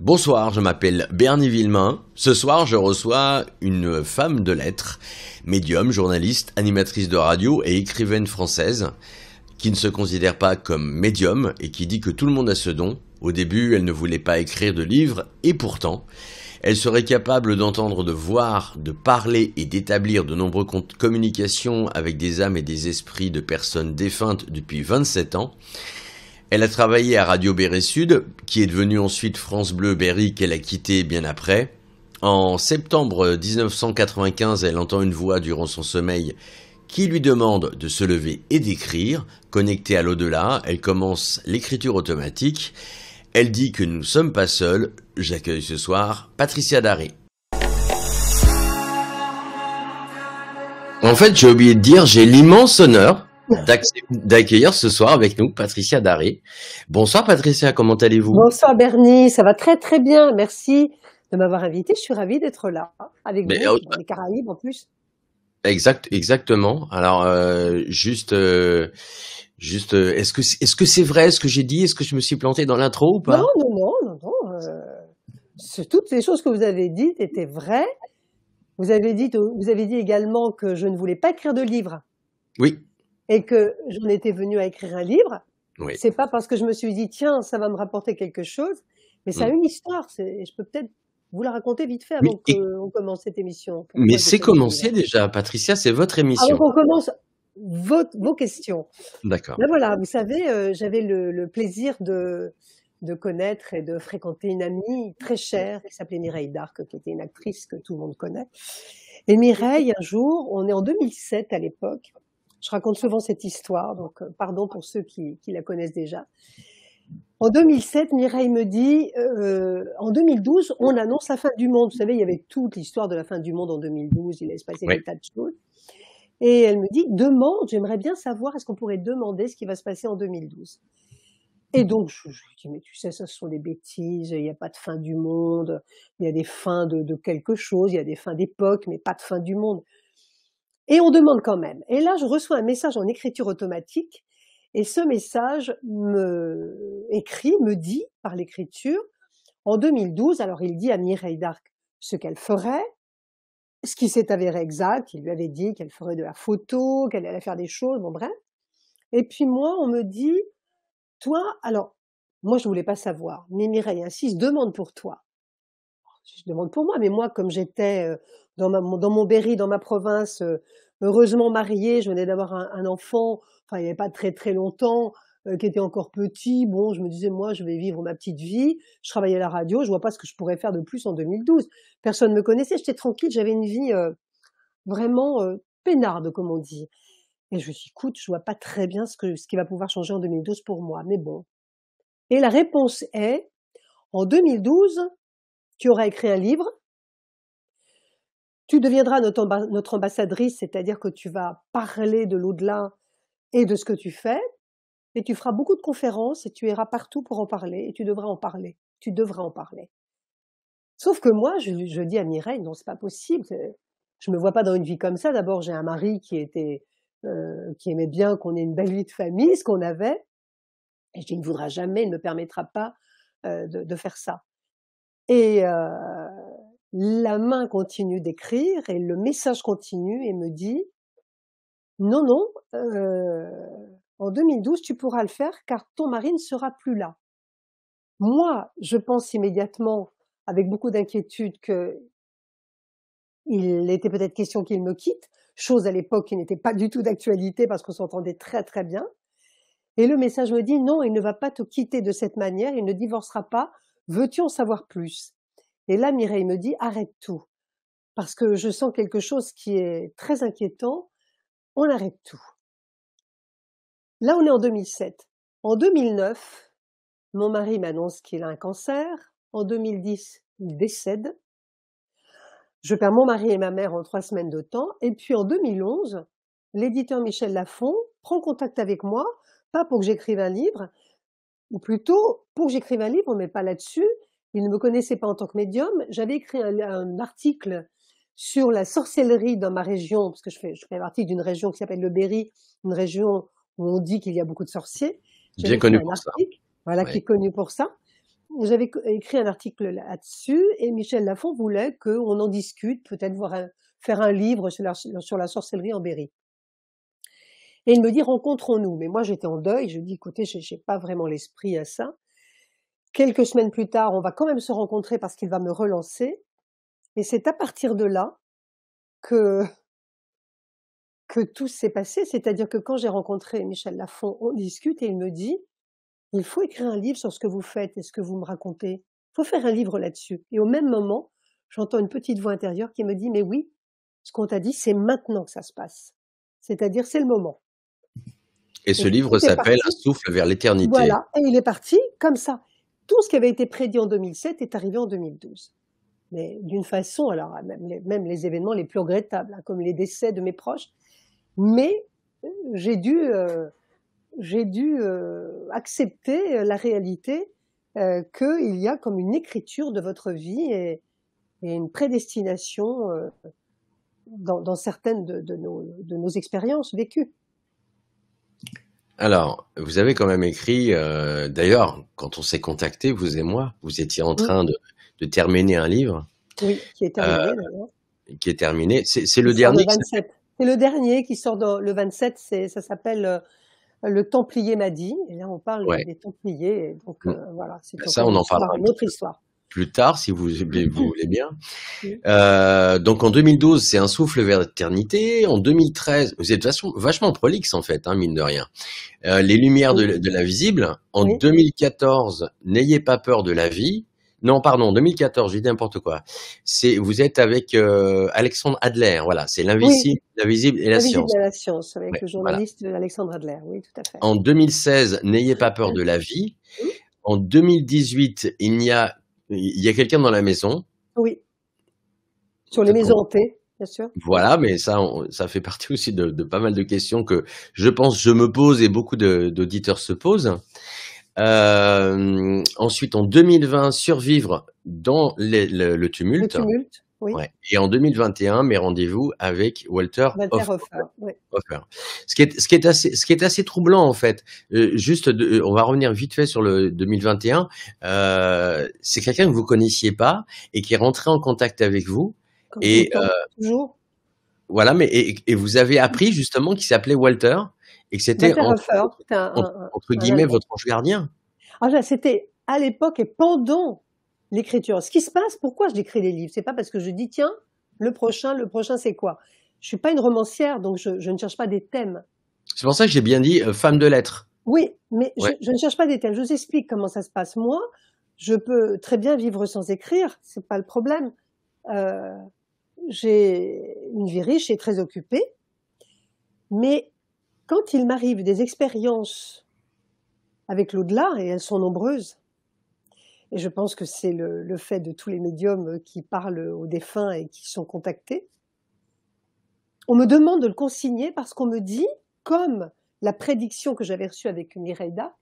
Bonsoir, je m'appelle Bernie Villemain. Ce soir, je reçois une femme de lettres, médium, journaliste, animatrice de radio et écrivaine française, qui ne se considère pas comme médium et qui dit que tout le monde a ce don. Au début, elle ne voulait pas écrire de livres et pourtant, elle serait capable d'entendre, de voir, de parler et d'établir de nombreuses communications avec des âmes et des esprits de personnes défuntes depuis 27 ans. Elle a travaillé à Radio Berry Sud, qui est devenue ensuite France Bleu Berry, qu'elle a quitté bien après. En septembre 1995, elle entend une voix durant son sommeil qui lui demande de se lever et d'écrire. Connectée à l'au-delà, elle commence l'écriture automatique. Elle dit que nous ne sommes pas seuls. J'accueille ce soir Patricia Daré. En fait, j'ai oublié de dire, j'ai l'immense honneur d'accueillir ce soir avec nous Patricia Daré. Bonsoir Patricia, comment allez-vous Bonsoir Bernie, ça va très très bien, merci de m'avoir invité, je suis ravie d'être là avec vous, euh, les Caraïbes en plus. Exact, exactement. Alors euh, juste, euh, juste, est-ce que est-ce que c'est vrai ce que j'ai dit Est-ce que je me suis planté dans l'intro ou pas Non, non, non, non, non. toutes les choses que vous avez dites étaient vraies. Vous avez dit, vous avez dit également que je ne voulais pas écrire de livre. Oui, et que j'en étais venu à écrire un livre, oui. c'est pas parce que je me suis dit tiens ça va me rapporter quelque chose, mais ça a mm. une histoire. Et je peux peut-être vous la raconter vite fait avant qu'on commence cette émission. mais c'est commencé déjà, Patricia, c'est votre émission. Alors on commence vos, vos questions. D'accord. Là ben voilà, vous savez, euh, j'avais le, plaisir de, de connaître et de fréquenter une amie très chère qui s'appelait Mireille Darc, qui était une actrice que tout le monde connaît. Et Mireille, un jour, on est en 2007 à l'époque, je raconte souvent cette histoire, donc euh, pardon pour ceux qui, la connaissent déjà. En 2007, Mireille me dit, euh, en 2012, on annonce la fin du monde. Vous savez, il y avait toute l'histoire de la fin du monde en 2012, il a se passer des tas de choses. Et elle me dit, demande, j'aimerais bien savoir, est-ce qu'on pourrait demander ce qui va se passer en 2012 Et donc, je, lui dis, mais tu sais, ça, ce sont des bêtises, il n'y a pas de fin du monde, il y a des fins de quelque chose, il y a des fins d'époque, mais pas de fin du monde. Et on demande quand même. Et là, je reçois un message en écriture automatique. Et ce message me écrit, me dit par l'écriture, en 2012, alors il dit à Mireille d'Arc ce qu'elle ferait, ce qui s'est avéré exact. Il lui avait dit qu'elle ferait de la photo, qu'elle allait faire des choses, bon bref. Et puis moi, on me dit, toi, alors, moi je voulais pas savoir, mais Mireille insiste, demande pour toi. Je demande pour moi, mais moi, comme j'étais euh, dans, mon Berry, dans ma province, euh, heureusement mariée. Je venais d'avoir un, enfant, enfin, il n'y avait pas très très longtemps, euh, qui était encore petit. Bon, je me disais, moi, je vais vivre ma petite vie. Je travaillais à la radio, je vois pas ce que je pourrais faire de plus en 2012. Personne ne me connaissait, j'étais tranquille, j'avais une vie euh, vraiment peinarde, comme on dit. Et je me suis dit, écoute, je vois pas très bien ce, ce qui va pouvoir changer en 2012 pour moi, mais bon. Et la réponse est, en 2012, tu auras écrit un livre, tu deviendras notre, ambassadrice, c'est-à-dire que tu vas parler de l'au-delà et de ce que tu fais, et tu feras beaucoup de conférences et tu iras partout pour en parler, et tu devras en parler. Tu devras en parler. Sauf que moi, je, dis à Mireille, non, c'est pas possible. Je me vois pas dans une vie comme ça. D'abord, j'ai un mari qui était, euh, qui aimait bien qu'on ait une belle vie de famille, ce qu'on avait. Et je dis, il ne voudra jamais, il ne me permettra pas euh, de, faire ça. Et, euh, la main continue d'écrire et le message continue et me dit non, non, euh, en 2012, tu pourras le faire car ton mari ne sera plus là. Moi, je pense immédiatement, avec beaucoup d'inquiétude, que il était peut-être question qu'il me quitte, chose à l'époque qui n'était pas du tout d'actualité parce qu'on s'entendait très très bien. Et le message me dit non, il ne va pas te quitter de cette manière, il ne divorcera pas, veux-tu en savoir plus et là, Mireille me dit, arrête tout, parce que je sens quelque chose qui est très inquiétant, on arrête tout. Là, on est en 2007. En 2009, mon mari m'annonce qu'il a un cancer. En 2010, il décède. Je perds mon mari et ma mère en trois semaines de temps. Et puis en 2011, l'éditeur Michel Lafont prend contact avec moi, pas pour que j'écrive un livre, ou plutôt pour que j'écrive un livre, mais pas là-dessus, il ne me connaissait pas en tant que médium. J'avais écrit un, article sur la sorcellerie dans ma région, parce que je fais, je fais partie d'une région qui s'appelle le Berry, une région où on dit qu'il y a beaucoup de sorciers. Bien connu pour ça. Voilà, qui est connu pour ça. J'avais écrit un article là-dessus et Michel Lafont voulait qu'on en discute, peut-être voir faire un livre sur la, sorcellerie en Berry. Et il me dit rencontrons-nous. Mais moi j'étais en deuil, je dis écoutez, n'ai pas vraiment l'esprit à ça. Quelques semaines plus tard, on va quand même se rencontrer parce qu'il va me relancer. Et c'est à partir de là que, que tout s'est passé. C'est-à-dire que quand j'ai rencontré Michel Lafont, on discute et il me dit, il faut écrire un livre sur ce que vous faites et ce que vous me racontez. Il faut faire un livre là-dessus. Et au même moment, j'entends une petite voix intérieure qui me dit, mais oui, ce qu'on t'a dit, c'est maintenant que ça se passe. C'est-à-dire, c'est le moment. Et ce livre s'appelle Un souffle vers l'éternité. Voilà, et il est parti comme ça tout ce qui avait été prédit en 2007 est arrivé en 2012. Mais d'une façon, alors même les, événements les plus regrettables, hein, comme les décès de mes proches. Mais euh, j'ai dû, euh, j'ai dû euh, accepter la réalité qu'il y a comme une écriture de votre vie et, une prédestination dans, certaines de nos expériences vécues. Alors, vous avez quand même écrit, euh, d'ailleurs, quand on s'est contacté, vous et moi, vous étiez en train de, terminer un livre. Oui, qui est terminé. Euh, qui est terminé. C'est le dernier. C'est le dernier qui sort dans, le 27. Ça s'appelle euh, Le Templier m'a dit. Et là, on parle des Templiers. donc, mm. voilà. c'est ça, on en parlera. Une autre histoire plus tard, si vous, mm-hmm. voulez bien. Euh, donc en 2012, c'est un souffle vers l'éternité. En 2013, vous êtes vachement, prolixe en fait, hein, mine de rien. Euh, les lumières de, l'invisible. En 2014, n'ayez pas peur de la vie. Non, pardon, 2014, j'ai dit n'importe quoi. C'est vous êtes avec euh, Alexandre Adler, voilà, c'est l'invisible, l'invisible et la science. Et la science avec le journaliste Alexandre Adler, oui, tout à fait. En 2016, n'ayez pas peur mm. de la vie. Mm. En 2018, il n'y a il y a quelqu'un dans la maison. Oui. Sur les maisons hantées, bien sûr. Voilà, mais ça, ça fait partie aussi de, pas mal de questions que je pense je me pose et beaucoup d'auditeurs se posent. Euh, ensuite, en 2020, survivre dans Le tumulte. Oui. Et en 2021, mes rendez-vous avec Walter, Walter Ce, qui est, ce, qui est assez, ce qui est assez troublant, en fait, euh, juste, euh, on va revenir vite fait sur le 2021, euh, c'est quelqu'un que vous connaissiez pas et qui est rentré en contact avec vous. et euh, Voilà, mais et, vous avez appris justement qu'il s'appelait Walter et que c'était entre, guillemets votre ange gardien. Ah, c'était à l'époque et pendant l'écriture. Ce qui se passe, pourquoi je décris des livres C'est pas parce que je dis tiens, le prochain, le prochain c'est quoi Je suis pas une romancière, donc je, ne cherche pas des thèmes. C'est pour ça que j'ai bien dit euh, femme de lettres. Oui, mais je, ne cherche pas des thèmes. Je vous explique comment ça se passe. Moi, je peux très bien vivre sans écrire, c'est pas le problème. Euh, j'ai une vie riche et très occupée, mais quand il m'arrive des expériences avec l'au-delà, et elles sont nombreuses, et je pense que c'est le, fait de tous les médiums euh, qui parlent aux défunts et qui sont contactés. On me demande de le consigner parce qu'on me dit, comme la prédiction que j'avais reçue avec Mireida,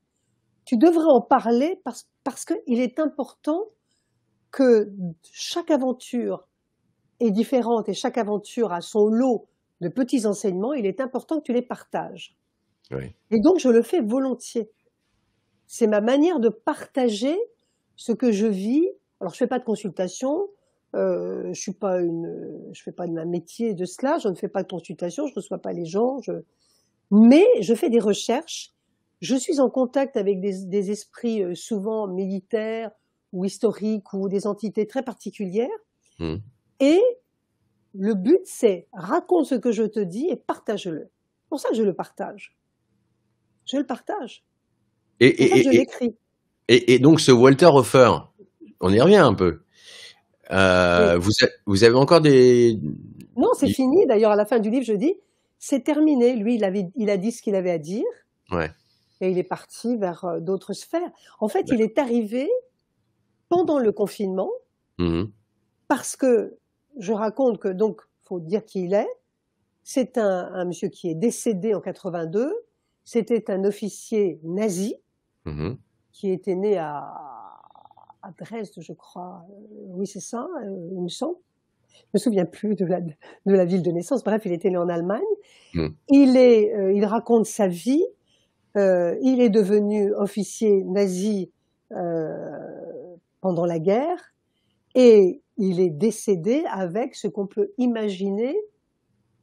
tu devrais en parler parce, parce qu'il est important que chaque aventure est différente et chaque aventure a son lot de petits enseignements, il est important que tu les partages. Et donc je le fais volontiers. C'est ma manière de partager ce que je vis. Alors, je fais pas de consultation. Euh, je suis pas une, je fais pas de ma métier de cela. Je ne fais pas de consultation. Je ne reçois pas les gens. Je... mais je fais des recherches. Je suis en contact avec des, esprits euh, souvent militaires ou historiques ou des entités très particulières. Hmm. Et le but, c'est raconte ce que je te dis et partage-le. C'est pour ça que je le partage. Je le partage. Et, et, et, je l'écris. Et, donc, ce Walter Hofer, on y revient un peu. Euh, vous, avez encore des. Non, c'est fini. D'ailleurs, à la fin du livre, je dis c'est terminé. Lui, il, il a dit ce qu'il avait à dire. Et il est parti vers euh, d'autres sphères. En fait, il est arrivé pendant le confinement mmh parce que je raconte que, donc, faut dire qui il est. C'est un, monsieur qui est décédé en 82. C'était un officier nazi. Mmh qui était né à, Dresde, je crois. Euh, oui, c'est ça, euh, il me semble. Je me souviens plus de la, de la ville de naissance. Bref, il était né en Allemagne. Hmm. Il, est, euh, il raconte sa vie. il est devenu officier nazi pendant la guerre et il est décédé avec ce qu'on peut imaginer.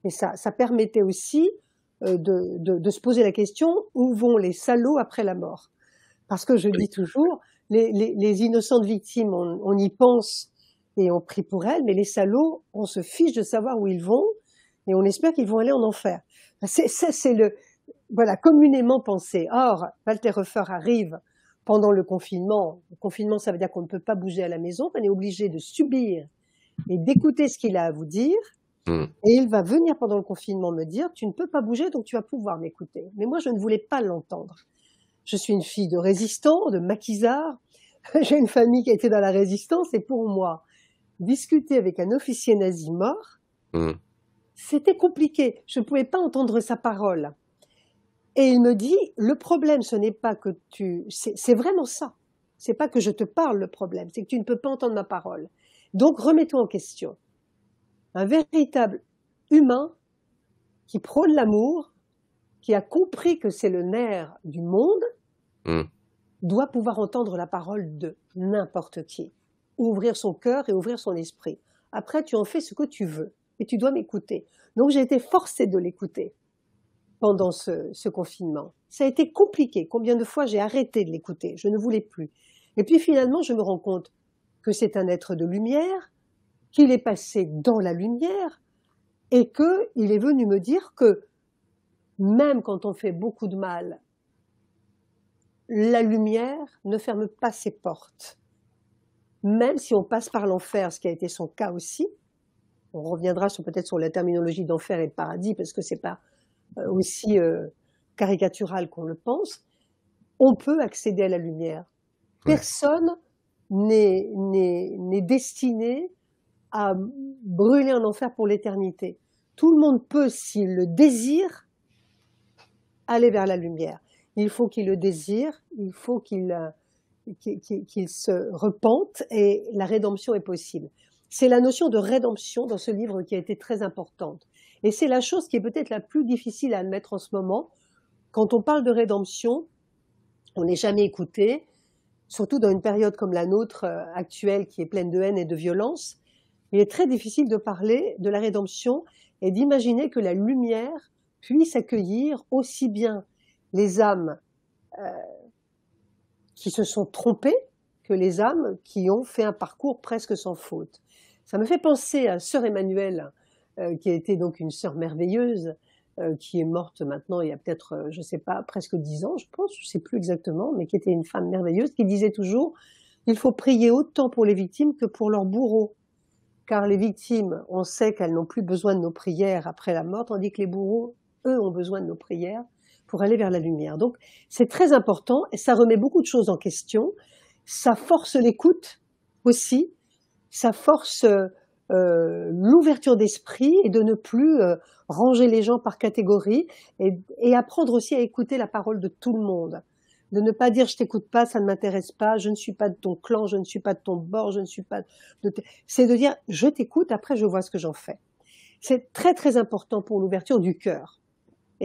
Et ça, ça permettait aussi de, de, se poser la question où vont les salauds après la mort parce que je dis toujours, les, les, les innocentes victimes, on, on, y pense et on prie pour elles, mais les salauds, on se fiche de savoir où ils vont et on espère qu'ils vont aller en enfer. C'est, ça, c'est le, voilà, communément pensé. Or, Walter Hoeffer arrive pendant le confinement. Le confinement, ça veut dire qu'on ne peut pas bouger à la maison, on est obligé de subir et d'écouter ce qu'il a à vous dire. Hmm. Et il va venir pendant le confinement me dire, tu ne peux pas bouger, donc tu vas pouvoir m'écouter. Mais moi, je ne voulais pas l'entendre je suis une fille de résistant, de maquisard, j'ai une famille qui a été dans la résistance, et pour moi, discuter avec un officier nazi mort, hmm. c'était compliqué. Je ne pouvais pas entendre sa parole. Et il me dit, le problème, ce n'est pas que tu... C'est vraiment ça. C'est pas que je te parle le problème, c'est que tu ne peux pas entendre ma parole. Donc remets-toi en question. Un véritable humain qui prône l'amour qui a compris que c'est le nerf du monde, hmm. doit pouvoir entendre la parole de n'importe qui, ouvrir son cœur et ouvrir son esprit. Après, tu en fais ce que tu veux et tu dois m'écouter. Donc j'ai été forcée de l'écouter pendant ce, ce, confinement. Ça a été compliqué. Combien de fois j'ai arrêté de l'écouter Je ne voulais plus. Et puis finalement, je me rends compte que c'est un être de lumière, qu'il est passé dans la lumière et qu'il est venu me dire que même quand on fait beaucoup de mal, la lumière ne ferme pas ses portes. Même si on passe par l'enfer, ce qui a été son cas aussi, on reviendra peut-être sur la terminologie d'enfer et de paradis parce que c'est pas euh, aussi euh, caricatural qu'on le pense, on peut accéder à la lumière. Personne n'est destiné à brûler un enfer pour l'éternité. Tout le monde peut, s'il le désire, aller vers la lumière. Il faut qu'il le désire, il faut euh, qu'il se repente et la rédemption est possible. C'est la notion de rédemption dans ce livre qui a été très importante. Et c'est la chose qui est peut-être la plus difficile à admettre en ce moment. Quand on parle de rédemption, on n'est jamais écouté, surtout dans une période comme la nôtre euh, actuelle qui est pleine de haine et de violence. Il est très difficile de parler de la rédemption et d'imaginer que la lumière puissent accueillir aussi bien les âmes euh, qui se sont trompées que les âmes qui ont fait un parcours presque sans faute. Ça me fait penser à Sœur Emmanuelle, euh, qui été donc une sœur merveilleuse, euh, qui est morte maintenant il y a peut-être, euh, je ne sais pas, presque dix ans, je pense, je ne sais plus exactement, mais qui était une femme merveilleuse, qui disait toujours il faut prier autant pour les victimes que pour leurs bourreaux. Car les victimes, on sait qu'elles n'ont plus besoin de nos prières après la mort, tandis que les bourreaux, eux ont besoin de nos prières pour aller vers la lumière. Donc c'est très important et ça remet beaucoup de choses en question. Ça force l'écoute aussi, ça force euh, euh, l'ouverture d'esprit et de ne plus euh, ranger les gens par catégorie et, apprendre aussi à écouter la parole de tout le monde. De ne pas dire je t'écoute pas, ça ne m'intéresse pas, je ne suis pas de ton clan, je ne suis pas de ton bord, je ne suis pas de... C'est de dire je t'écoute, après je vois ce que j'en fais. C'est très très important pour l'ouverture du cœur.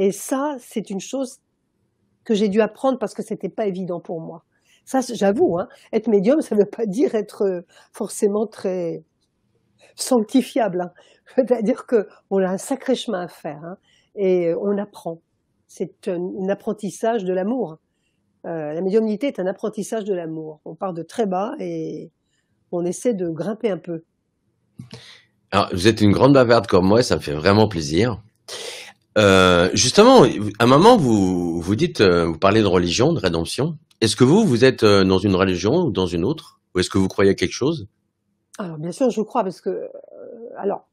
Et ça, c'est une chose que j'ai dû apprendre parce que ce n'était pas évident pour moi. Ça, j'avoue, hein, être médium, ça ne veut pas dire être euh, forcément très sanctifiable. C'est-à-dire hein. qu'on a un sacré chemin à faire hein, et euh, on apprend. C'est un, apprentissage de l'amour. Euh, la médiumnité est un apprentissage de l'amour. On part de très bas et on essaie de grimper un peu. Alors, vous êtes une grande bavarde comme moi, ça me fait vraiment plaisir. Euh, justement, à un moment, vous, vous dites, euh, vous parlez de religion, de rédemption. Est-ce que vous, vous êtes euh, dans une religion ou dans une autre Ou est-ce que vous croyez à quelque chose Alors, bien sûr, je crois, parce que. alors,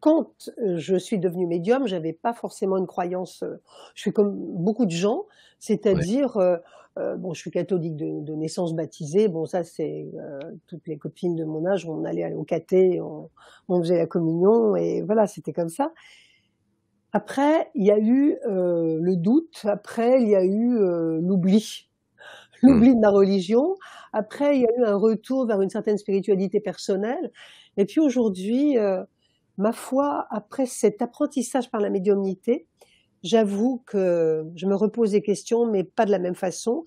quand je suis devenue médium, j'avais pas forcément une croyance. Je suis comme beaucoup de gens, c'est-à-dire, bon, je suis catholique de, naissance baptisée. Bon, ça, c'est toutes les copines de mon âge, on allait à caté, on, on faisait la communion, et voilà, c'était comme ça. Après, il y a eu euh, le doute, après, il y a eu euh, l'oubli, hmm. l'oubli de la religion, après, il y a eu un retour vers une certaine spiritualité personnelle, et puis aujourd'hui, euh, ma foi, après cet apprentissage par la médiumnité, j'avoue que je me repose des questions, mais pas de la même façon.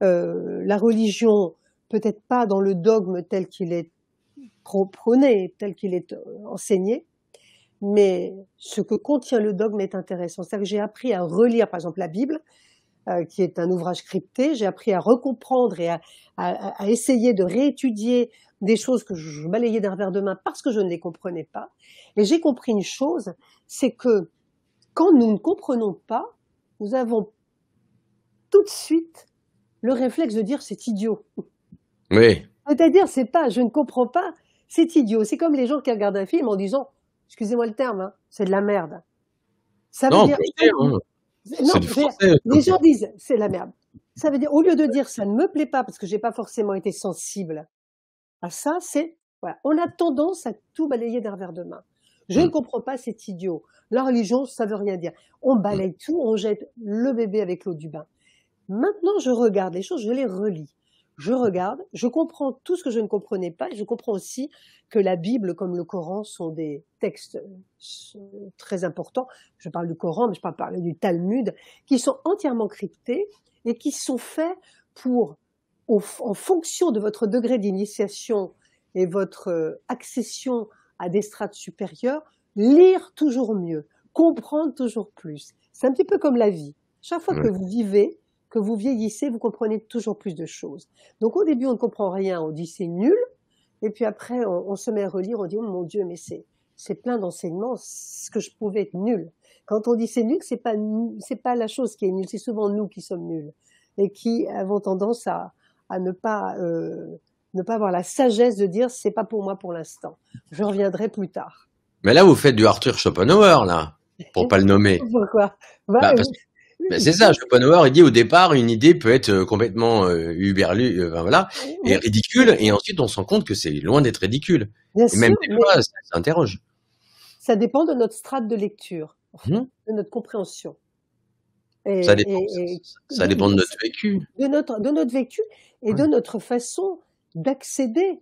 la religion, peut-être pas dans le dogme tel qu'il est prôné, tel qu'il est enseigné, mais ce que contient le dogme est intéressant. C'est-à-dire que j'ai appris à relire, par exemple, la Bible, euh, qui est un ouvrage crypté, j'ai appris à recomprendre et à, essayer de réétudier des choses que je balayais d'un verre de main parce que je ne les comprenais pas. Et j'ai compris une chose, c'est que quand nous ne comprenons pas, nous avons tout de suite le réflexe de dire c'est idiot. Oui. C'est-à-dire, c'est pas je ne comprends pas, c'est idiot. C'est comme les gens qui regardent un film en disant excusez-moi le terme, hein, c'est de la merde. Ça veut dire. Hein. non, les gens disent c'est de la merde. Ça veut dire, au lieu de dire ça ne me plaît pas parce que j'ai pas forcément été sensible à ça, c'est on a tendance à tout balayer d'un verre de main. Je mm. ne comprends pas, c'est idiot. La religion, ça veut rien dire. On mm. balaye tout, on jette le bébé avec l'eau du bain. Maintenant, je regarde les choses, je les relis je regarde, je comprends tout ce que je ne comprenais pas, et je comprends aussi que la Bible comme le Coran sont des textes euh, très importants, je parle du Coran, mais je parle, pas du Talmud, qui sont entièrement cryptés et qui sont faits pour, en fonction de votre degré d'initiation et votre euh, accession à des strates supérieures, lire toujours mieux, comprendre toujours plus. C'est un petit peu comme la vie. Chaque fois que mm. vous vivez, que vous vieillissez, vous comprenez toujours plus de choses. Donc au début, on ne comprend rien, on dit c'est nul, et puis après, on, se met à relire, on dit oh mon Dieu, mais c'est c'est plein d'enseignements, ce que je pouvais être nul. Quand on dit c'est nul, c'est pas c'est pas la chose qui est nulle, c'est souvent nous qui sommes nuls et qui avons tendance à, à ne pas euh, ne pas avoir la sagesse de dire c'est pas pour moi pour l'instant, je reviendrai plus tard. Mais là, vous faites du Arthur Schopenhauer là, pour pas le nommer. Pourquoi bah bah, ben, c'est ça, Schopenhauer, il dit au départ, une idée peut être euh, complètement euh, uberlu, uberlue, euh, voilà, ah et ridicule, et ensuite on se rend compte que c'est loin d'être ridicule. même des fois, ça s'interroge. Ça dépend de notre strate de lecture, mmh. de notre compréhension. ça, dépend, de notre vécu. De notre, de notre vécu et de notre façon d'accéder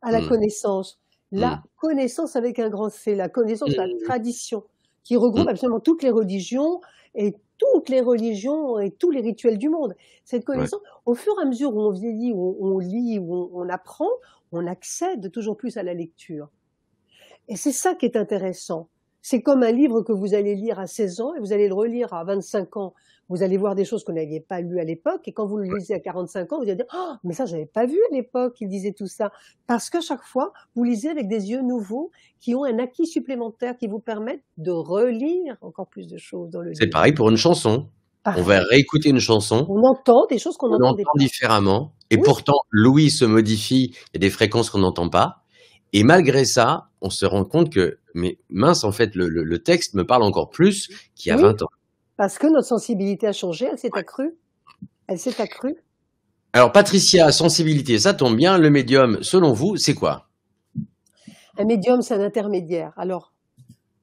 à la mmh. connaissance. La mmh. connaissance avec un grand C, la connaissance de la tradition, qui regroupe absolument toutes les religions, et toutes les religions et tous les rituels du monde. Cette connaissance, au fur et à mesure où on vieillit, où on, lit, où on, on, apprend, on accède toujours plus à la lecture. Et c'est ça qui est intéressant. C'est comme un livre que vous allez lire à 16 ans et vous allez le relire à 25 ans vous allez voir des choses qu'on n'avait pas lues à l'époque, et quand vous le lisez à 45 ans, vous allez dire oh, mais ça j'avais pas vu à l'époque qu'il disait tout ça, parce que chaque fois vous lisez avec des yeux nouveaux qui ont un acquis supplémentaire qui vous permettent de relire encore plus de choses dans le livre. C'est pareil pour une chanson. On va réécouter une chanson. On entend des choses qu'on entend, différemment. Et pourtant, Louis se modifie. Il y a des fréquences qu'on n'entend pas. Et malgré ça, on se rend compte que, mais mince, en fait, le, texte me parle encore plus qu'il y a 20 ans. Parce que notre sensibilité a changé, elle s'est accrue. Elle s'est accrue. Alors, Patricia, sensibilité, ça tombe bien. Le médium, selon vous, c'est quoi Un médium, c'est un intermédiaire. Alors,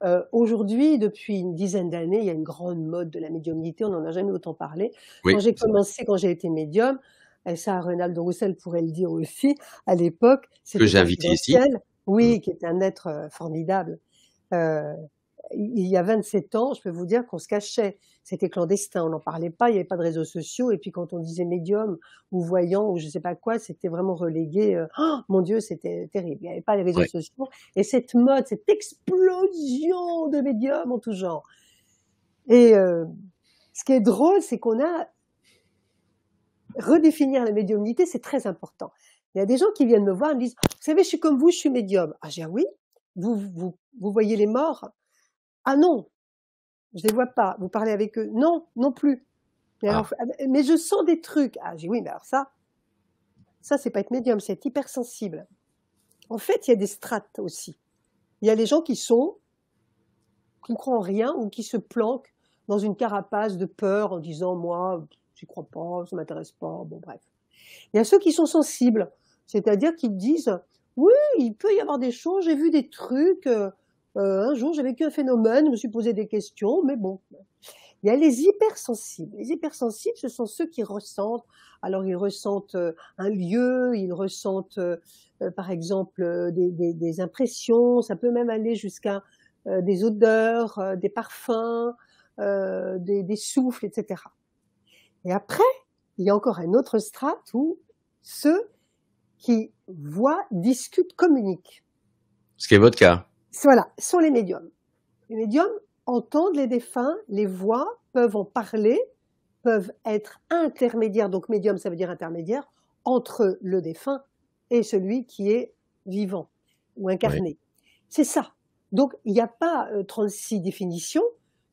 euh, Aujourd'hui, depuis une dizaine d'années, il y a une grande mode de la médiumnité, on n'en a jamais autant parlé. quand j'ai commencé, quand j'ai été médium, et euh, ça Renald Roussel pourrait le dire aussi, à l'époque, c'était que j'ai ici. Oui, mm. qui était un être euh, formidable. Euh, il y a 27 ans, je peux vous dire qu'on se cachait. C'était clandestin, on n'en parlait pas, il n'y avait pas de réseaux sociaux. Et puis quand on disait médium ou voyant ou je ne sais pas quoi, c'était vraiment relégué. Euh, oh, mon Dieu, c'était terrible. Il n'y avait pas les réseaux sociaux. Et cette mode, cette explosion de médiums en tout genre. Et euh, ce qui est drôle, c'est qu'on a redéfinir la médiumnité, c'est très important. Il y a des gens qui viennent me voir et me disent, vous savez, je suis comme vous, je suis médium. Ah, ah, oui, vous voyez les morts ah non, je les vois pas. Vous parlez avec eux Non, non plus. Ah. Ah, mais, je sens des trucs. Ah, j'ai oui, mais alors ça, ça c'est pas être médium, c'est être hypersensible. En fait, il y a des strates aussi. Il y a les gens qui sont, qui ne croient en rien ou qui se planquent dans une carapace de peur en disant moi, j'y crois pas, ça m'intéresse pas. Bon bref. Il y a ceux qui sont sensibles, c'est-à-dire qui disent oui, il peut y avoir des choses, j'ai vu des trucs. Euh, euh, un jour, j'ai vécu un phénomène, je me suis posé des questions, mais bon. Il y a les hypersensibles. Les hypersensibles, ce sont ceux qui ressentent. Alors, ils ressentent euh, un lieu, ils ressentent, euh, par exemple, des, impressions. Ça peut même aller jusqu'à des odeurs, des parfums, des, souffles, etc. Et après, il y a encore un autre strat, où ceux qui voient, discutent, communiquent. Ce qui est votre cas voilà, sont les médiums. Les médiums entendent les défunts, les voient, peuvent en parler, peuvent être intermédiaires, donc médium ça veut dire intermédiaire, entre le défunt et celui qui est vivant ou incarné. C'est ça. Donc il n'y a pas 36 euh, définitions,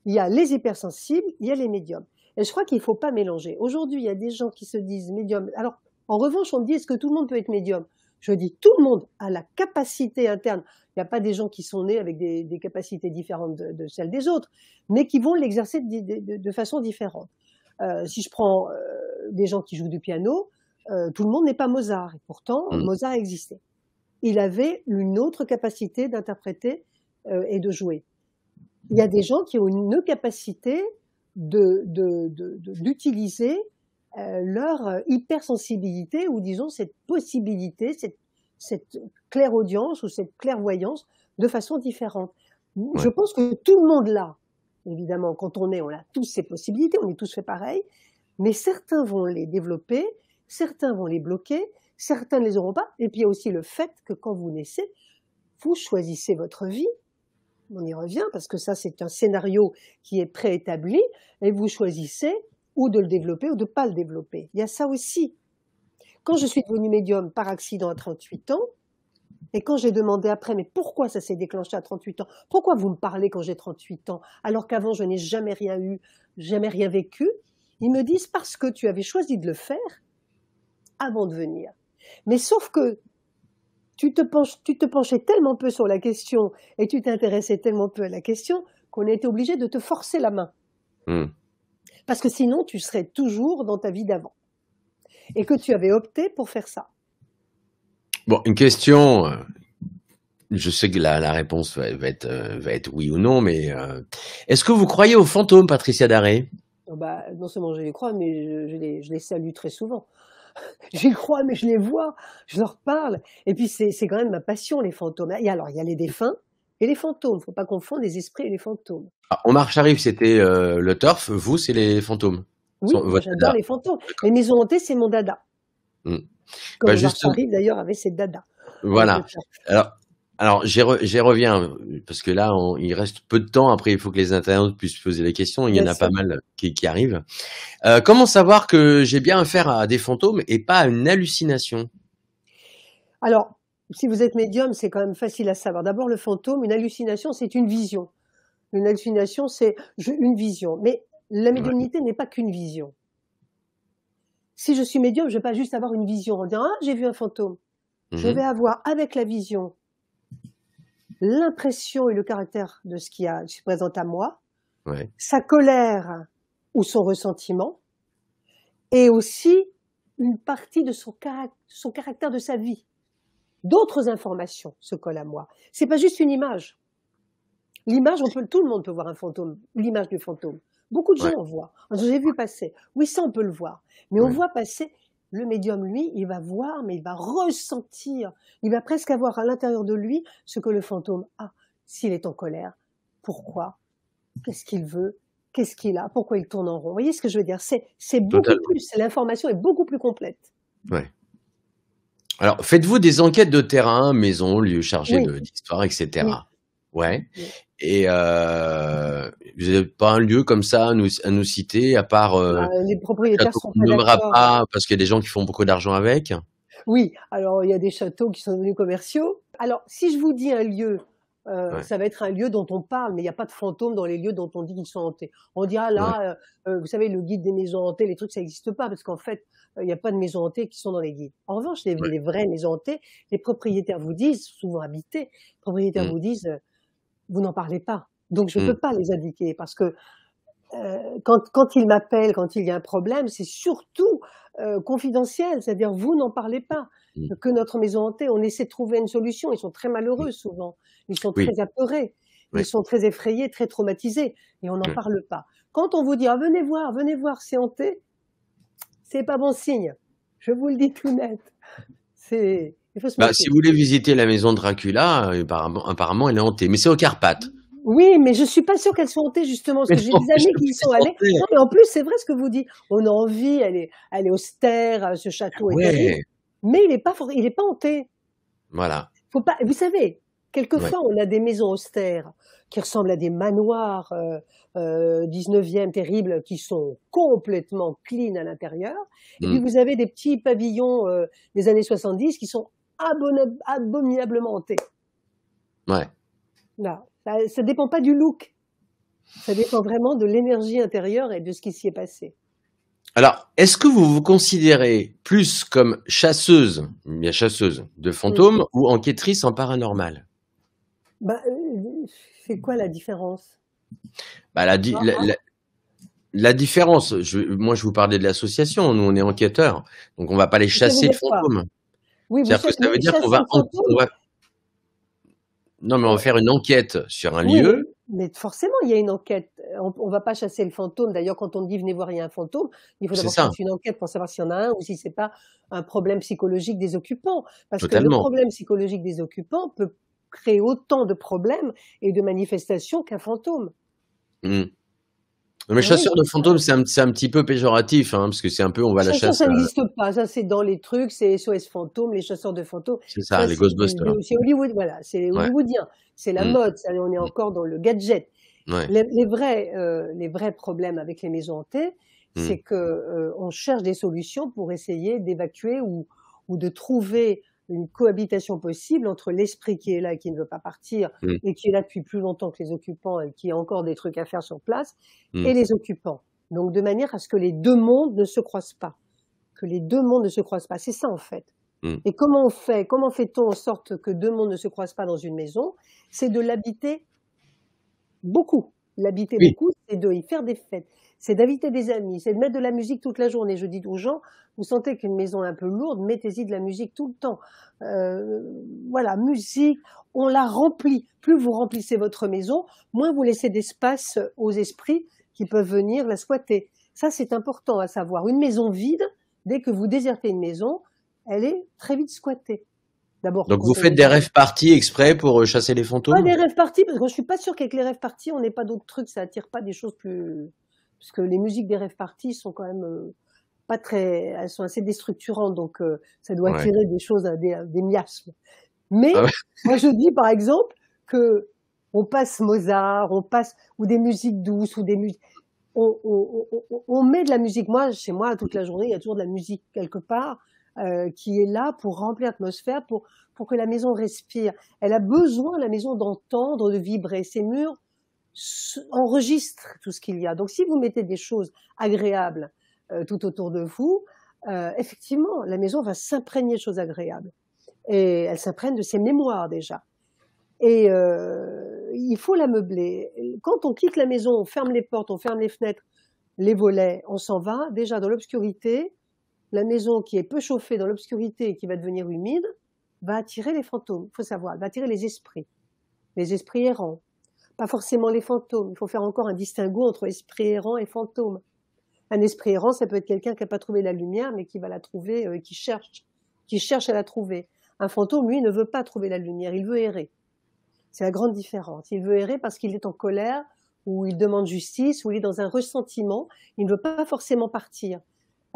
il y a les hypersensibles, il y a les médiums. Et je crois qu'il ne faut pas mélanger. Aujourd'hui, il y a des gens qui se disent médium. Alors, en revanche, on me dit est-ce que tout le monde peut être médium je dis tout le monde a la capacité interne. Il n'y a pas des gens qui sont nés avec des, capacités différentes de, celles des autres, mais qui vont l'exercer de, façon différente. Euh, si je prends euh, des gens qui jouent du piano, euh, tout le monde n'est pas Mozart, et pourtant mm. Mozart existait. Il avait une autre capacité d'interpréter et de jouer. Il y a des gens qui ont une capacité d'utiliser euh, leur euh, hypersensibilité ou disons cette possibilité, cette, cette clairaudience ou cette clairvoyance de façon différente. Je pense que tout le monde l'a, évidemment, quand on est, on a tous ces possibilités, on est tous fait pareil, mais certains vont les développer, certains vont les bloquer, certains ne les auront pas, et puis il y a aussi le fait que quand vous naissez, vous choisissez votre vie, on y revient parce que ça c'est un scénario qui est préétabli, et vous choisissez ou de le développer ou de ne pas le développer. Il y a ça aussi. Quand je suis devenue médium par accident à 38 ans, et quand j'ai demandé après, mais pourquoi ça s'est déclenché à 38 ans Pourquoi vous me parlez quand j'ai 38 ans, alors qu'avant je n'ai jamais rien eu, jamais rien vécu Ils me disent parce que tu avais choisi de le faire avant de venir. Mais sauf que tu te, tu te penchais tellement peu sur la question et tu t'intéressais tellement peu à la question qu'on été obligé de te forcer la main. Hmm. Parce que sinon, tu serais toujours dans ta vie d'avant. Et que tu avais opté pour faire ça. Bon, une question. Euh, je sais que la, réponse euh, va, être, oui ou non, mais euh, est-ce que vous croyez aux fantômes, Patricia Daré oh, bah, Non seulement je les crois, mais je, les, salue très souvent. J'y crois, mais je les vois, je leur parle. Et puis c'est quand même ma passion, les fantômes. Et alors, il y a les défunts, et les fantômes. Faut pas confondre les esprits et les fantômes. Ah, on marche, arrive, c'était euh, le turf. Vous, c'est les fantômes. Oui, j'adore les fantômes. Les maisons hantées, c'est mon dada. Hmm. bah, juste... arrive d'ailleurs, avec ses dada. Voilà. Alors, alors j'y reviens, parce que là, il reste peu de temps. Après, il faut que les internautes puissent poser les questions. Il y en a pas mal qui, arrivent. Euh, comment savoir que j'ai bien affaire à des fantômes et pas à une hallucination Alors, si vous êtes médium, c'est quand même facile à savoir. D'abord, le fantôme, une hallucination, c'est une vision. Une hallucination, c'est une vision. Mais la médiumnité n'est pas qu'une vision. Si je suis médium, je ne vais pas juste avoir une vision en disant Ah, j'ai vu un fantôme. Je mhm. vais avoir, avec la vision, l'impression et le caractère de ce qui se présente à moi, sa colère ou son ressentiment, et aussi une partie de son caractère de sa vie. D'autres informations se collent à moi. C'est pas juste une image. L'image, on tout le monde peut voir un fantôme, l'image du fantôme. Beaucoup de gens en voient. J'ai vu passer. Oui, ça, on peut le voir. Mais on voit passer. Le médium, lui, il va voir, mais il va ressentir. Il va presque avoir à l'intérieur de lui ce que le fantôme a. S'il est en colère, pourquoi Qu'est-ce qu'il veut Qu'est-ce qu'il a Pourquoi il tourne en rond Vous voyez ce que je veux dire C'est beaucoup plus. L'information est beaucoup plus complète. Alors, faites-vous des enquêtes de terrain, maison, lieu chargé d'histoire, etc. Oui. Ouais. Et euh, vous n'avez pas un lieu comme ça à nous, citer, à part. Euh, bah, les propriétaires sont pas parce qu'il y a des gens qui font beaucoup d'argent avec. Oui, alors il y a des châteaux qui sont devenus commerciaux. Alors, si je vous dis un lieu euh, ça va être un lieu dont on parle, mais il n'y a pas de fantômes dans les lieux dont on dit qu'ils sont hantés. On dira ah, là, euh, euh, vous savez, le guide des maisons hantées, les trucs, ça n'existe pas parce qu'en fait, il n'y a pas de maisons hantées qui sont dans les guides. En revanche, les, vraies maisons hantées, les propriétaires vous disent, souvent habités, les propriétaires mm. vous disent, vous n'en parlez pas. Donc je ne mm. peux pas les indiquer parce que quand, quand ils m'appellent, quand il y a un problème, c'est surtout confidentiel, c'est-à-dire vous n'en parlez pas. Mm. que notre maison hantée. On essaie de trouver une solution. Ils sont très malheureux souvent. Ils sont très apeurés. Ils sont très effrayés, très traumatisés. Et on n'en mm. parle pas. Quand on vous dit ah, venez voir, venez voir, c'est hanté, c'est pas bon signe. Je vous le dis tout net. C'est bah, si vous voulez visiter la maison de Dracula, euh, apparemment, elle est hantée, mais c'est aux Carpates. Oui, mais je ne suis pas sûre qu'elle soit hantée justement, parce que j'ai des amis qui y sont allés. Non, en plus, c'est vrai ce que vous dites. On a envie, elle est, elle est austère, euh, ce château est mais il n'est pas, il est pas hanté. Voilà. Faut pas, vous savez, quelquefois, on a des maisons austères qui ressemblent à des manoirs euh, euh, 19e terribles qui sont complètement clean à l'intérieur. Et puis, mm. vous avez des petits pavillons euh, des années 70 qui sont abominablement hantés. Ouais. Là, ça ne dépend pas du look. Ça dépend vraiment de l'énergie intérieure et de ce qui s'y est passé. Alors, est-ce que vous vous considérez plus comme chasseuse, bien chasseuse de fantômes, ou enquêtrice en paranormal bah, euh, C'est quoi la différence bah, la, différence, moi je vous parlais de l'association, nous on est enquêteurs, donc on ne va pas les chasser de fantômes. Oui, cest à que ça veut dire qu'on va, Non, mais on va faire une enquête sur un lieu mais forcément, il y a une enquête. Euh, on ne va pas chasser le fantôme. D'ailleurs, quand on dit venez voir, il y a un fantôme, il faut d'abord faire une enquête pour savoir s'il y en a un ou si c'est pas un problème psychologique des occupants. Parce que le problème psychologique des occupants peut créer autant de problèmes et de manifestations qu'un fantôme. Mmh. Les mais de fantômes, c'est un, petit peu péjoratif, hein, parce que c'est un peu on va la chasse. Ça n'existe pas, ça c'est dans les trucs, c'est SOS fantômes, les chasseurs de fantômes. C'est ça, les Ghostbusters. C'est Hollywood, voilà, c'est hollywoodien, c'est la mm. mode, on est mm. encore dans le gadget. Les, vrais, euh, les vrais problèmes avec les maisons hantées, mm. c'est qu'on euh, cherche des solutions pour essayer d'évacuer ou de trouver une cohabitation possible entre l'esprit qui est là et qui ne veut pas partir mm. et qui est là depuis plus longtemps que les occupants et qui a encore des trucs à faire sur place mm. et les occupants. Donc de manière à ce que les deux mondes ne se croisent pas, que les deux mondes ne se croisent pas. C'est ça en fait. Mm. Et comment on fait Comment fait-on en sorte que deux mondes ne se croisent pas dans une maison C'est de l'habiter beaucoup. L'habiter beaucoup, c'est de y faire des fêtes, c'est d'inviter des amis, c'est de mettre de la musique toute la journée. Je dis aux gens, vous sentez qu'une maison est un peu lourde, mettez-y de la musique tout le temps. Euh, voilà, musique, on la remplit. Plus vous remplissez votre maison, moins vous laissez d'espace aux esprits qui peuvent venir la squatter. Ça, c'est important à savoir. Une maison vide, dès que vous désertez une maison, elle est très vite squattée. D'abord. Donc vous faites des rêves parties exprès pour euh, chasser les fantômes Pas des rêves parties, parce que je suis pas sûre qu'avec les rêves parties, on n'ait pas d'autres trucs, ça attire pas des choses plus parce que les musiques des rêves parties sont quand même euh, pas très, elles sont assez déstructurantes, donc euh, ça doit attirer des choses, des, des miasmes. Mais ah moi je dis par exemple que on passe Mozart, on passe ou des musiques douces ou des musiques, on, on, on, on, met de la musique. Moi chez moi toute la journée il y a toujours de la musique quelque part euh, qui est là pour remplir l'atmosphère, pour pour que la maison respire. Elle a besoin la maison d'entendre, de vibrer. Ses murs enregistre tout ce qu'il y a. Donc si vous mettez des choses agréables euh, tout autour de vous, euh, effectivement, la maison va s'imprégner de choses agréables. Et elle s'imprègne de ses mémoires déjà. Et euh, il faut la meubler. Quand on quitte la maison, on ferme les portes, on ferme les fenêtres, les volets, on s'en va déjà dans l'obscurité. La maison qui est peu chauffée dans l'obscurité et qui va devenir humide va attirer les fantômes, il faut savoir, va attirer les esprits, les esprits errants, pas forcément les fantômes. Il faut faire encore un distinguo entre esprit errant et fantôme. Un esprit errant, ça peut être quelqu'un qui n'a pas trouvé la lumière, mais qui va la trouver, euh, qui cherche, qui cherche à la trouver. Un fantôme, lui, ne veut pas trouver la lumière, il veut errer. C'est la grande différence. Il veut errer parce qu'il est en colère, ou il demande justice, ou il est dans un ressentiment. Il ne veut pas forcément partir.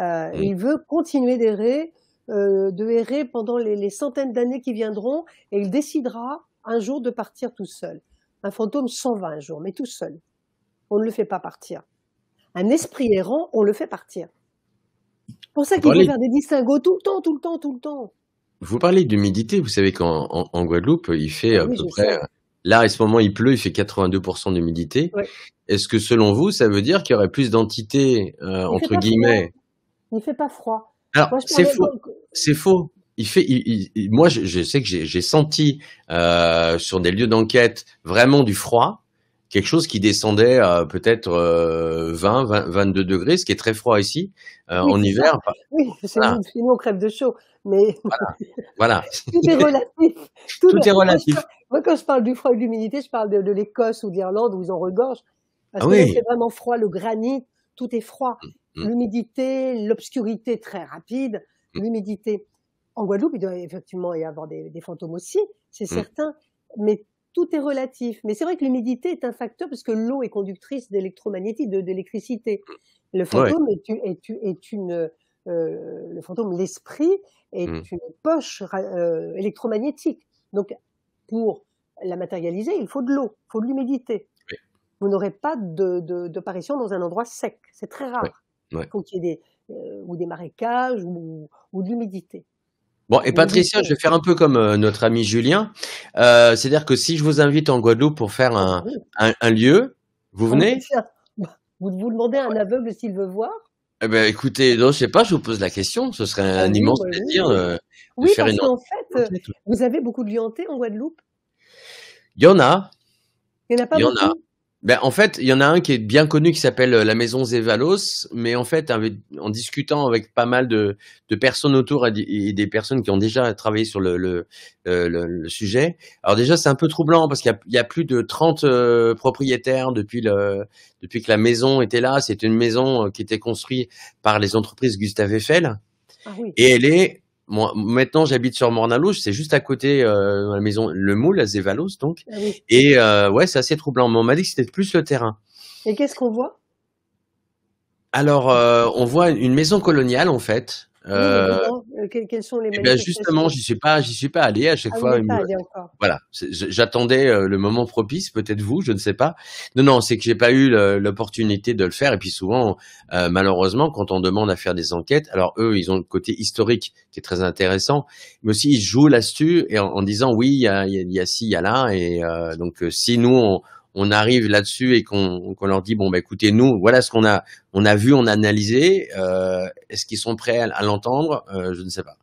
Euh, il veut continuer d'errer, euh, de errer pendant les centaines d'années qui viendront, et il décidera un jour de partir tout seul. Un fantôme s'en va un jour, mais tout seul. On ne le fait pas partir. Un esprit errant, on le fait partir. C'est pour ça qu'il faut faire des distinguos tout le temps, tout le temps, tout le temps. Vous parlez d'humidité. Vous savez qu'en Guadeloupe, il fait ah à peu près. Là, à ce moment, il pleut, il fait 82% d'humidité. Est-ce que selon vous, ça veut dire qu'il y aurait plus d'entités, euh, entre guillemets Il ne fait pas froid. Alors, c'est faux. C'est faux il fait, moi, je, sais que j'ai senti euh, sur des lieux d'enquête vraiment du froid, quelque chose qui descendait euh, peut-être 20, 22 degrés, ce qui est très froid ici euh, en hiver. Oui, c'est on crève de chaud, mais voilà. voilà. tout est relatif. Tout, est relatif. Moi, quand je parle du froid et de l'humidité, je parle de, l'Écosse ou d'Irlande où ils en regorgent. Parce ah que c'est vraiment froid, le granit, tout est froid. Mm, mm. L'humidité, l'obscurité très rapide, mm. l'humidité. En Guadeloupe, il doit effectivement y avoir des, fantômes aussi, c'est mm. certain, mais tout est relatif. Mais c'est vrai que l'humidité est un facteur parce que l'eau est conductrice d'électromagnétique, d'électricité. Le fantôme est, une, euh, le fantôme, l'esprit est mm. une poche euh, électromagnétique. Donc, pour la matérialiser, il faut de l'eau, il faut de l'humidité. Vous n'aurez pas de, dans un endroit sec. C'est très rare. Il qu'il y ait des, euh, ou des marécages ou de l'humidité. Bon, et Patricia, je vais faire un peu comme euh, notre ami Julien. Euh, c'est-à-dire que si je vous invite en Guadeloupe pour faire un, lieu, vous ah venez Vous vous demandez à un aveugle s'il veut voir eh ben, écoutez, non, je sais pas, je vous pose la question. Ce serait ah un immense bah plaisir de, oui, parce qu'en fait, vous avez beaucoup de hanté en Guadeloupe. Il y en a. Il n'y en a pas beaucoup. En a. Ben, en fait, il y en a un qui est bien connu qui s'appelle euh, la maison Zévalos, mais en fait, en discutant avec pas mal de, personnes autour et des personnes qui ont déjà travaillé sur euh, le, sujet, alors déjà, c'est un peu troublant parce qu'il y, a plus de 30 euh, propriétaires depuis, le, depuis que la maison était là. C'est une maison qui était construite par les entreprises Gustave Eiffel. Ah et elle est moi, maintenant, j'habite sur Mornalouche, c'est juste à côté euh, la maison Le Moule, à Zévalos, donc. Ah Et euh, ouais, c'est assez troublant. Mais on m'a dit que c'était plus le terrain. Et qu'est-ce qu'on voit Alors, euh, on voit une maison coloniale, en fait. Euh, quels sont les eh ben, Justement, j'y suis pas, j'y suis pas allé à chaque ah, fois. Voilà, j'attendais euh, le moment propice, peut-être vous, je ne sais pas. Non, non, c'est que j'ai pas eu l'opportunité de le faire. Et puis souvent, euh, malheureusement, quand on demande à faire des enquêtes, alors eux, ils ont le côté historique qui est très intéressant, mais aussi ils jouent l'astuce en, disant oui, il y a, y a ci, il y a là, et donc si nous on on arrive là-dessus et qu'on leur dit bon bah écoutez nous voilà ce qu'on a on a vu on a analysé euh, est-ce qu'ils sont prêts à, l'entendre euh, je ne sais pas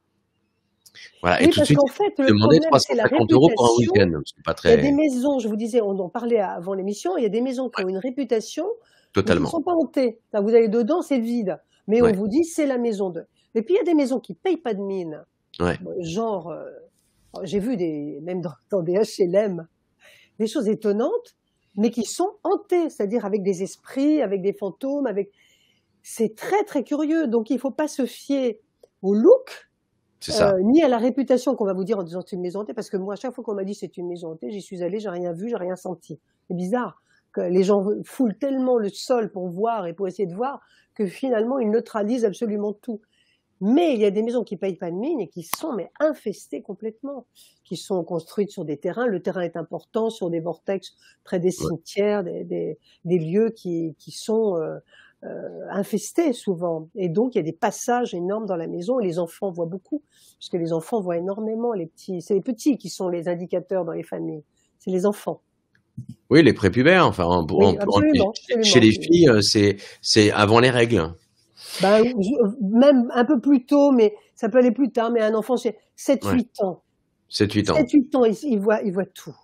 voilà et tout de suite demander 350 euros pour un week-end c'est pas très il y a des maisons je vous disais on en parlait avant l'émission il y a des maisons qui ont une réputation totalement qui ne sont pas hantées vous allez dedans c'est vide mais on vous dit c'est la maison de… » et puis il y a des maisons qui payent pas de mine ouais. genre euh, oh, j'ai vu des même dans, dans des HLM des choses étonnantes mais qui sont hantés, c'est-à-dire avec des esprits, avec des fantômes, avec. C'est très très curieux. Donc il ne faut pas se fier au look, euh, ni à la réputation qu'on va vous dire en disant c'est une maison hantée, parce que moi, à chaque fois qu'on m'a dit c'est une maison hantée, j'y suis allée, j'ai rien vu, j'ai rien senti. C'est bizarre que les gens foulent tellement le sol pour voir et pour essayer de voir que finalement ils neutralisent absolument tout. Mais il y a des maisons qui ne payent pas de mine et qui sont mais infestées complètement, qui sont construites sur des terrains. Le terrain est important sur des vortex près des cimetières, des, lieux qui, sont euh, euh, infestés souvent. Et donc il y a des passages énormes dans la maison et les enfants voient beaucoup, puisque les enfants voient énormément les petits. C'est les petits qui sont les indicateurs dans les familles. C'est les enfants. Oui, les prépubères. Enfin, chez les filles, euh, c'est avant les règles ben, même un peu plus tôt, mais ça peut aller plus tard, mais un enfant, c'est 7-8 ans. 7-8 ans. 7-8 ans, il, voit, il tout.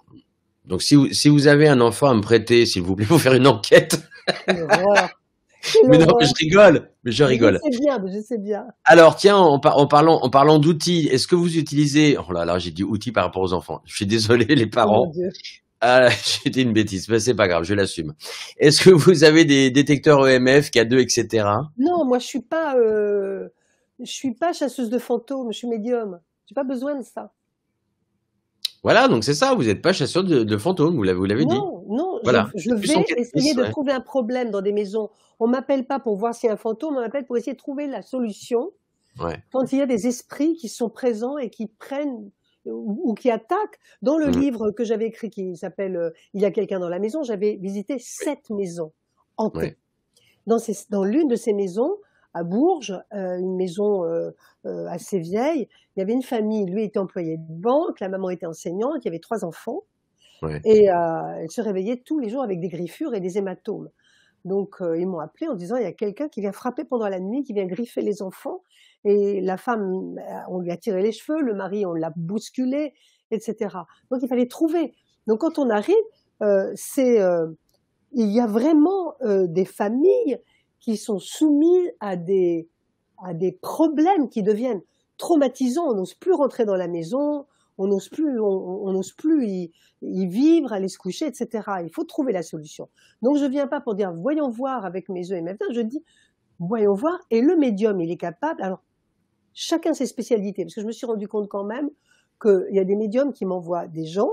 Donc, si vous, si vous avez un enfant à me prêter, s'il vous plaît, vous faire une enquête. mais non, je rigole, mais je rigole. Je sais bien, je sais bien. Alors, tiens, en, parlant, en parlant d'outils, est-ce que vous utilisez, oh là là, j'ai dit outils par rapport aux enfants. Je suis désolé, les oh parents. Ah, j'ai dit une bêtise, mais c'est pas grave, je l'assume. Est-ce que vous avez des détecteurs EMF, K2, etc. Non, moi je suis pas, euh, je suis pas chasseuse de fantômes, je suis médium. J'ai pas besoin de ça. Voilà, donc c'est ça, vous n'êtes pas chasseur de, fantômes, vous l'avez, dit. Non, non, je, vais essayer de trouver un problème dans des maisons. On m'appelle pas pour voir s'il y a un fantôme, on m'appelle pour essayer de trouver la solution. Quand il y a des esprits qui sont présents et qui prennent ou, qui attaquent. Dans le mmh. livre que j'avais écrit qui s'appelle euh, Il y a quelqu'un dans la maison, j'avais visité sept maisons en Dans, l'une de ces maisons, à Bourges, euh, une maison euh, assez vieille. Il y avait une famille, lui était employé de banque, la maman était enseignante, il y avait trois enfants. Et elle se réveillait tous les jours avec des griffures et des hématomes. Donc ils m'ont appelé en disant il y a quelqu'un qui vient frapper pendant la nuit, qui vient griffer les enfants. Et la femme, ben, on lui a tiré les cheveux, le mari, on l'a bousculé, etc. Donc il fallait trouver. Donc quand on arrive, euh, c'est euh, il y a vraiment euh, des familles qui sont soumises à des à des problèmes qui deviennent traumatisants. On n'ose plus rentrer dans la maison, on n'ose plus on n'ose plus y, vivre, aller se coucher, etc. Il faut trouver la solution. Donc je viens pas pour dire voyons voir avec mes yeux et mes dents. Je dis voyons voir et le médium il est capable. Alors chacun ses spécialités. Parce que je me suis rendu compte quand même qu'il y a des médiums qui m'envoient des gens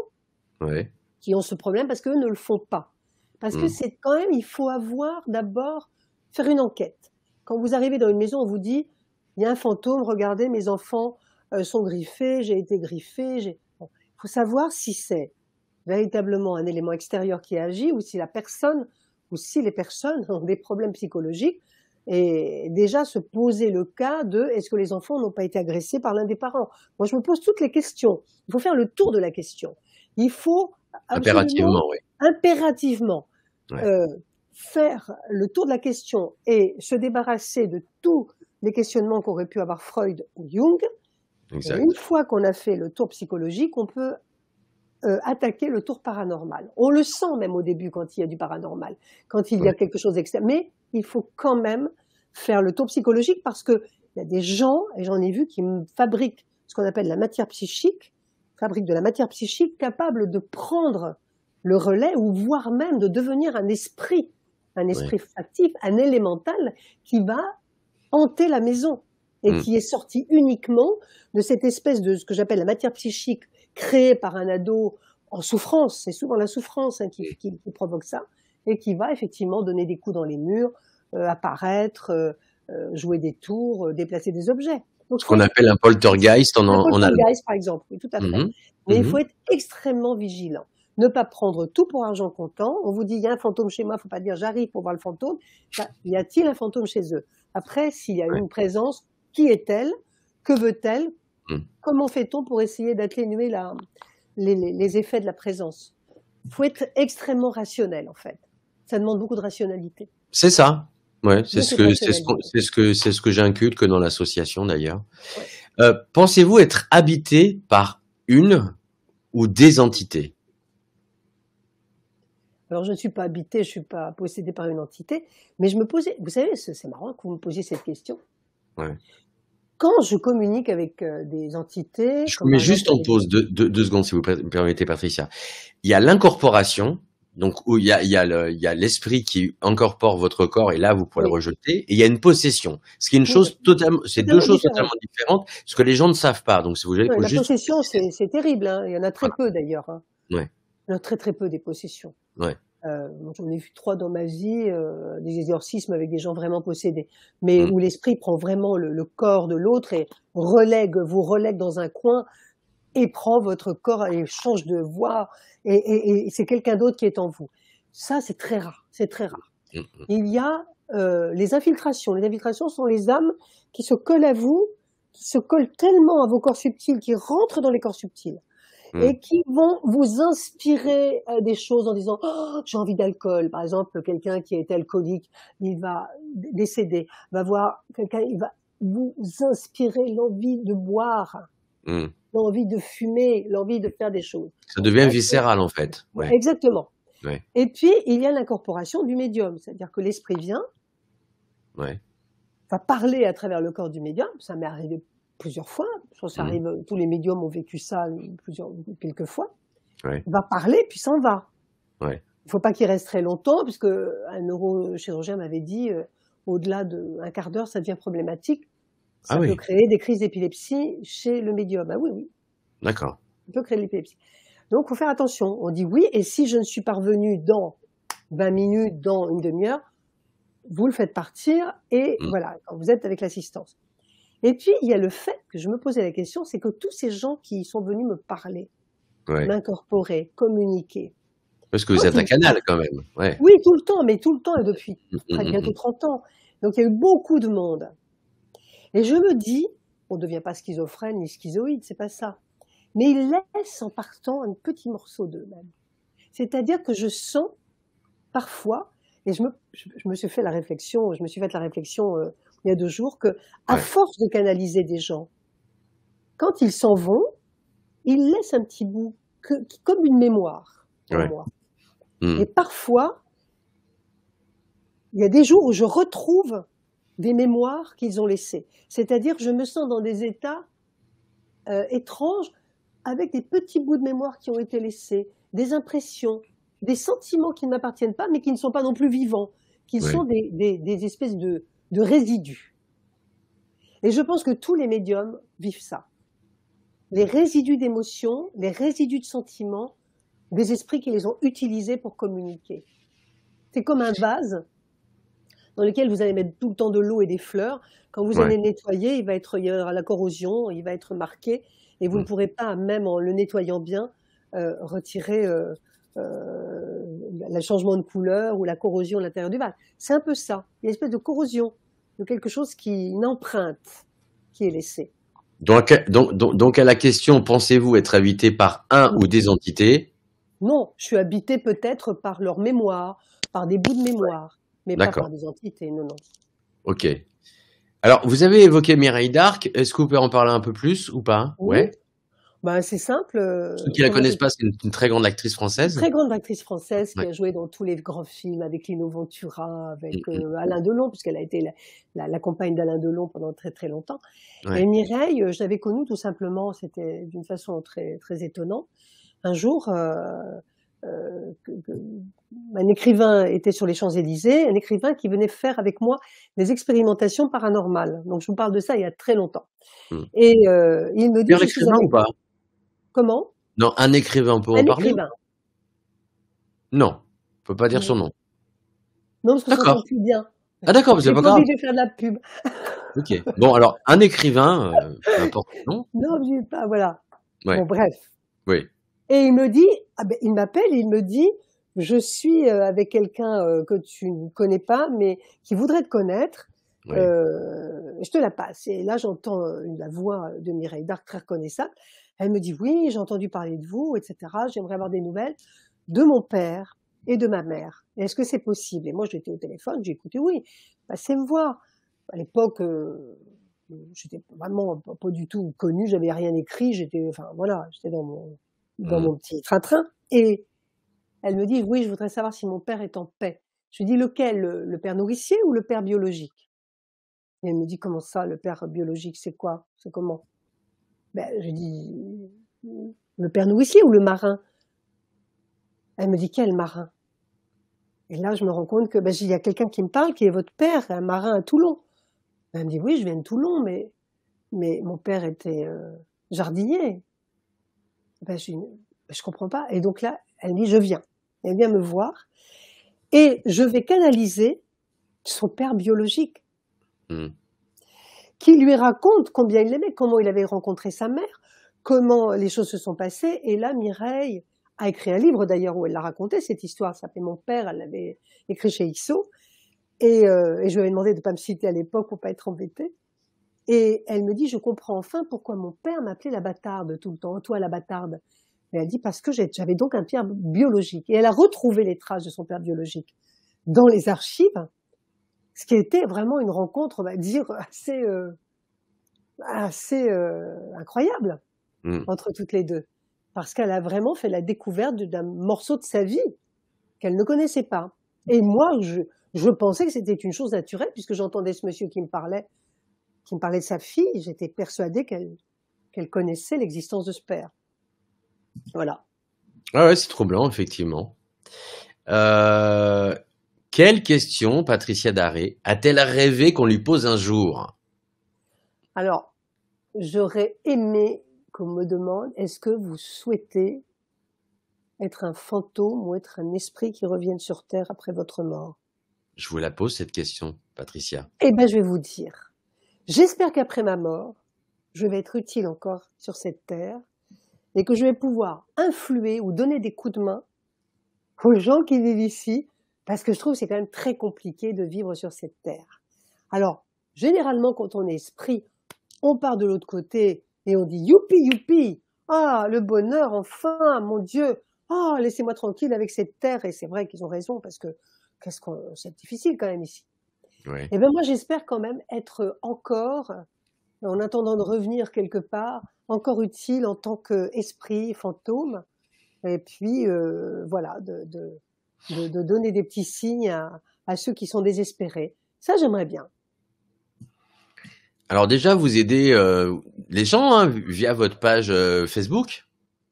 qui ont ce problème parce qu'eux ne le font pas. Parce que hmm. c'est quand même, il faut avoir d'abord, faire une enquête. Quand vous arrivez dans une maison, on vous dit, il y a un fantôme, regardez, mes enfants euh, sont griffés, j'ai été griffé. Il faut savoir si c'est véritablement un élément extérieur qui agit ou si la personne ou si les personnes ont des problèmes psychologiques et déjà se poser le cas de est-ce que les enfants n'ont pas été agressés par l'un des parents Moi, je me pose toutes les questions. Il faut faire le tour de la question. Il faut impérativement, oui. impérativement euh, faire le tour de la question et se débarrasser de tous les questionnements qu'aurait pu avoir Freud ou Jung. Une fois qu'on a fait le tour psychologique, on peut euh, attaquer le tour paranormal. On le sent même au début quand il y a du paranormal, quand il y a quelque chose d'extérieur. Mais il faut quand même faire le tour psychologique parce que y a des gens, et j'en ai vu, qui fabriquent ce qu'on appelle la matière psychique, fabriquent de la matière psychique capable de prendre le relais ou voire même de devenir un esprit, un esprit factif, un élémental qui va hanter la maison et mm. qui est sorti uniquement de cette espèce de ce que j'appelle la matière psychique créée par un ado en souffrance. C'est souvent la souffrance hein, qui, provoque ça et qui va effectivement donner des coups dans les murs, euh, apparaître, euh, euh, jouer des tours, déplacer des objets. Ce qu'on appelle un poltergeist en, un poltergeist, par exemple, oui, tout à fait. Mhm. Mais il mhm. faut être extrêmement vigilant. Ne pas prendre tout pour argent comptant. On vous dit, il y a un fantôme chez moi, il ne faut pas dire, j'arrive pour voir le fantôme. y a-t-il un fantôme chez eux Après, s'il y a une présence, qui est-elle Que veut-elle mhm. Comment fait-on pour essayer d'atténuer la, les, les, effets de la présence. Il faut être extrêmement rationnel, en fait ça demande beaucoup de rationalité. C'est ça. Ouais, c'est ce, que c'est ce que c'est ce que j'inculque dans l'association d'ailleurs. Euh, pensez-vous être habité par une ou des entités Alors je ne suis pas habité, je ne suis pas possédé par une entité, mais je me posais, vous savez, c'est marrant que vous me posiez cette question. Quand je communique avec euh, des entités, je mets juste en pause deux secondes si vous me permettez, Patricia. Il y a l'incorporation donc il y a, l'esprit qui incorpore votre corps et là vous pouvez le rejeter. Et il y a une possession, ce qui est une chose totalement, c'est deux choses totalement différentes, ce que les gens ne savent pas. Donc si vous la possession, c'est terrible. Hein. Il y en a très peu d'ailleurs. Hein. Il y en a très très peu des possessions. Ouais. Euh, j'en ai vu trois dans ma vie, euh, des exorcismes avec des gens vraiment possédés, mais mmh. où l'esprit prend vraiment le, le corps de l'autre et relègue, vous relègue dans un coin et prend votre corps et change de voix et, c'est quelqu'un d'autre qui est en vous. Ça, c'est très rare, c'est très rare. Mm, mm. Il y a euh, les infiltrations. Les infiltrations sont les âmes qui se collent à vous, qui se collent tellement à vos corps subtils, qui rentrent dans les corps subtils mm. et qui vont vous inspirer euh, des choses en disant oh, j'ai envie d'alcool par exemple quelqu'un qui est alcoolique il va décéder va voir quelqu'un il va vous inspirer l'envie de boire l'envie de fumer, l'envie de faire des choses. Ça devient viscéral en fait. Exactement. Et puis, il y a l'incorporation du médium, c'est-à-dire que l'esprit vient, va parler à travers le corps du médium, ça m'est arrivé plusieurs fois, mmh. tous les médiums ont vécu ça plusieurs, quelques fois, va parler puis s'en va. Il ne faut pas qu'il reste très longtemps, puisque un neurochirurgien m'avait dit, euh, au-delà d'un quart d'heure, ça devient problématique, ça ah peut créer des crises d'épilepsie chez le médium. Ah oui, oui. D'accord. Ça peut créer de l'épilepsie. Donc, il faut faire attention. On dit oui, et si je ne suis pas revenu dans 20 minutes, dans une demi-heure, vous le faites partir, et hmm. voilà, vous êtes avec l'assistance. Et puis, il y a le fait que je me posais la question, c'est que tous ces gens qui sont venus me parler, m'incorporer, communiquer. Parce que vous êtes un canal quand même. Oui, tout le temps, mais tout le temps, et depuis mmh, mmh, mmh bientôt 30 mmh. ans. Donc, il y a eu beaucoup de monde. Et je me dis, on ne devient pas schizophrène ni schizoïde, c'est pas ça. Mais il laisse en partant un petit morceau d'eux-mêmes. C'est-à-dire que je sens parfois, et je me, je, me, suis fait la réflexion, je me suis fait la réflexion euh, il y a deux jours, que à force de canaliser des gens, quand ils s'en vont, ils laissent un petit bout, comme une mémoire hmm. Et parfois, il y a des jours où je retrouve des mémoires qu'ils ont laissées. C'est-à-dire, je me sens dans des états euh, étranges avec des petits bouts de mémoire qui ont été laissés, des impressions, des sentiments qui ne m'appartiennent pas, mais qui ne sont pas non plus vivants, qui sont des, espèces de, de résidus. Et je pense que tous les médiums vivent ça. Les résidus d'émotions, les résidus de sentiments, des esprits qui les ont utilisés pour communiquer. C'est comme un vase dans lequel vous allez mettre tout le temps de l'eau et des fleurs. Quand vous allez nettoyer, il va être, il y aura la corrosion, il va être marqué, et vous ne mm. pourrez pas, même en le nettoyant bien, euh, retirer euh, euh, le changement de couleur ou la corrosion à l'intérieur du vase. C'est un peu ça, une espèce de corrosion, de quelque chose qui, une empreinte qui est laissée. Donc, donc, donc à la question, pensez-vous être habité par un ou des entités Non, je suis habité peut-être par leur mémoire, par des bouts de mémoire mais pas par des entités, non, non. Ok. Alors, vous avez évoqué Mireille Dark. Est-ce que vous pouvez en parler un peu plus ou pas oui. Ouais. Bah, c'est simple. Euh, Ceux qui ne la connaissent pas, c'est une, très grande actrice française. très grande actrice française qui a joué dans tous les grands films avec Lino Ventura, avec mm, mm. Euh, Alain Delon, puisqu'elle a été la, compagne d'Alain Delon pendant très très longtemps. Et Mireille, euh, je l'avais connue tout simplement, c'était d'une façon très, très étonnante. Un jour, euh, un écrivain était sur les Champs-Élysées, un écrivain qui venait faire avec moi des expérimentations paranormales. Donc je vous parle de ça il y a très longtemps. Hmm. Et euh, il me dit. Un écrivain ou pas Comment Non, un écrivain, on peut en parler écrivain. Non, on peut pas dire son nom. Non, parce que ça plus bien. Ah d'accord, c'est pas grave. Je vais faire de la pub. ok. Bon, alors, un écrivain, euh, peu importe, nom. Non, je pas, voilà. Bon, bref. Oui. Et il me dit, ah ben, il m'appelle, il me dit, je suis euh, avec quelqu'un euh, que tu ne connais pas, mais qui voudrait te connaître. Euh, je te la passe. Et là, j'entends euh, la voix de Mireille Dark, très reconnaissable. Elle me dit oui, j'ai entendu parler de vous, etc. J'aimerais avoir des nouvelles de mon père et de ma mère. Est-ce que c'est possible Et moi, j'étais au téléphone, j'ai écouté oui. Passez bah, me voir. À l'époque, euh, j'étais vraiment pas, pas, du tout connue, j'avais rien écrit, j'étais, enfin voilà, j'étais dans mon dans mmh. mon petit train-train. Et elle me dit, oui, je voudrais savoir si mon père est en paix. Je lui dis, lequel le, père nourricier ou le père biologique Et elle me dit, comment ça, le père biologique, c'est quoi C'est comment ben, Je lui dis, le père nourricier ou le marin Elle me dit, quel marin Et là, je me rends compte que ben, il y a quelqu'un qui me parle, qui est votre père, un marin à Toulon. elle me dit, oui, je viens de Toulon, mais, mais mon père était euh, jardinier. Bah, je, ne comprends pas. Et donc là, elle dit, je viens. Elle vient me voir. Et je vais canaliser son père biologique, hmm. qui lui raconte combien il l'aimait, comment il avait rencontré sa mère, comment les choses se sont passées. Et là, Mireille a écrit un livre d'ailleurs où elle l'a raconté, cette histoire. Ça s'appelait Mon père, elle l'avait écrit chez Ixo. Et, euh, je lui avais demandé de ne pas me citer à l'époque pour ne pas être embêtée. Et elle me dit, je comprends enfin pourquoi mon père m'appelait la bâtarde tout le temps, toi la bâtarde. Mais elle dit, parce que j'avais donc un père biologique. Et elle a retrouvé les traces de son père biologique dans les archives, ce qui était vraiment une rencontre, on va dire, assez, euh, assez euh, incroyable hmm. entre toutes les deux. Parce qu'elle a vraiment fait la découverte d'un morceau de sa vie qu'elle ne connaissait pas. Et moi, je pensais que c'était une chose naturelle, puisque j'entendais ce monsieur qui me parlait qui me parlait de sa fille, j'étais persuadée qu'elle qu'elle connaissait l'existence de ce père. Voilà. Ah ouais, c'est troublant, effectivement. Euh, quelle question Patricia Daré a-t-elle rêvé qu'on lui pose un jour Alors, j'aurais aimé qu'on me demande est-ce que vous souhaitez être un fantôme ou être un esprit qui revienne sur Terre après votre mort Je vous la pose cette question, Patricia. Eh bien, je vais vous dire. J'espère qu'après ma mort, je vais être utile encore sur cette terre et que je vais pouvoir influer ou donner des coups de main aux gens qui vivent ici parce que je trouve que c'est quand même très compliqué de vivre sur cette terre. Alors, généralement, quand on est esprit, on part de l'autre côté et on dit youpi, youpi, ah, le bonheur, enfin, mon Dieu, ah, laissez-moi tranquille avec cette terre. Et c'est vrai qu'ils ont raison parce que qu'est-ce qu'on, c'est difficile quand même ici. Et eh ben bien, moi, j'espère quand même être euh, encore, euh, en attendant de revenir quelque part, encore utile en tant qu'esprit fantôme. Et puis, euh, voilà, de, donner des petits signes à, ceux qui sont désespérés. Ça, j'aimerais bien. Alors déjà, vous aidez les gens hein, via votre page Facebook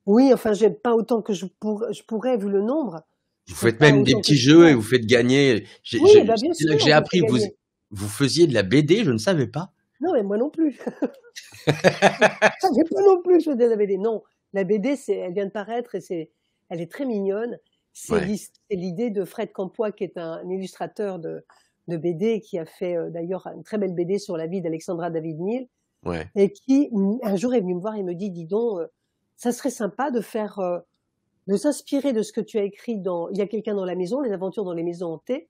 Oui, enfin, n'aide pas autant que je, je pourrais, vu le nombre. Vous faites même des petits jeux et vous faites gagner. oui, j'ai, bah, c'est là que j'ai appris. Vous, vous faisiez de la BD, je ne savais pas. Non, mais moi non plus. je savais pas non plus, je faisais de la BD. Non, la BD, c'est, elle vient de paraître et c'est, elle est très mignonne. C'est l'idée de Fred Campois, qui est un, illustrateur de, BD, qui a fait euh, d'ailleurs une très belle BD sur la vie d'Alexandra David Neal. Et qui, un jour, est venu me voir et me dit, dis donc, euh, ça serait sympa de faire euh, de s'inspirer de ce que tu as écrit dans Il y a quelqu'un dans la maison, les aventures dans les maisons hantées,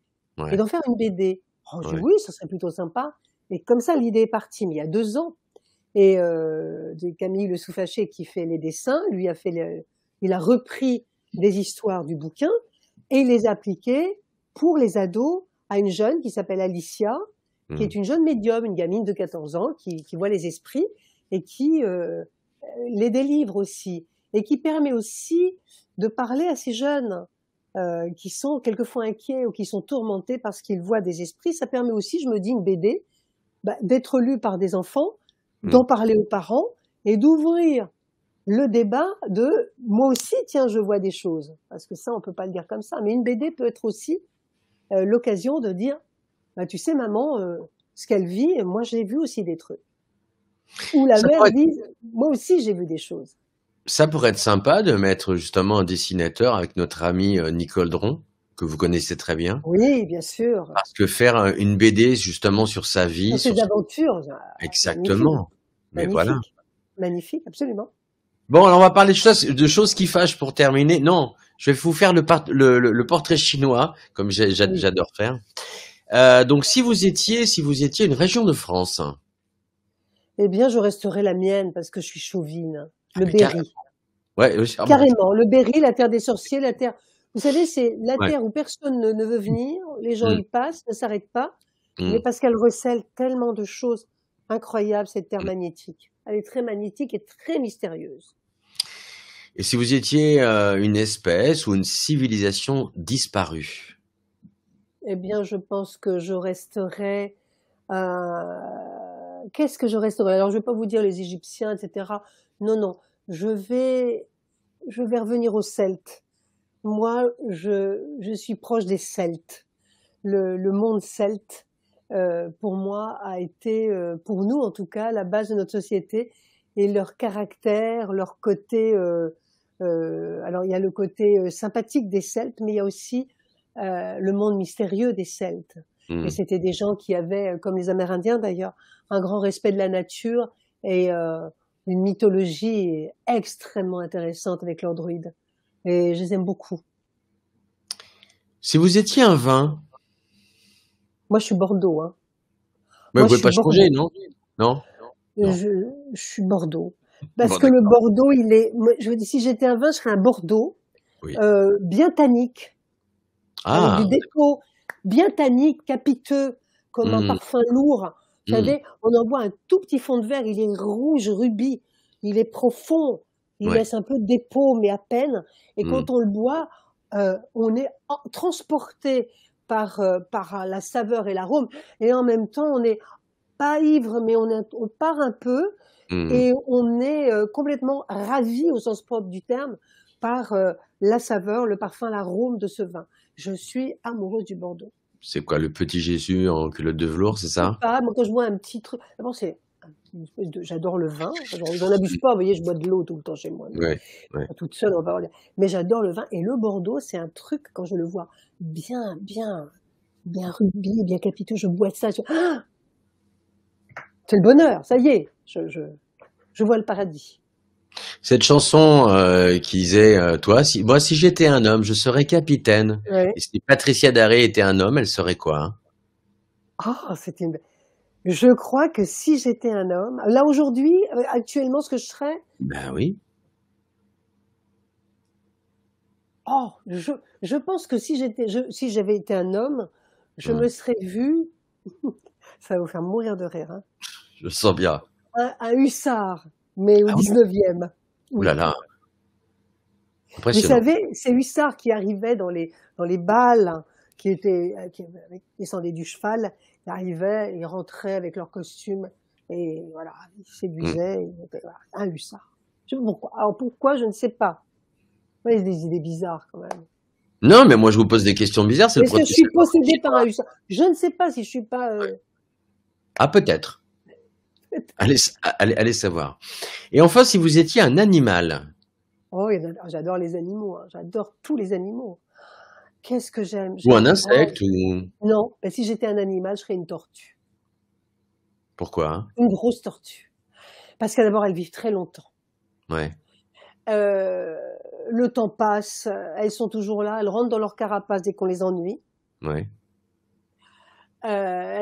et d'en faire une BD. Oh, oui, ça serait plutôt sympa. Et comme ça, l'idée est partie, mais il y a deux ans. Et euh, Camille Le Souffaché qui fait les dessins, lui a fait, il a repris des histoires du bouquin et les a appliquées pour les ados à une jeune qui s'appelle Alicia, qui hmm. est une jeune médium, une gamine de 14 ans qui, qui voit les esprits et qui euh, les délivre aussi et qui permet aussi de parler à ces jeunes euh, qui sont quelquefois inquiets ou qui sont tourmentés parce qu'ils voient des esprits. Ça permet aussi, je me dis, une BD, bah, d'être lue par des enfants, mm. d'en parler aux parents et d'ouvrir le débat de moi aussi, tiens, je vois des choses. Parce que ça, on peut pas le dire comme ça. Mais une BD peut être aussi euh, l'occasion de dire, bah, tu sais, maman, euh, ce qu'elle vit, moi, j'ai vu aussi des trucs. Ou la mère dit, moi aussi, j'ai vu des choses ça pourrait être sympa de mettre justement un dessinateur avec notre ami euh, Nicole Dron, que vous connaissez très bien. Oui, bien sûr. Parce que faire une BD justement sur sa vie. Sur ses aventures. Euh, Exactement. Mais voilà. Magnifique, absolument. Bon, alors on va parler de choses, qui fâchent pour terminer. Non, je vais vous faire le, portrait chinois, comme j'adore faire. Euh, donc, si vous étiez, si vous étiez une région de France. Eh bien, je resterai la mienne parce que je suis chauvine. Ah, le Berry. Ah, carrément. Le Berry, la terre des sorciers, la terre. Vous savez, c'est la terre où personne ne, veut mm. venir, les gens mm. y passent, ne s'arrêtent pas. Mm. Mais parce qu'elle recèle tellement de choses incroyables, cette terre magnétique. Elle est très magnétique et très mystérieuse. Et si vous étiez euh, une espèce ou une civilisation disparue Eh bien, je pense que je resterais. Euh, qu'est-ce que je resterais Alors, je ne vais pas vous dire les Égyptiens, etc. Non, non, je vais, je vais revenir aux Celtes. Moi, je, je suis proche des Celtes. Le, le monde celte, euh, pour moi, a été, euh, pour nous en tout cas, la base de notre société et leur caractère, leur côté. Euh, alors, il y a le côté sympathique des Celtes, mais il y a aussi le monde mystérieux des Celtes. Mmh. Et c'était des gens qui avaient, comme les Amérindiens d'ailleurs, un grand respect de la nature et une mythologie extrêmement intéressante avec l'Androïde. Et je les aime beaucoup. Si vous étiez un vin. Moi, je suis Bordeaux. Hein. Mais vous ne pouvez pas changer, non Non, Je, suis Bordeaux. Parce que le Bordeaux, il est. Je veux dire, si j'étais un vin, je serais un Bordeaux euh, bien tannique. Ah. du bien tannique, capiteux, comme un hmm. parfum lourd. Vous savez, mm. on en boit un tout petit fond de verre, il est rouge rubis, il est profond, il laisse un peu de dépôt, mais à peine. Et quand mm. on le boit, euh, on est transporté par, euh, par euh, la saveur et l'arôme, et en même temps, on n'est pas ivre, mais on, est, on part un peu, mm. et on est complètement ravi au sens propre du terme par la saveur, le parfum, l'arôme de ce vin. Je suis amoureuse du Bordeaux c'est quoi, le petit Jésus en culotte de velours, c'est ça Ah, moi quand je bois un petit truc, j'adore le vin, n'en abuse pas, vous voyez, je bois de l'eau tout le temps chez moi. Toute seule, on va mais j'adore le vin et le Bordeaux, c'est un truc quand je le vois bien, bien, bien rubis, bien capiteux, je bois ça, je... Ah c'est le bonheur, ça y est, je, je vois le paradis. Cette chanson euh, qui disait euh, toi moi si j'étais un homme je serais capitaine. Et si Patricia Daré était un homme elle serait quoi hein oh, Je crois que si j'étais un homme là aujourd'hui euh, actuellement ce que je serais. Ben oui. Oh je, pense que si j'avais été un homme je me serais vu ça va vous faire mourir de rire. Hein. Je sens bien. un hussard mais au 19e. Ah là là. Vous savez, ces hussards qui arrivaient dans les, dans les balles, hein, qui étaient, euh, qui descendaient du cheval, ils arrivaient, ils rentraient avec leur costume, et voilà, ils séduisaient, mm. un hussard. Je sais pourquoi. Alors pourquoi, je ne sais pas. Ouais, des idées bizarres quand même. Non, mais moi je vous pose des questions bizarres. mais Est-ce que je suis possédé par un hussard Je ne sais pas si je suis pas. Euh, ah peut-être. allez, allez, savoir. Et enfin, si vous étiez un animal. Oh, oh j'adore les animaux. Hein. J'adore tous les animaux. Qu'est-ce que j'aime Ou un insecte Non, si j'étais un animal, je serais une tortue. Pourquoi Une grosse tortue. Parce que d'abord, elles vivent très longtemps. Ouais. Euh, le temps passe, elles sont toujours là, elles rentrent dans leur carapace dès qu'on les ennuie. Ouais. Euh,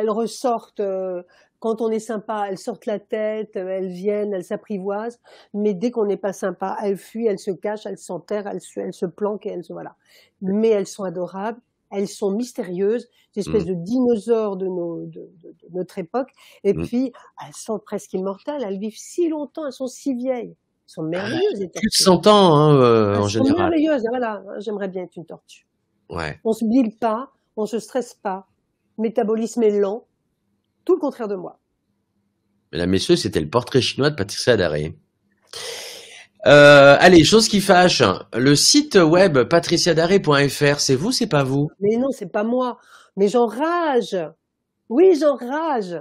elles ressortent euh, quand on est sympa, elles sortent la tête, euh, elles viennent, elles s'apprivoisent. Mais dès qu'on n'est pas sympa, elles fuient, elles se cachent, elles s'enterrent, elles, elles, se planquent et elles voilà. Mais elles sont adorables. Elles sont mystérieuses, des mmh. espèces de dinosaures de, nos, de, notre époque. Et mmh. puis, elles sont presque immortelles. Elles vivent si longtemps, elles sont si vieilles elles sont ah merveilleuses. Plus de 100 ans, hein, euh, en général. Sont merveilleuses, voilà. Hein, j'aimerais bien être une tortue. Ouais. On se bille pas, on se stresse pas. Métabolisme est lent, tout le contraire de moi. Mesdames, Messieurs, c'était le portrait chinois de Patricia Daré. Euh, allez, chose qui fâche, le site web patriciadaré.fr, c'est vous, c'est pas vous Mais non, c'est pas moi. Mais j'en rage. Oui, j'en rage.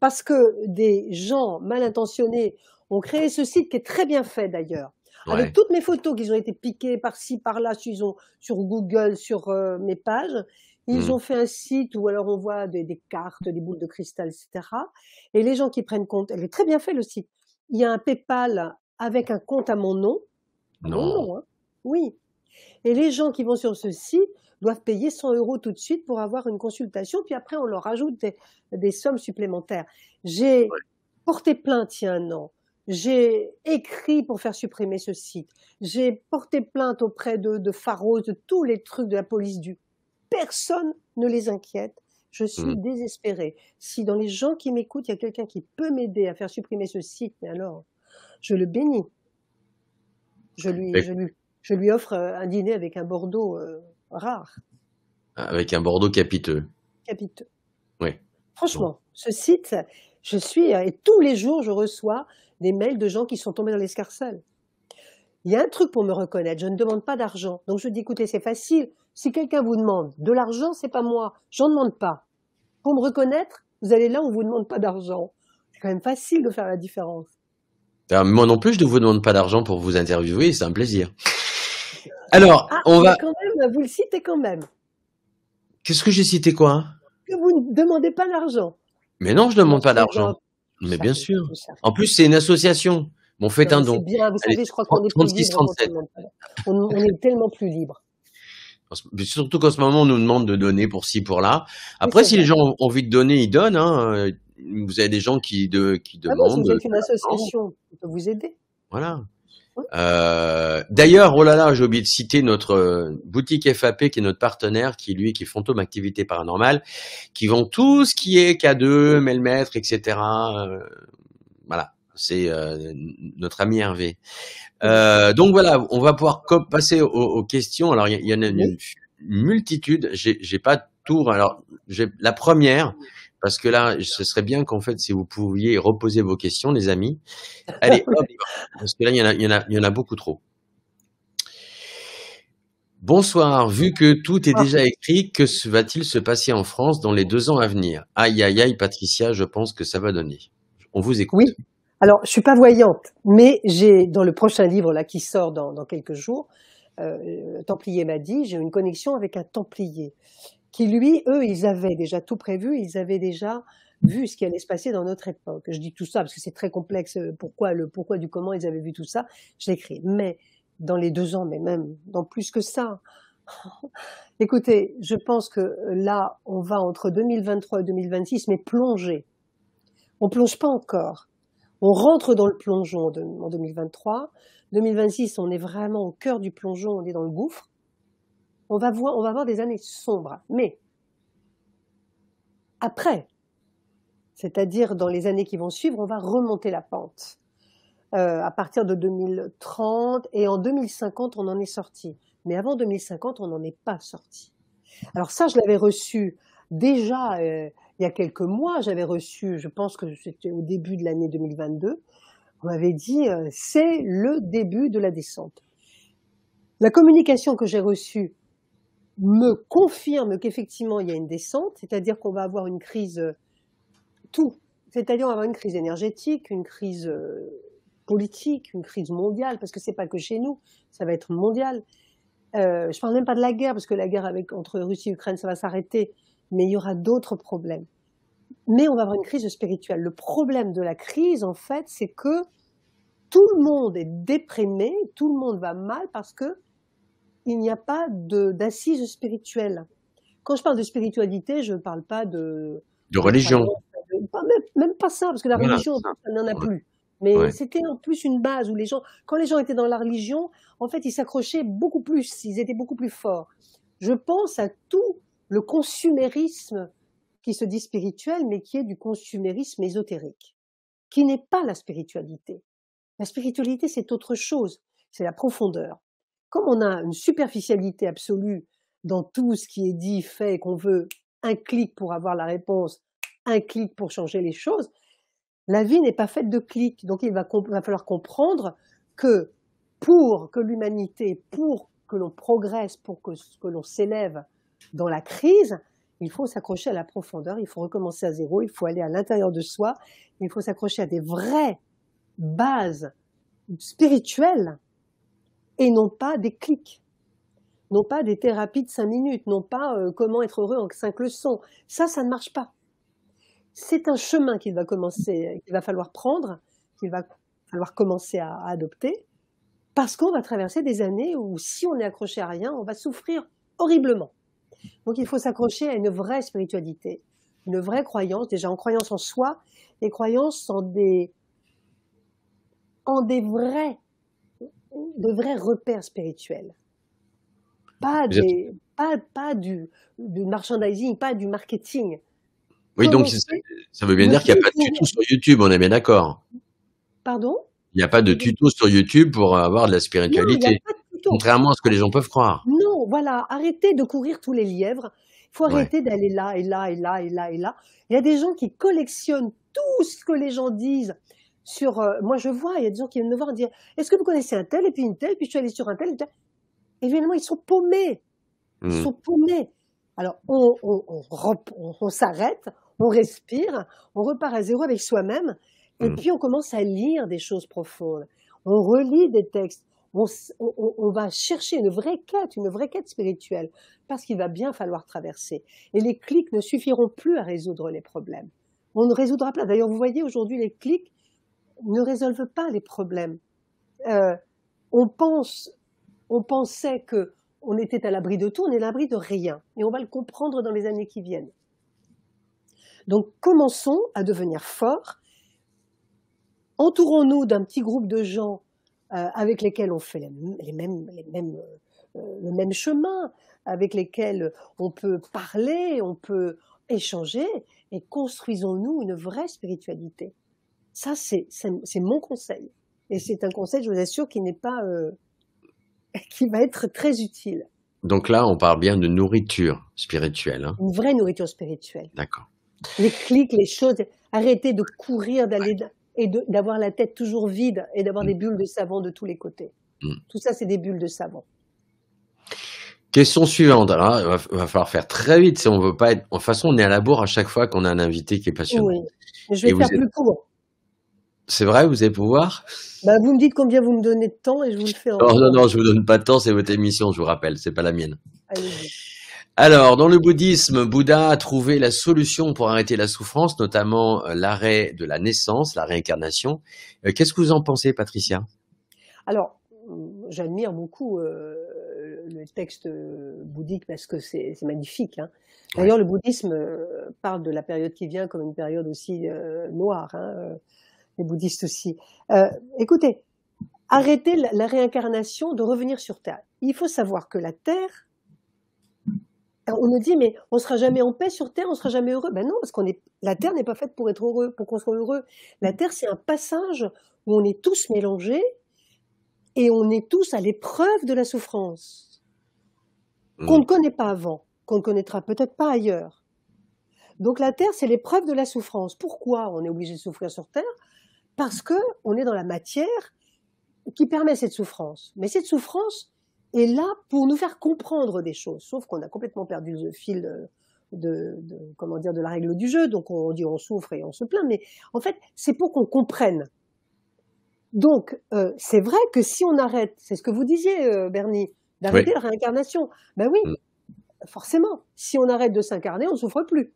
Parce que des gens mal intentionnés ont créé ce site qui est très bien fait d'ailleurs. Avec toutes mes photos qui ont été piquées par-ci, par-là, sur, Google, sur euh, mes pages. Ils mmh. ont fait un site où alors on voit des, cartes, des boules de cristal, etc. Et les gens qui prennent compte, elle est très bien fait le site. Il y a un PayPal avec un compte à mon nom. Non. Hein. Oui. Et les gens qui vont sur ce site doivent payer 100 euros tout de suite pour avoir une consultation, puis après on leur ajoute des, sommes supplémentaires. J'ai porté plainte il y a un an j'ai écrit pour faire supprimer ce site, j'ai porté plainte auprès de, de Pharos, de tous les trucs de la police du personne ne les inquiète. Je suis mm. désespérée. Si dans les gens qui m'écoutent, il y a quelqu'un qui peut m'aider à faire supprimer ce site, alors, je le bénis. Je lui, offre euh, un dîner avec un Bordeaux euh, rare. Ah, avec un Bordeaux capiteux. Capiteux. Oui. Franchement, ce site, je suis, euh, et tous les jours, je reçois des mails de gens qui sont tombés dans l'escarcelle. Il y a un truc pour me reconnaître, je ne demande pas d'argent. Donc je dis, écoutez, c'est facile, si quelqu'un vous demande de l'argent, c'est pas moi, j'en demande pas. Pour me reconnaître, vous allez là où on vous demande pas d'argent. C'est quand même facile de faire la différence. Ah, moi non plus, je ne vous demande pas d'argent pour vous interviewer, c'est un plaisir. Alors, ah, on va. Quand même, vous le citez quand même. Qu'est-ce que j'ai cité quoi hein Que vous ne demandez pas d'argent. Mais non, je ne demande pas d'argent. Mais bien sûr. En plus, c'est une association. Bon, faites un don. Bien, vous savez, je crois qu'on est plus on est tellement plus libre. Surtout qu'en ce moment, on nous demande de donner pour ci, pour là. Après, si les gens ont envie de donner, ils donnent. Hein. Vous avez des gens qui, ah demandent. vous êtes une euh, association qui peut vous aider. Voilà. Euh, d'ailleurs, oh là là, j'ai oublié de citer notre euh, boutique FAP qui est notre partenaire, qui lui, qui est Fantôme Activité Paranormale, qui vend tout ce qui est K2, Melmètre, etc c'est euh, notre ami Hervé. Euh, donc voilà, on va pouvoir passer aux, questions. Alors il y, en a une, multitude. J'ai pas tout. Alors la première parce que là, ce serait bien qu'en fait, si vous pouviez reposer vos questions, les amis. Allez, parce que là, il y, en a, beaucoup trop. Bonsoir. Vu que tout est déjà écrit, que va-t-il se passer en France dans les deux ans à venir Aïe, aïe, aïe, Patricia, je pense que ça va donner. On vous écoute. Alors, je suis pas voyante, mais j'ai dans le prochain livre là qui sort dans, quelques jours, euh, Templier m'a dit, j'ai une connexion avec un Templier qui lui, eux, ils avaient déjà tout prévu, ils avaient déjà vu ce qui allait se passer dans notre époque. Je dis tout ça parce que c'est très complexe. Euh, pourquoi le pourquoi du comment ils avaient vu tout ça, je l'écris. Mais dans les deux ans, mais même dans plus que ça. Écoutez, je pense que euh, là, on va entre 2023 et 2026, mais plonger. On plonge pas encore on rentre dans le plongeon en 2023. 2026, on est vraiment au cœur du plongeon, on est dans le gouffre. On va, voir, on va avoir des années sombres. Mais après, c'est-à-dire dans les années qui vont suivre, on va remonter la pente. Euh, à partir de 2030 et en 2050, on en est sorti. Mais avant 2050, on n'en est pas sorti. Alors ça, je l'avais reçu déjà euh, il y a quelques mois, j'avais reçu, je pense que c'était au début de l'année 2022, on m'avait dit euh, c'est le début de la descente. La communication que j'ai reçue me confirme qu'effectivement il y a une descente, c'est-à-dire qu'on va avoir une crise euh, tout, c'est-à-dire on va avoir une crise énergétique, une crise euh, politique, une crise mondiale, parce que ce n'est pas que chez nous, ça va être mondial. Je ne parle même pas de la guerre, parce que la guerre entre Russie et Ukraine, ça va s'arrêter mais il y aura d'autres problèmes. Mais on va avoir une crise spirituelle. Le problème de la crise, en fait, c'est que tout le monde est déprimé, tout le monde va mal parce que il n'y a pas d'assise spirituelle. Quand je parle de spiritualité, je ne parle pas de... De religion. même, pas ça, parce que la religion, on n'en a plus. Mais c'était en plus une base où les gens, quand les gens étaient dans la religion, en fait, ils s'accrochaient beaucoup plus, ils étaient beaucoup plus forts. Je pense à tout le consumérisme qui se dit spirituel, mais qui est du consumérisme ésotérique, qui n'est pas la spiritualité. La spiritualité, c'est autre chose, c'est la profondeur. Comme on a une superficialité absolue dans tout ce qui est dit, fait, qu'on veut un clic pour avoir la réponse, un clic pour changer les choses, la vie n'est pas faite de clics. Donc il va, falloir comprendre que pour que l'humanité, pour que l'on progresse, pour que l'on s'élève, dans la crise, il faut s'accrocher à la profondeur, il faut recommencer à zéro, il faut aller à l'intérieur de soi, il faut s'accrocher à des vraies bases spirituelles et non pas des clics, non pas des thérapies de cinq minutes, non pas euh, comment être heureux en cinq leçons. Ça, ça ne marche pas. C'est un chemin qu'il va falloir prendre, qu'il va falloir commencer à, à adopter, parce qu'on va traverser des années où si on est accroché à rien, on va souffrir horriblement. Donc il faut s'accrocher à une vraie spiritualité, une vraie croyance, déjà en croyance en soi, les croyances en des, des vrais, de vrais repères spirituels. Pas, des, pas, pas du, du, merchandising, pas du marketing. Oui, donc ça veut bien dire qu'il n'y a pas de tuto sur YouTube, on est bien d'accord. Pardon Il n'y a pas de tuto sur YouTube pour avoir de la spiritualité, contrairement à ce que les gens peuvent croire voilà, arrêtez de courir tous les lièvres. Il faut arrêter d'aller là et là et là et là et là. Il y a des gens qui collectionnent tout ce que les gens disent. Sur, euh, moi, je vois, il y a des gens qui viennent me voir dire Est-ce que vous connaissez un tel et puis une telle Puis je suis allée sur un tel. Et tel. Évidemment, ils sont paumés. Ils mmh. sont paumés. Alors, on, s'arrête, on respire, on repart à zéro avec soi-même, et mmh. puis on commence à lire des choses profondes. On relit des textes on, va chercher une vraie quête, une vraie quête spirituelle, parce qu'il va bien falloir traverser. Et les clics ne suffiront plus à résoudre les problèmes. On ne résoudra pas. D'ailleurs, vous voyez, aujourd'hui, les clics ne résolvent pas les problèmes. Euh, on pense, on pensait que on était à l'abri de tout, on est à l'abri de rien. Et on va le comprendre dans les années qui viennent. Donc commençons à devenir forts. Entourons-nous d'un petit groupe de gens euh, avec lesquels on fait les euh, euh, le même chemin, avec lesquels on peut parler, on peut échanger, et construisons-nous une vraie spiritualité. Ça, c'est mon conseil. Et c'est un conseil, je vous assure, qui n'est pas, qui va être très utile. Donc là, on parle bien de nourriture spirituelle. Hein. Une vraie nourriture spirituelle. D'accord. Les clics, les choses. Arrêtez de courir, d'aller et d'avoir la tête toujours vide et d'avoir mm. des bulles de savon de tous les côtés. Mm. Tout ça, c'est des bulles de savon. Question suivante. Alors, il va, falloir faire très vite si on veut pas être. De toute façon, on est à la bourre à chaque fois qu'on a un invité qui est passionné. Oui. Je vais faire plus court. C'est vrai, vous allez pouvoir bah, Vous me dites combien vous me donnez de temps et je vous le fais en. Non, non, non, je ne vous donne pas de temps, c'est votre émission, je vous rappelle, c'est pas la mienne. Allez alors, dans le bouddhisme, Bouddha a trouvé la solution pour arrêter la souffrance, notamment euh, l'arrêt de la naissance, la réincarnation. Euh, qu'est-ce que vous en pensez, Patricia Alors, euh, j'admire beaucoup le texte bouddhique parce que c'est magnifique. Hein. D'ailleurs, le bouddhisme parle de la période qui vient comme une période aussi noire, hein, les bouddhistes aussi. écoutez, arrêter la réincarnation de revenir sur Terre. Il faut savoir que la Terre on nous dit, mais on sera jamais en paix sur Terre, on sera jamais heureux. Ben non, parce que la Terre n'est pas faite pour être heureux, pour qu'on soit heureux. La Terre, c'est un passage où on est tous mélangés et on est tous à l'épreuve de la souffrance mm. qu'on ne connaît pas avant, qu'on ne connaîtra peut-être pas ailleurs. Donc la Terre, c'est l'épreuve de la souffrance. Pourquoi on est obligé de souffrir sur Terre Parce que est dans la matière qui permet cette souffrance. Mais cette souffrance, est là pour nous faire comprendre des choses, sauf qu'on a complètement perdu le fil de, comment dire de la règle du jeu, donc on dit on souffre et on se plaint, mais en fait c'est pour qu'on comprenne. Donc euh, c'est vrai que si on arrête, c'est ce que vous disiez euh, Bernie, d'arrêter la réincarnation, ben oui, mm. forcément, si on arrête de s'incarner, on souffre plus.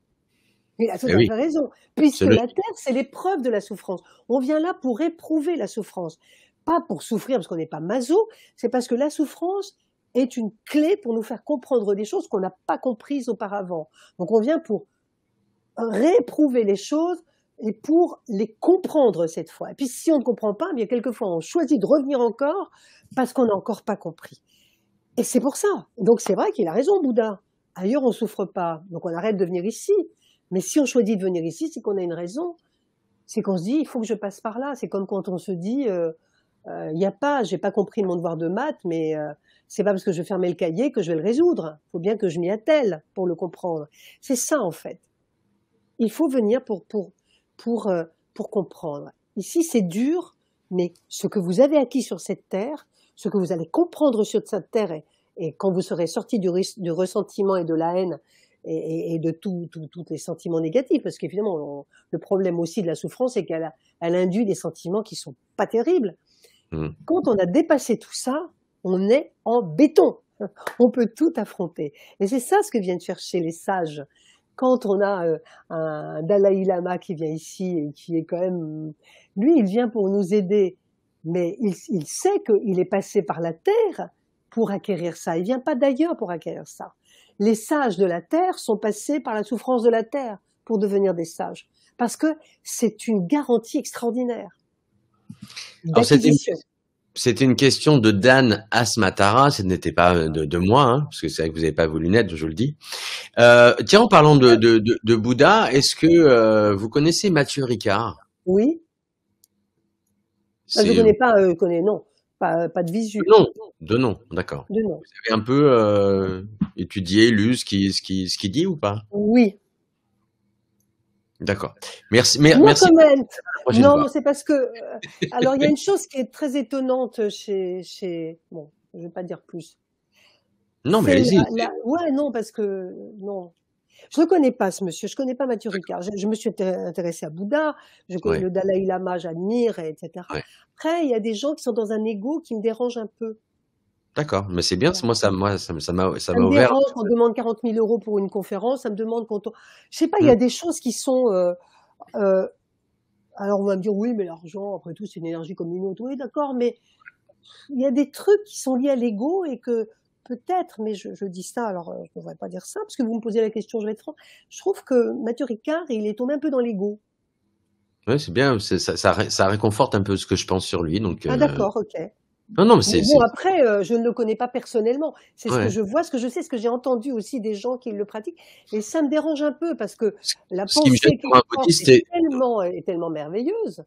Il a tout eh à raison, puisque la Terre, c'est l'épreuve de la souffrance. On vient là pour éprouver la souffrance pas pour souffrir parce qu'on n'est pas maso, c'est parce que la souffrance est une clé pour nous faire comprendre des choses qu'on n'a pas comprises auparavant. Donc on vient pour réprouver les choses et pour les comprendre cette fois. Et puis si on ne comprend pas, eh bien quelquefois on choisit de revenir encore parce qu'on n'a encore pas compris. Et c'est pour ça. Donc c'est vrai qu'il a raison Bouddha. Ailleurs on souffre pas, donc on arrête de venir ici. Mais si on choisit de venir ici, c'est qu'on a une raison. C'est qu'on se dit il faut que je passe par là. C'est comme quand on se dit euh, il euh, y a pas, j'ai pas compris mon devoir de maths, mais euh, c'est pas parce que je fermais le cahier que je vais le résoudre. Il faut bien que je m'y attelle pour le comprendre. C'est ça en fait. Il faut venir pour pour pour euh, pour comprendre. Ici, c'est dur, mais ce que vous avez acquis sur cette terre, ce que vous allez comprendre sur cette terre, et, quand vous serez sorti du, du, ressentiment et de la haine et, de tous tous les sentiments négatifs, parce qu'évidemment, le problème aussi de la souffrance, c'est qu'elle elle induit des sentiments qui sont pas terribles. Mm. Quand on a dépassé tout ça, on est en béton. On peut tout affronter. Et c'est ça ce que viennent chercher les sages. Quand on a euh, un Dalai Lama qui vient ici et qui est quand même, lui, il vient pour nous aider, mais il, il sait qu'il est passé par la terre pour acquérir ça. Il vient pas d'ailleurs pour acquérir ça. Les sages de la terre sont passés par la souffrance de la terre pour devenir des sages, parce que c'est une garantie extraordinaire. C'était une question de Dan Asmatara, ce n'était pas euh, de, moi, hein, parce que c'est vrai que vous n'avez pas vos lunettes, je le dis. Euh, tiens, en parlant de, de, Bouddha, est-ce que euh, vous connaissez Mathieu Ricard Oui. Vous ah, je ne connais pas, non, pas, de visu. Non, de nom, d'accord. Vous avez un peu étudié, lu ce qu'il qui dit ou pas Oui, D'accord. Merci. Non, c'est parce que. Euh, alors, il y a une chose qui est très étonnante chez. chez bon, je ne vais pas dire plus. Non, mais Ouais, non, parce que. Non. Je ne connais pas ce monsieur, je ne connais pas Mathieu Ricard. Je, me suis intéressée à Bouddha, je connais le Dalai Lama, j'admire, etc. Après, il y a des gens qui sont dans un ego qui me dérange un peu. D'accord, mais c'est bien. Moi, ça, moi, ça, ça m'a, ça Ça ouvert. demande 40 000 euros pour une conférence, ça me demande quand on... Je sais pas, il y a mm. des choses qui sont... Euh, euh, alors on va me dire, oui, mais l'argent, après tout, c'est une énergie comme une est d'accord, mais il y a des trucs qui sont liés à l'ego et que peut-être, mais je, dis ça, alors euh, je ne devrais pas dire ça, parce que vous me posez la question, je vais être franc. Je trouve que Mathieu Ricard, il est tombé un peu dans l'ego. Oui, c'est bien. Ça, réconforte un peu ce que je pense sur lui. Donc, Ah d'accord, ok. Non, non, mais Bon, après, euh, je ne le connais pas personnellement. C'est ce que je vois, ce que je sais, ce que j'ai entendu aussi des gens qui le pratiquent. Et ça me dérange un peu parce que la pensée bouddhiste est, tellement, merveilleuse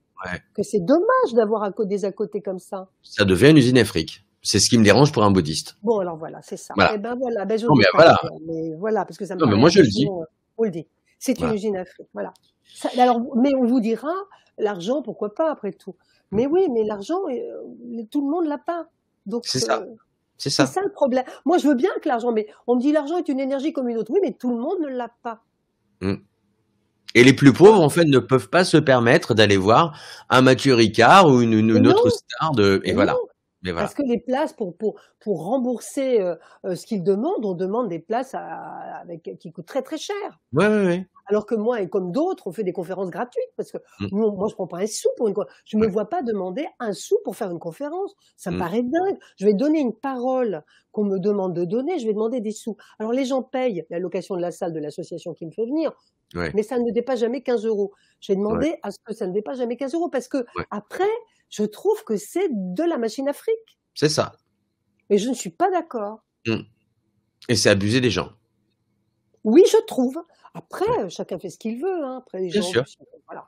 que c'est dommage d'avoir des à côté comme ça. Ça devient une usine afrique. C'est ce qui me dérange pour un bouddhiste. Bon, alors voilà, c'est ça. Voilà. Eh ben, ben voilà, mais voilà. parce que ça me. Non, mais moi je le dis. Euh, on le dit. C'est une usine afrique. Voilà. alors, mais on vous dira, l'argent, pourquoi pas après tout. Mais oui, mais l'argent, euh, tout le monde l'a pas. Donc euh, c'est ça. C'est ça. le problème. Moi, je veux bien que l'argent, mais on me dit l'argent est une énergie comme une autre. Oui, mais tout le monde ne l'a pas. Hmm. Et les plus pauvres, en fait, ne peuvent pas se permettre d'aller voir un Mathieu Ricard ou une, autre star de. Et, voilà. Parce que les places pour, pour, pour rembourser euh, ce qu'ils demandent, on demande des places avec, qui coûtent très très cher. Oui, oui, oui alors que moi, et comme d'autres, on fait des conférences gratuites, parce que mm. moi, je je prends pas un sou pour une conférence. Je me vois pas demander un sou pour faire une conférence. Ça me mm. paraît dingue. Je vais donner une parole qu'on me demande de donner, je vais demander des sous. Alors, les gens payent la location de la salle de l'association qui me fait venir, mais ça ne dépasse jamais 15 euros. J'ai demandé à ce que ça ne dépasse jamais 15 euros, parce que après, je trouve que c'est de la machine à fric. C'est ça. Mais je ne suis pas d'accord. Mm. Et c'est abuser des gens. Oui, je trouve. Après, chacun fait ce qu'il veut. Hein. Après, les sûr. Voilà.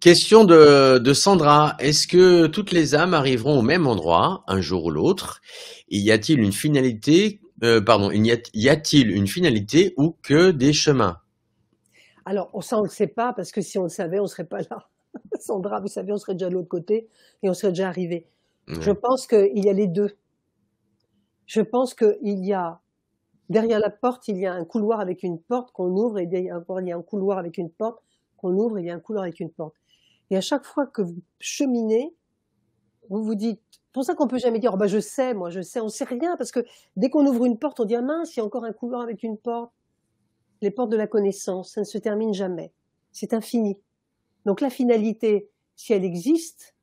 Question de, Sandra. Est-ce que toutes les âmes arriveront au même endroit un jour ou l'autre Y a-t-il une finalité euh, Pardon. Y a-t-il une finalité ou que des chemins Alors, on ne sait pas parce que si on le savait, on ne serait pas là. Sandra, vous savez, on serait déjà de l'autre côté et on serait déjà arrivé. Je pense qu'il y a les deux. Je pense qu'il y a derrière la porte, il y a un couloir avec une porte qu'on ouvre, et derrière il y a un couloir avec une porte qu'on ouvre, il y a un couloir avec une porte. Et à chaque fois que vous cheminez, vous vous dites, pour ça qu'on peut jamais dire, oh ben, je sais, moi je sais, on sait rien, parce que dès qu'on ouvre une porte, on dit, ah mince, il y a encore un couloir avec une porte. Les portes de la connaissance, ça ne se termine jamais. C'est infini. Donc la finalité, si elle existe,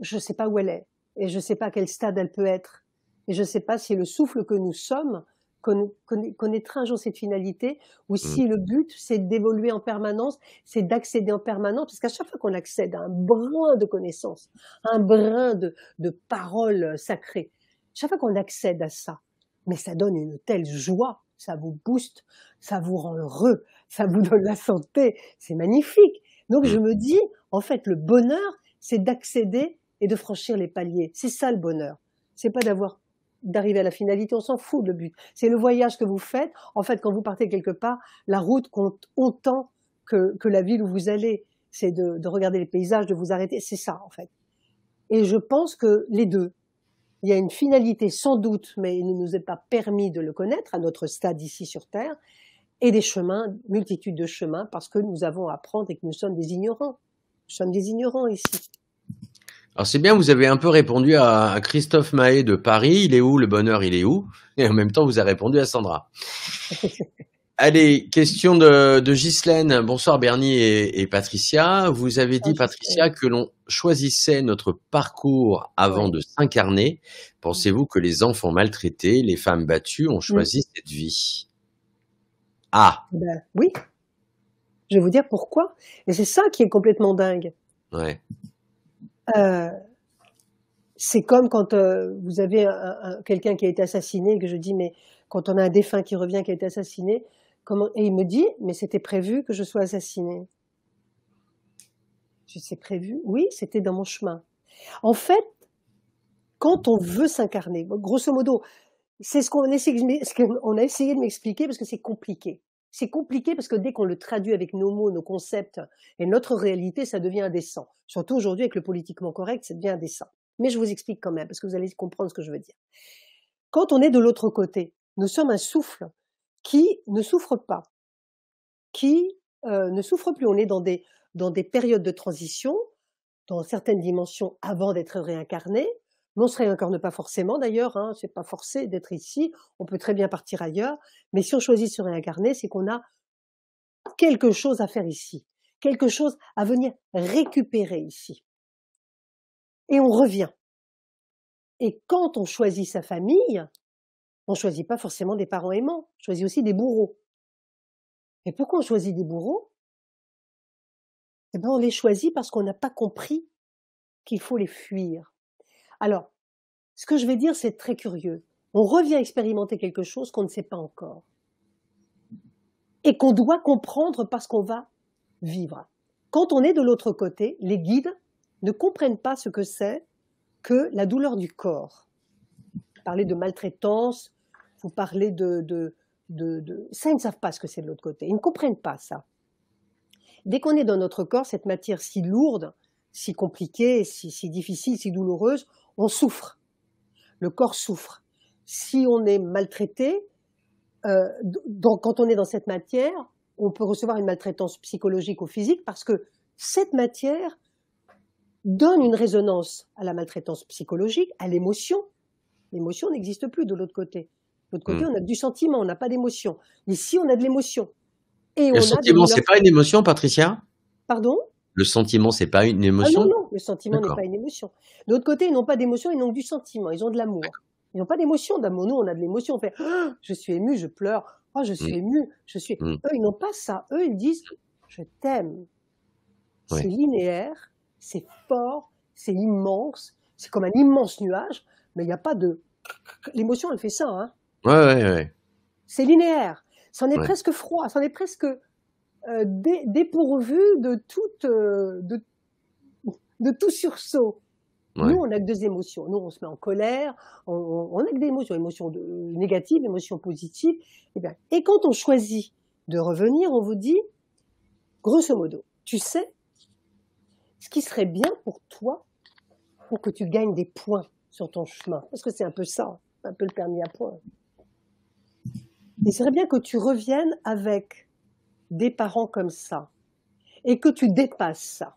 je ne sais pas où elle est, et je ne sais pas à quel stade elle peut être, et je ne sais pas si le souffle que nous sommes, connaître un jour cette finalité, ou mm. si le but, c'est d'évoluer en permanence, c'est d'accéder en permanence, parce qu'à chaque fois qu'on accède à un brin de connaissance, un brin de, paroles parole sacrée, chaque fois qu'on accède à ça, mais ça donne une telle joie, ça vous booste, ça vous rend heureux, ça vous donne la santé, c'est magnifique. Donc mm. je me dis, en fait, le bonheur, c'est d'accéder et de franchir les paliers. C'est ça le bonheur. C'est pas d'avoir d'arriver à la finalité, on s'en fout de le but. C'est le voyage que vous faites. En fait, quand vous partez quelque part, la route compte autant que, la ville où vous allez. C'est de, regarder les paysages, de vous arrêter. C'est ça, en fait. Et je pense que les deux, il y a une finalité sans doute, mais il ne nous est pas permis de le connaître à notre stade ici sur Terre, et des chemins, multitude de chemins, parce que nous avons à apprendre et que nous sommes des ignorants. Nous sommes des ignorants ici. Alors c'est bien, vous avez un peu répondu à Christophe Mahé de Paris, il est où, le bonheur, il est où Et en même temps, vous avez répondu à Sandra. Allez, question de, de Ghislaine. Bonsoir Bernie et, Patricia. Vous avez dit, Patricia, que l'on choisissait notre parcours avant de s'incarner. Pensez-vous que les enfants maltraités, les femmes battues ont choisi mm. cette vie Ah ben, Oui. Je vais vous dire pourquoi. Et c'est ça qui est complètement dingue. Ouais. Euh, c'est comme quand euh, vous avez quelqu'un qui a été assassiné, que je dis, mais quand on a un défunt qui revient, qui a été assassiné, comment, et il me dit, mais c'était prévu que je sois assassiné. Je prévu, oui, c'était dans mon chemin. En fait, quand on veut s'incarner, grosso modo, c'est ce qu'on essaie, ce qu'on a essayé de m'expliquer parce que c'est compliqué c'est compliqué parce que dès qu'on le traduit avec nos mots, nos concepts et notre réalité, ça devient indécent. Surtout aujourd'hui avec le politiquement correct, ça devient indécent. Mais je vous explique quand même parce que vous allez comprendre ce que je veux dire. Quand on est de l'autre côté, nous sommes un souffle qui ne souffre pas, qui euh, ne souffre plus. On est dans des, dans des périodes de transition, dans certaines dimensions avant d'être réincarné, on serait se réincarne pas forcément d'ailleurs, hein, c'est pas forcé d'être ici, on peut très bien partir ailleurs, mais si on choisit de se réincarner, c'est qu'on a quelque chose à faire ici, quelque chose à venir récupérer ici. Et on revient. Et quand on choisit sa famille, on choisit pas forcément des parents aimants, on choisit aussi des bourreaux. Et pourquoi on choisit des bourreaux Eh bien, on les choisit parce qu'on n'a pas compris qu'il faut les fuir. Alors, ce que je vais dire, c'est très curieux. On revient expérimenter quelque chose qu'on ne sait pas encore et qu'on doit comprendre parce qu'on va vivre. Quand on est de l'autre côté, les guides ne comprennent pas ce que c'est que la douleur du corps. Vous parlez de maltraitance, vous parlez de, Ça, ils ne savent pas ce que c'est de l'autre côté. Ils ne comprennent pas ça. Dès qu'on est dans notre corps, cette matière si lourde, si compliquée, si difficile, si douloureuse, on souffre. Le corps souffre. Si on est maltraité, euh, donc quand on est dans cette matière, on peut recevoir une maltraitance psychologique ou physique parce que cette matière donne une résonance à la maltraitance psychologique, à l'émotion. L'émotion n'existe plus de l'autre côté. De l'autre côté, hmm. on a du sentiment, on n'a pas d'émotion. Ici, on a de l'émotion. Et on sentiment, a n'est c'est pas une émotion, Patricia Pardon le sentiment, c'est pas une ah émotion. non, non, le sentiment n'est pas une émotion. De l'autre côté, ils n'ont pas d'émotion, ils n'ont que du sentiment. Ils ont de l'amour. Ils n'ont pas d'émotion d'amour. Nous, on a de l'émotion. On fait, ah, je suis ému, je pleure. Oh, je suis mm. ému, je suis. Mm. Eux, ils n'ont pas ça. Eux, ils disent, je t'aime. C'est linéaire, c'est fort, c'est immense. C'est comme un immense nuage, mais il n'y a pas de. L'émotion, elle fait ça. Hein. Ouais, ouais, C'est linéaire. C'en est presque froid, c'en est presque euh, euh, de, toute, de, tout sursaut. Nous, on n'a que deux émotions. Nous, on se met en colère, on n'a que des émotions, émotions négatives, émotions positives. Et, eh et quand on choisit de revenir, on vous dit, grosso modo, tu sais, ce qui serait bien pour toi, pour que tu gagnes des points sur ton chemin, parce que c'est un peu ça, hein. un peu le permis à points. Il serait bien que tu reviennes avec des parents comme ça, et que tu dépasses ça,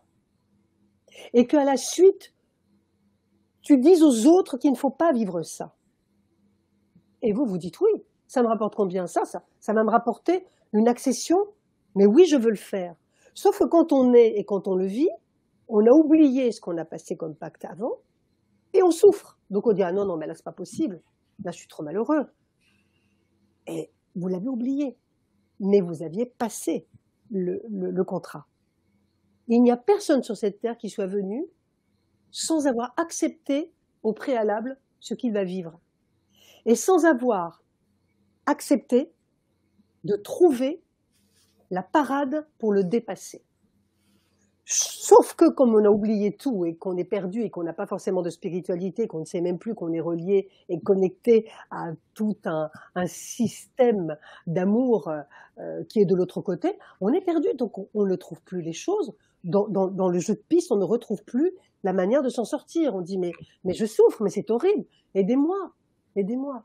et qu'à la suite, tu dises aux autres qu'il ne faut pas vivre ça. Et vous, vous dites oui, ça me rapporte combien ça, ça va me rapporter une accession Mais oui, je veux le faire. Sauf que quand on est et quand on le vit, on a oublié ce qu'on a passé comme pacte avant, et on souffre. Donc on dit ah non, non, mais là, c'est pas possible. Là, je suis trop malheureux. Et vous l'avez oublié mais vous aviez passé le, contrat. il n'y a personne sur cette terre qui soit venu sans avoir accepté au préalable ce qu'il va vivre et sans avoir accepté de trouver la parade pour le dépasser. Sauf que comme on a oublié tout et qu'on est perdu et qu'on n'a pas forcément de spiritualité, qu'on ne sait même plus qu'on est relié et connecté à tout un, système d'amour euh, qui est de l'autre côté, on est perdu, donc on, ne trouve plus les choses. Dans, le jeu de piste, on ne retrouve plus la manière de s'en sortir. On dit mais, mais je souffre, mais c'est horrible, aidez-moi, aidez-moi.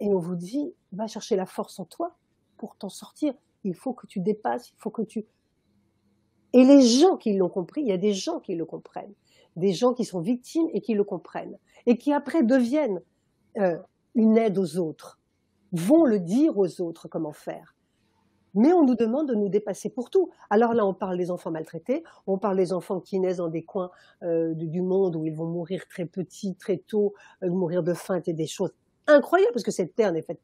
Et on vous dit, va chercher la force en toi pour t'en sortir. Il faut que tu dépasses, il faut que tu et les gens qui l'ont compris, il y a des gens qui le comprennent, des gens qui sont victimes et qui le comprennent, et qui après deviennent euh, une aide aux autres, vont le dire aux autres comment faire. Mais on nous demande de nous dépasser pour tout. Alors là, on parle des enfants maltraités, on parle des enfants qui naissent dans des coins euh, du monde où ils vont mourir très petits, très tôt, euh, mourir de faim, et des choses incroyables, parce que cette terre n'est faite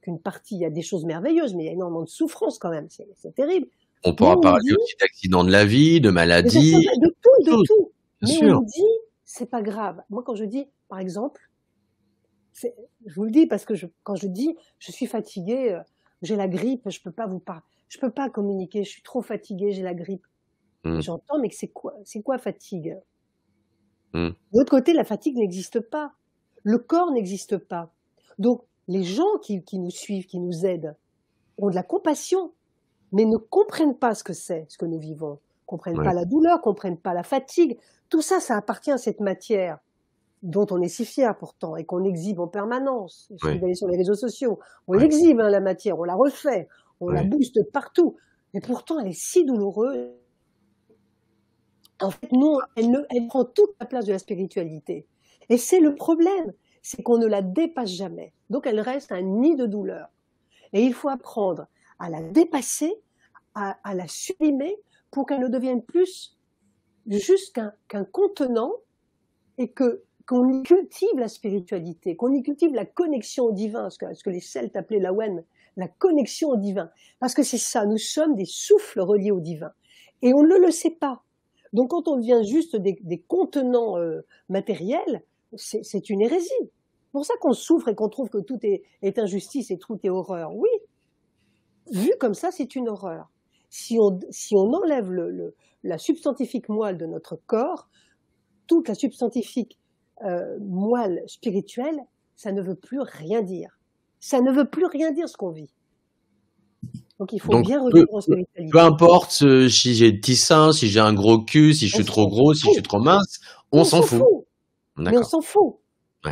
qu'une partie, il y a des choses merveilleuses, mais il y a énormément de souffrance quand même, c'est terrible. On pourra parler aussi d'accidents de la vie, de maladies. De tout, de tout. Mais on dit, c'est pas grave. Moi, quand je dis, par exemple, je vous le dis parce que quand je dis, je suis fatiguée, euh, j'ai la grippe, je peux pas vous parler, je peux pas communiquer, je suis trop fatiguée, j'ai la grippe. Hmm. J'entends, mais c'est quoi, c'est quoi fatigue hmm. De l'autre côté, la fatigue n'existe pas. Le corps n'existe pas. Donc, les gens qui nous suivent, qui nous aident, ont de la compassion mais ne comprennent pas ce que c'est, ce que nous vivons, ne comprennent pas la douleur, ne comprennent pas la fatigue. Tout ça, ça appartient à cette matière dont on est si fier pourtant et qu'on exhibe en permanence. sur les réseaux sociaux, on exhibe hein, la matière, on la refait, on la booste partout. Mais pourtant, elle est si douloureuse. En fait, non, elle prend toute la place de la spiritualité. Et c'est le problème, c'est qu'on ne la dépasse jamais. Donc elle reste un nid de douleur. Et il faut apprendre à la dépasser, à, la sublimer pour qu'elle ne devienne plus juste qu'un contenant et que qu'on y cultive la spiritualité, qu'on y cultive la connexion au divin, ce que, les Celtes appelaient la wen, la connexion au divin. Parce que c'est ça, nous sommes des souffles reliés au divin. Et on ne le sait pas. Donc quand on devient juste des, des contenants euh, matériels, c'est une hérésie. C'est pour ça qu'on souffre et qu'on trouve que tout est, est injustice et tout est horreur. Oui, vu comme ça, c'est une horreur. Si on, si on enlève le, le, la substantifique moelle de notre corps, toute la substantifique euh, moelle spirituelle, ça ne veut plus rien dire. Ça ne veut plus rien dire ce qu'on vit. Donc il faut bien peu, en Peu importe euh, si j'ai petits tissin, si j'ai un gros cul, si je suis trop gros, si je suis trop mince, on, s'en fout. Mais on s'en fout.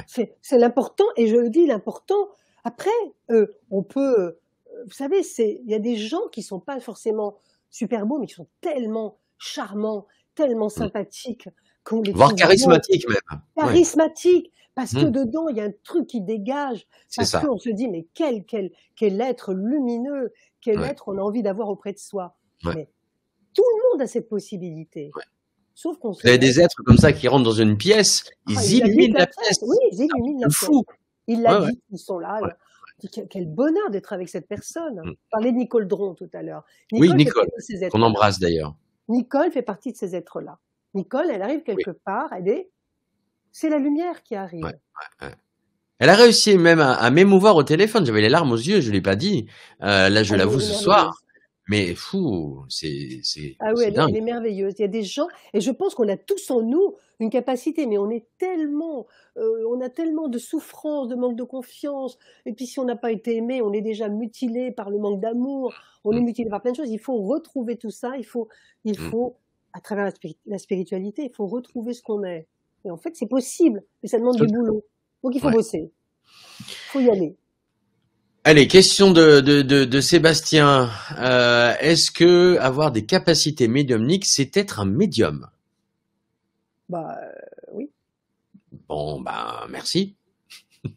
C'est l'important, et je dis, l'important. Après, euh, on peut vous savez, il y a des gens qui sont pas forcément super beaux, mais qui sont tellement charmants, tellement mmh. sympathiques, qu'on les voire charismatiques même. Charismatiques, parce que mmh. dedans il y a un truc qui dégage, parce qu'on se dit mais quel quel quel être lumineux, quel être on a envie d'avoir auprès de soi. tout le monde a cette possibilité. Sauf qu'on. y a des êtres comme ça qui rentrent dans une pièce, ah, ils illuminent la, pièce. Oui, ils illuminent la pièce. Ils la dit, ils sont là, quel bonheur d'être avec cette personne. Vous mm. On de Nicole Dron tout à l'heure. Oui, Nicole, on embrasse d'ailleurs. Nicole fait partie de ces êtres-là. Nicole, elle arrive quelque part, elle est. C'est la lumière qui arrive. Elle a réussi même à, m'émouvoir au téléphone. J'avais les larmes aux yeux, je ne l'ai pas dit. Euh, là, je l'avoue ce soir. Mais fou, c'est ah oui, elle est merveilleuse. Il y a des gens, et je pense qu'on a tous en nous une capacité, mais on est tellement, euh, on a tellement de souffrance, de manque de confiance. Et puis si on n'a pas été aimé, on est déjà mutilé par le manque d'amour. On est mm. mutilé par plein de choses. Il faut retrouver tout ça. Il faut, il mm. faut, à travers la, spiritualité, il faut retrouver ce qu'on est. Et en fait, c'est possible, mais ça demande du boulot. Donc il faut bosser. Il faut y aller. Allez, question de, de, de, Sébastien. Euh, est-ce que avoir des capacités médiumniques, c'est être un médium Bah euh, oui. Bon, ben merci.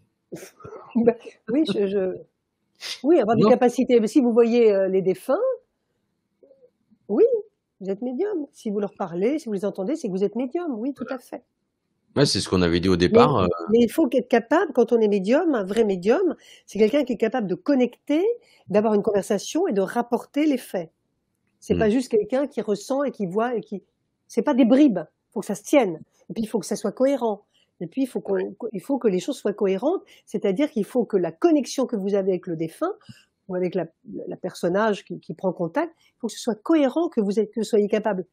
oui, je, je, oui, avoir des capacités. si vous voyez euh, les défunts, oui, vous êtes médium. Si vous leur parlez, si vous les entendez, c'est que vous êtes médium. Oui, tout à fait c'est ce qu'on avait dit au départ. Euh. Mais, il faut être capable, quand on est médium, un vrai médium, c'est quelqu'un qui est capable de connecter, d'avoir une conversation et de rapporter les faits. C'est pas mm. juste quelqu'un qui ressent et qui voit et qui. C'est pas des bribes. Il faut que ça se tienne. Et puis il faut que ça soit cohérent. Et puis il faut, faut que les choses soient cohérentes, c'est-à-dire qu'il faut que la connexion que vous avez avec le défunt ou avec la, personnage qui, prend contact, il faut que ce soit cohérent, que vous, soyez capable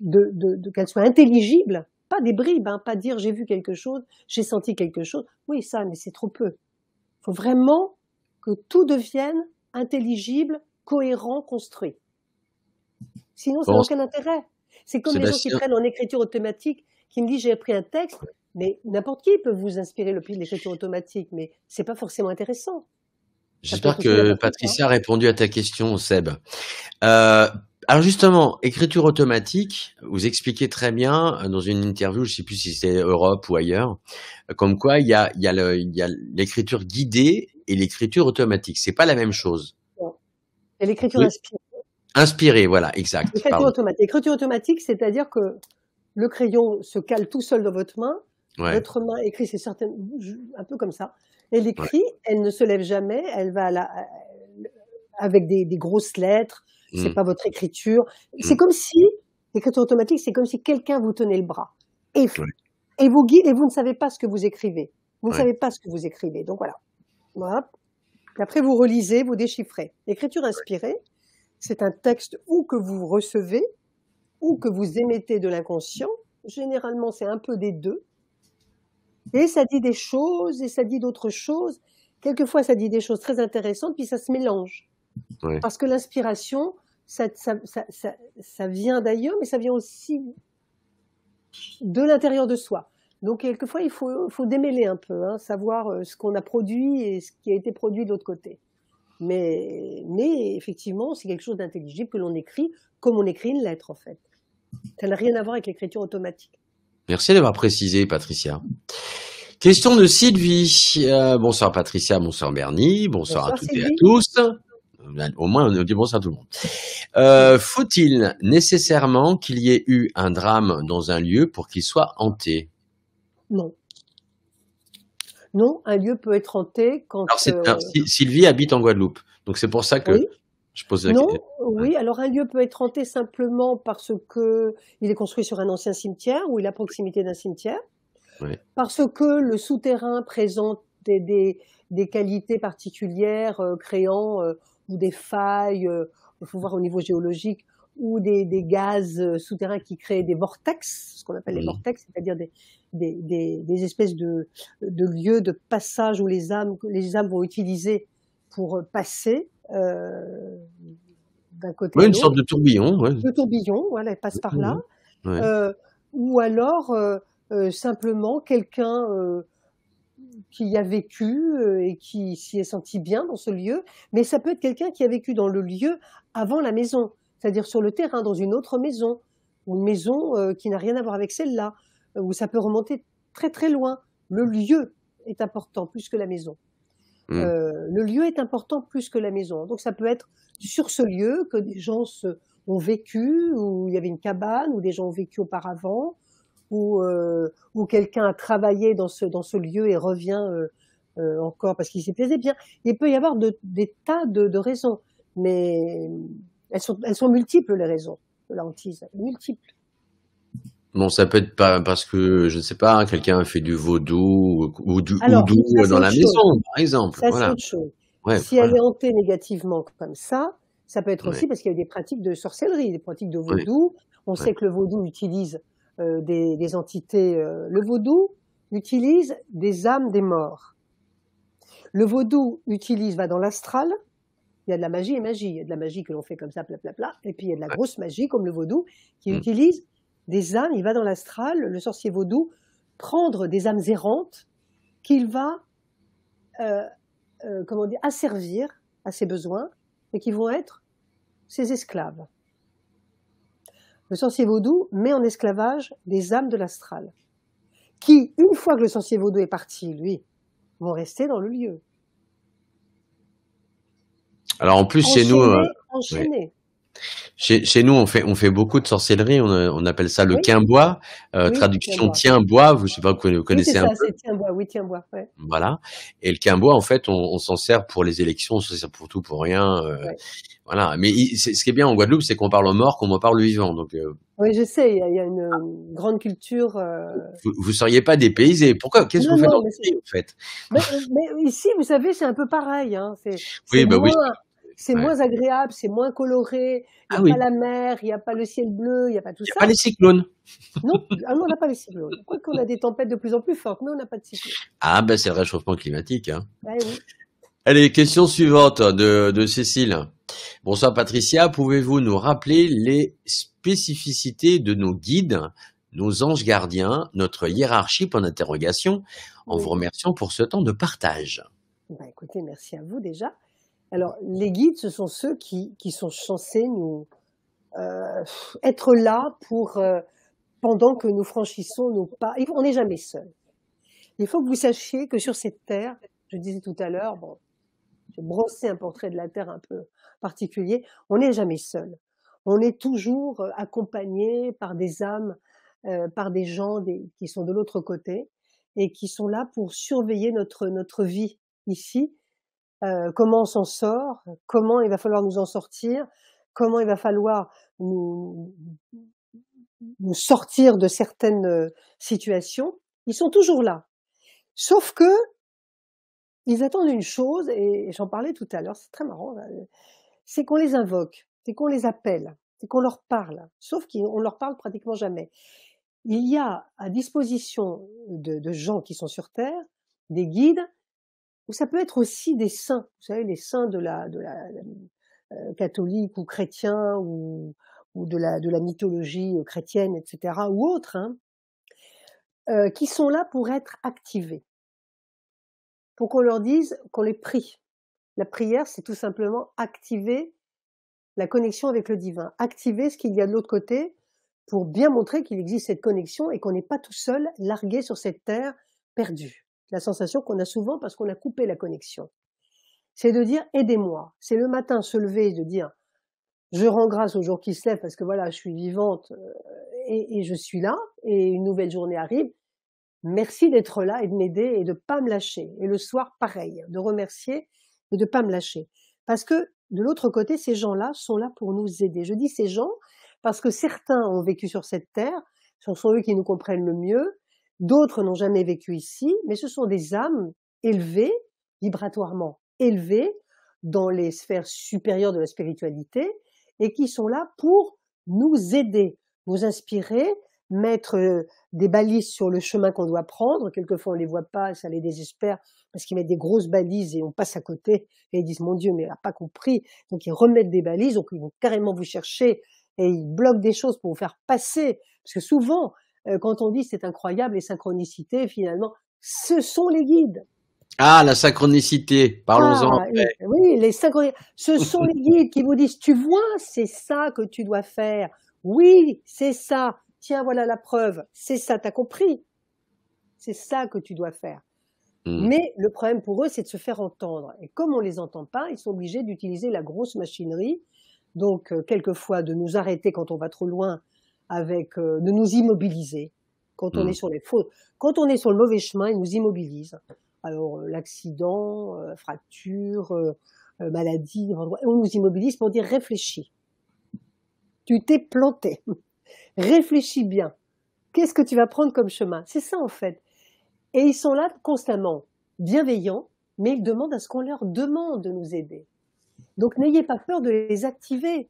de qu'elle soit intelligible pas des bribes, hein, pas dire j'ai vu quelque chose, j'ai senti quelque chose. Oui, ça, mais c'est trop peu. Il faut vraiment que tout devienne intelligible, cohérent, construit. Sinon, ça n'a aucun intérêt. C'est comme les gens qui prennent en écriture automatique, qui me disent j'ai appris un texte, mais n'importe qui peut vous inspirer le plus de l'écriture automatique, mais ce n'est pas forcément intéressant. J'espère que Patricia a répondu à ta question, Seb. Euh, alors justement, écriture automatique, vous expliquez très bien euh, dans une interview, je ne sais plus si c'est Europe ou ailleurs, euh, comme quoi il y a, l'écriture guidée et l'écriture automatique. C'est pas la même chose. Et l'écriture inspirée. Inspirée, voilà, exact. L'écriture automatique, automatique c'est-à-dire que le crayon se cale tout seul dans votre main, votre main écrit, c'est certain, un peu comme ça. Elle écrit, elle ne se lève jamais, elle va avec des grosses lettres, c'est n'est mmh. pas votre écriture. Mmh. C'est comme si, l'écriture automatique, c'est comme si quelqu'un vous tenait le bras et, et vous guide et vous ne savez pas ce que vous écrivez. Vous ne savez pas ce que vous écrivez. Donc voilà. Et après, vous relisez, vous déchiffrez. L'écriture inspirée, c'est un texte où que vous recevez ou mmh. que vous émettez de l'inconscient. Généralement, c'est un peu des deux. Et ça dit des choses et ça dit d'autres choses. Quelquefois, ça dit des choses très intéressantes, puis ça se mélange. Parce que l'inspiration, ça, vient d'ailleurs, mais ça vient aussi de l'intérieur de soi. Donc quelquefois, il faut, démêler un peu, hein, savoir euh, ce qu'on a produit et ce qui a été produit de l'autre côté. Mais, effectivement, c'est quelque chose d'intelligible que l'on écrit comme on écrit une lettre, en fait. Ça n'a rien à voir avec l'écriture automatique. Merci d'avoir précisé, Patricia. Question de Sylvie. Euh, bonsoir Patricia, bonsoir Bernie, bonsoir, à toutes et à tous. Euh, au moins, on dit bonsoir à tout le monde. Euh, faut-il nécessairement qu'il y ait eu un drame dans un lieu pour qu'il soit hanté Non. Non, un lieu peut être hanté quand. Euh, Sylvie habite en Guadeloupe, donc c'est pour ça que Je pose la non, oui, alors un lieu peut être hanté simplement parce que il est construit sur un ancien cimetière ou il est à proximité d'un cimetière, parce que le souterrain présente des, qualités particulières créant ou des failles, il euh, faut voir au niveau géologique, ou des, gaz euh, souterrains qui créent des vortex, ce qu'on appelle les vortex, c'est-à-dire des, espèces de, lieux de passage où les âmes, les âmes vont utiliser pour euh, passer euh, d'un côté. Oui, une sorte de tourbillon. Ouais. De tourbillon, voilà, elle passe par là. ou alors, simplement, quelqu'un qui y a vécu euh, et qui s'y est senti bien dans ce lieu, mais ça peut être quelqu'un qui a vécu dans le lieu avant la maison, c'est-à-dire sur le terrain, dans une autre maison, ou une maison euh, qui n'a rien à voir avec celle-là, euh, où ça peut remonter très très loin. Le lieu est important plus que la maison. Mmh. le lieu est important plus que la maison. Donc ça peut être sur ce lieu que des gens ont vécu, où il y avait une cabane, où des gens ont vécu auparavant, ou euh, quelqu'un a travaillé dans ce, dans ce lieu et revient euh, euh, encore parce qu'il s'y plaisait bien. Il peut y avoir des tas de, raisons, mais elles sont, elles sont multiples les raisons de la hantise, multiples. Bon, ça peut être parce que je ne sais pas, hein, quelqu'un a fait du vaudou ou du houdou dans la maison, par exemple. Ça, chose. si elle est hantée négativement comme ça, ça peut être aussi parce qu'il y a eu des pratiques de sorcellerie, des pratiques de vaudou. On sait que le vaudou utilise euh, des, entités. Euh, le vaudou utilise des âmes des morts. Le vaudou utilise, va dans l'astral, il y a de la magie et magie. Il y a de la magie que l'on fait comme ça, Et puis il y a de la grosse magie, comme le vaudou, qui hmm. utilise des âmes. Il va dans l'astral, le sorcier vaudou, prendre des âmes errantes qu'il va, euh, asservir à ses besoins et qui vont être ses esclaves le sorcier vaudou met en esclavage des âmes de l'astral, qui, une fois que le sorcier vaudou est parti, lui, vont rester dans le lieu. Alors en plus, c'est nous. Euh, chez, nous, on fait, on fait beaucoup de sorcellerie. On, euh, appelle ça le oui. quimbois. Euh, traduction tiens-bois. Je ne sais pas, vous connaissez ça, un peu. Tiens-bois, oui, tiens-bois. Voilà. Et le quimbois, en fait, on, s'en sert pour les élections, on s'en sert pour tout, pour rien. Euh, voilà. Mais ce qui est bien en Guadeloupe, c'est qu'on parle au mort, qu'on en parle vivant. Donc, oui, je sais. Il y, a, une, grande culture. Vous ne seriez pas dépaysé. Pourquoi Qu'est-ce que vous faites en, fait mais, ici, vous savez, c'est un peu pareil. Hein. C'est, oui, bah oui c'est moins agréable, c'est moins coloré, il n'y a ah pas la mer, il n'y a pas le ciel bleu, il n'y a pas tout ah a pas les cyclones. Non, on n'a pas les cyclones. qu'on a des tempêtes de plus en plus fortes, mais on n'a pas de cyclones. Ah ben c'est le réchauffement climatique. Hein. Ben Allez, question suivante de, Cécile. Bonsoir Patricia, pouvez-vous nous rappeler les spécificités de nos guides, nos anges gardiens, notre hiérarchie en interrogation, en vous remerciant pour ce temps de partage ben, Écoutez, merci à vous déjà. Alors, les guides, ce sont ceux qui, qui sont censés nous euh, être là pour euh, pendant que nous franchissons nos pas. on n'est jamais seul. Il faut que vous sachiez que sur cette terre, je disais tout à l'heure, bon, j'ai brossé un portrait de la terre un peu particulier. On n'est jamais seul. On est toujours euh, accompagné par des âmes, par des gens qui sont de l'autre côté et qui sont là pour surveiller notre notre vie ici euh, comment on s'en sort, comment il va falloir nous en sortir, comment il va falloir nous, sortir de certaines euh, situations, ils sont toujours là. Sauf que ils attendent une chose, et j'en parlais tout à l'heure, c'est très marrant, euh, c'est qu'on les invoque, c'est qu'on les appelle, c'est qu'on leur parle, sauf qu'on leur parle pratiquement jamais. Il y a à disposition de gens qui sont sur Terre des guides ou ça peut être aussi des saints, vous savez, les saints de la, de la, euh, catholique ou chrétien ou, ou de, la, de la mythologie euh, chrétienne, etc., ou autres, hein, euh, qui sont là pour être activés, pour qu'on leur dise qu'on les prie. La prière, c'est tout simplement activer la connexion avec le divin, activer ce qu'il y a de l'autre côté pour bien montrer qu'il existe cette connexion et qu'on n'est pas tout seul largué sur cette terre perdue la sensation qu'on a souvent parce qu'on a coupé la connexion. C'est de dire aidez-moi. C'est le matin se lever et de dire je rends grâce au jour qui se lève parce que voilà, je suis vivante euh, et, je suis là et une nouvelle journée arrive. Merci d'être là et de m'aider et de ne pas me lâcher. Et le soir, pareil, de remercier et de pas me lâcher. Parce que de l'autre côté, ces gens-là sont là pour nous aider. Je dis ces gens parce que certains ont vécu sur cette terre, ce sont eux qui nous comprennent le mieux, D'autres n'ont jamais vécu ici, mais ce sont des âmes élevées vibratoirement, élevées dans les sphères supérieures de la spiritualité et qui sont là pour nous aider, nous inspirer, mettre euh, des balises sur le chemin qu'on doit prendre. Quelquefois, on les voit pas, ça les désespère parce qu'ils mettent des grosses balises et on passe à côté et ils disent mon Dieu, mais elle n'a pas compris. Donc ils remettent des balises, donc ils vont carrément vous chercher et ils bloquent des choses pour vous faire passer. Parce que souvent, euh, quand on dit c'est incroyable les synchronicités, finalement, ce sont les guides. Ah, la synchronicité, parlons-en. Ah, oui, les synchronicités. Ce sont les guides qui vous disent, tu vois, c'est ça que tu dois faire. Oui, c'est ça. Tiens, voilà la preuve. C'est ça, t'as compris. C'est ça que tu dois faire. Hmm. Mais le problème pour eux, c'est de se faire entendre. Et comme on les entend pas, ils sont obligés d'utiliser la grosse machinerie. Donc, euh, quelquefois, de nous arrêter quand on va trop loin avec euh, de nous immobiliser quand on hmm. est sur les faux. Quand on est sur le mauvais chemin, ils nous immobilisent. Alors euh, l'accident, euh, fracture, maladie, on nous immobilise pour dire réfléchis. Tu t'es planté. réfléchis bien. Qu'est-ce que tu vas prendre comme chemin C'est ça en fait. Et ils sont là constamment, bienveillants, mais ils demandent à ce qu'on leur demande de nous aider. Donc n'ayez pas peur de les activer.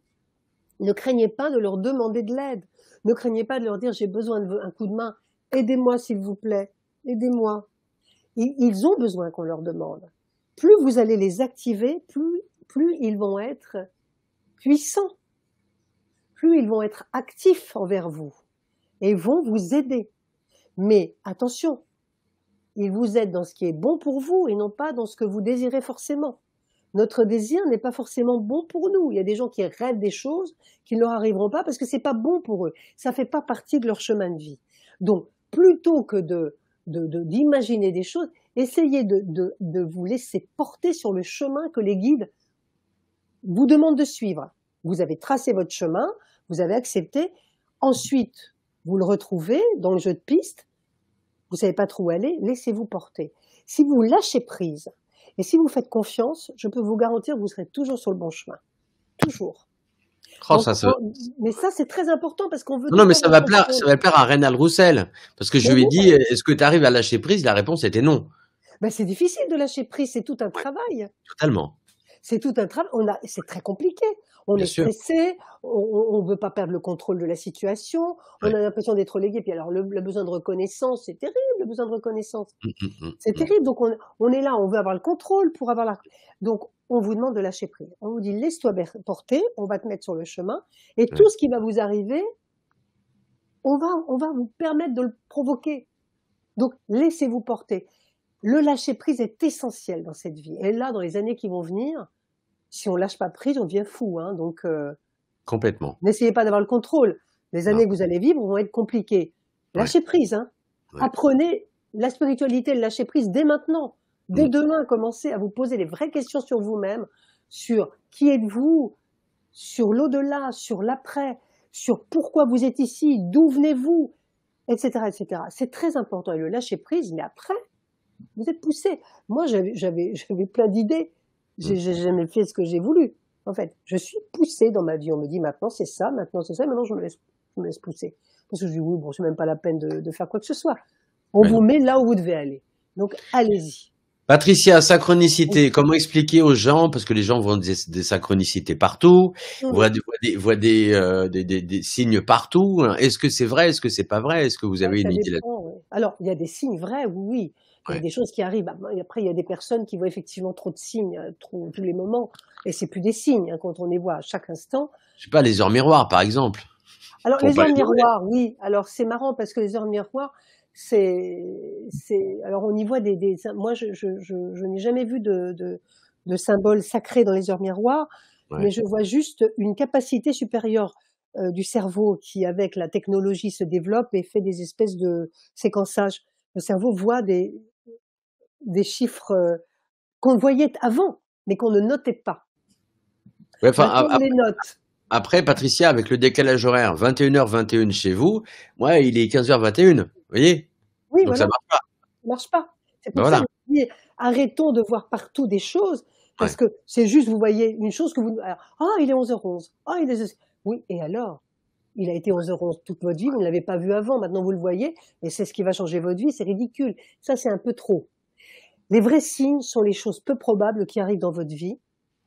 Ne craignez pas de leur demander de l'aide. Ne craignez pas de leur dire j'ai besoin d'un coup de main. Aidez-moi s'il vous plaît. Aidez-moi. Ils ont besoin qu'on leur demande. Plus vous allez les activer, plus, plus ils vont être puissants. Plus ils vont être actifs envers vous et vont vous aider. Mais attention, ils vous aident dans ce qui est bon pour vous et non pas dans ce que vous désirez forcément notre désir n'est pas forcément bon pour nous. Il y a des gens qui rêvent des choses qui ne leur arriveront pas parce que c'est pas bon pour eux. Ça fait pas partie de leur chemin de vie. Donc, plutôt que de d'imaginer de, d'imaginer des choses, essayez de, de, vous laisser porter sur le chemin que les guides vous demandent de suivre. Vous avez tracé votre chemin, vous avez accepté. Ensuite, vous le retrouvez dans le jeu de piste. Vous savez pas trop où aller, laissez-vous porter. Si vous lâchez prise, et si vous faites confiance, je peux vous garantir que vous serez toujours sur le bon chemin. Toujours. Oh, mais ça, c'est très important parce qu'on veut. Non, mais ça va, plaire, ça va plaire à Reynald Roussel. Parce que je lui ai dit euh, est-ce que tu arrives à lâcher prise La réponse était non. Ben, c'est difficile de lâcher prise, c'est tout un travail. Totalement c'est tout un travail. On a, c'est très compliqué. On est stressé, on ne veut pas perdre le contrôle de la situation, on a l'impression d'être relégué. Puis alors, le, besoin de reconnaissance, c'est terrible, le besoin de reconnaissance. Hum, hum, hum, c'est terrible. Donc, on, on, est là, on veut avoir le contrôle pour avoir la. Donc, on vous demande de lâcher prise. On vous dit, laisse-toi porter, on va te mettre sur le chemin. Et tout ce qui va vous arriver, on va, on va vous permettre de le provoquer. Donc, laissez-vous porter. Le lâcher prise est essentiel dans cette vie. Et là, dans les années qui vont venir, si on lâche pas prise, on devient fou. Hein. donc, euh, complètement. N'essayez pas d'avoir le contrôle. Les années que vous allez vivre vont être compliquées. Lâchez prise. Hein. Apprenez la spiritualité, le lâcher prise dès maintenant. Dès mm. demain, commencez à vous poser les vraies questions sur vous-même, sur qui êtes-vous, sur l'au-delà, sur l'après, sur pourquoi vous êtes ici, d'où venez-vous, etc., etc. C'est très important. Et le lâcher prise, mais après, vous êtes poussé. Moi, j'avais plein d'idées. J'ai jamais fait ce que j'ai voulu. En fait, je suis poussé dans ma vie. On me dit maintenant c'est ça, maintenant c'est ça, maintenant je me laisse, pousser. Parce que je dis oui, bon, c'est même pas la peine de, faire quoi que ce soit. On vous met là où vous devez aller. Donc allez-y. Patricia, synchronicité, comment expliquer aux gens, parce que les gens voient des, synchronicités partout, mmh. voient, euh, des, signes partout. Hein. Est-ce que c'est vrai Est-ce que c'est pas vrai Est-ce que vous ah, avez une idée Alors, il y a des signes vrais, oui. Il y a des choses qui arrivent. Bah, après, il y a des personnes qui voient effectivement trop de signes, euh, trop, tous les moments. Et c'est plus des signes hein, quand on les voit à chaque instant. Je sais pas, les heures miroirs, par exemple. Alors, les heures miroirs, oui. Alors, c'est marrant parce que les heures miroirs, c'est, alors on y voit des, moi, je, n'ai jamais vu de, symbole sacré dans les heures miroirs, mais je vois juste une capacité supérieure euh, du cerveau qui, avec la technologie, se développe et fait des espèces de séquençage le cerveau voit des, des chiffres euh, qu'on voyait avant, mais qu'on ne notait pas. Après, Patricia, avec le décalage horaire, 21h21 chez vous, moi, il est 15h21, vous voyez Oui, voilà. ça marche pas. Ça marche pas. C'est pour ça arrêtons de voir partout des choses, parce que c'est juste, vous voyez une chose que vous... Ah, il est 11h11, ah, il est... Oui, et alors il a été 11h11 toute votre vie, vous ne l'avez pas vu avant, maintenant vous le voyez, et c'est ce qui va changer votre vie, c'est ridicule. Ça, c'est un peu trop. Les vrais signes sont les choses peu probables qui arrivent dans votre vie.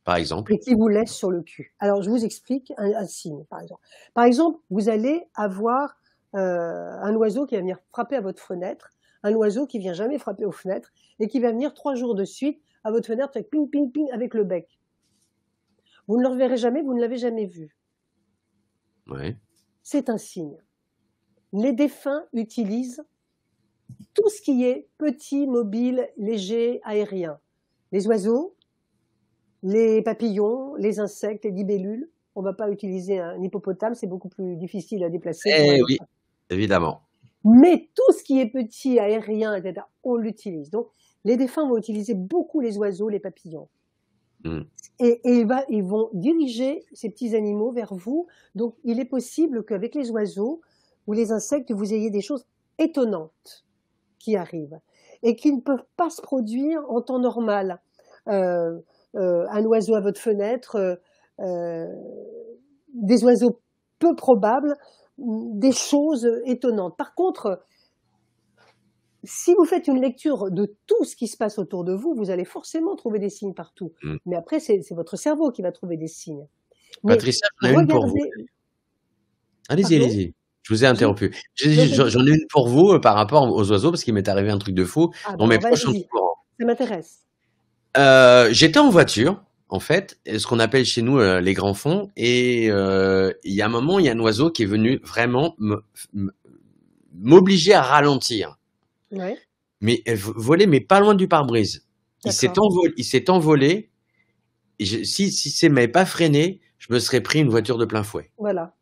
Par exemple. Et qui vous laissent sur le cul. Alors, je vous explique un, signe, par exemple. Par exemple, vous allez avoir euh, un oiseau qui va venir frapper à votre fenêtre, un oiseau qui vient jamais frapper aux fenêtres et qui va venir trois jours de suite à votre fenêtre avec ping, ping, ping avec le bec. Vous ne le reverrez jamais, vous ne l'avez jamais vu. Oui. C'est un signe. Les défunts utilisent tout ce qui est petit, mobile, léger, aérien. Les oiseaux, les papillons, les insectes, les libellules. On ne va pas utiliser un hippopotame, c'est beaucoup plus difficile à déplacer. Eh oui, évidemment. Mais tout ce qui est petit, aérien, etc., on l'utilise. Donc, les défunts vont utiliser beaucoup les oiseaux, les papillons. Hmm. Et, ils vont diriger ces petits animaux vers vous. Donc, il est possible qu'avec les oiseaux ou les insectes, vous ayez des choses étonnantes qui arrivent et qui ne peuvent pas se produire en temps normal. Euh, euh, un oiseau à votre fenêtre, euh, des oiseaux peu probables, mm, des choses étonnantes. Par contre, si vous faites une lecture de tout ce qui se passe autour de vous, vous allez forcément trouver des signes partout. Mm. Mais après, c'est votre cerveau qui va trouver des signes. Patricia, pour vous. Allez-y, allez-y. Je vous ai interrompu. J'en ai une pour vous euh, par rapport aux oiseaux, parce qu'il m'est arrivé un truc de fou ah, mais bah Ça m'intéresse. Euh, j'étais en voiture, en fait, euh, ce qu'on appelle chez nous les grands fonds, et il y a un moment, il y a un oiseau qui est venu vraiment m'obliger à ralentir. Oui. Mais voler, mais pas loin du pare-brise. Il s'est envolé. Il s'est envolé. si si c'est m'avait pas freiné, je me serais pris une voiture de plein fouet. Voilà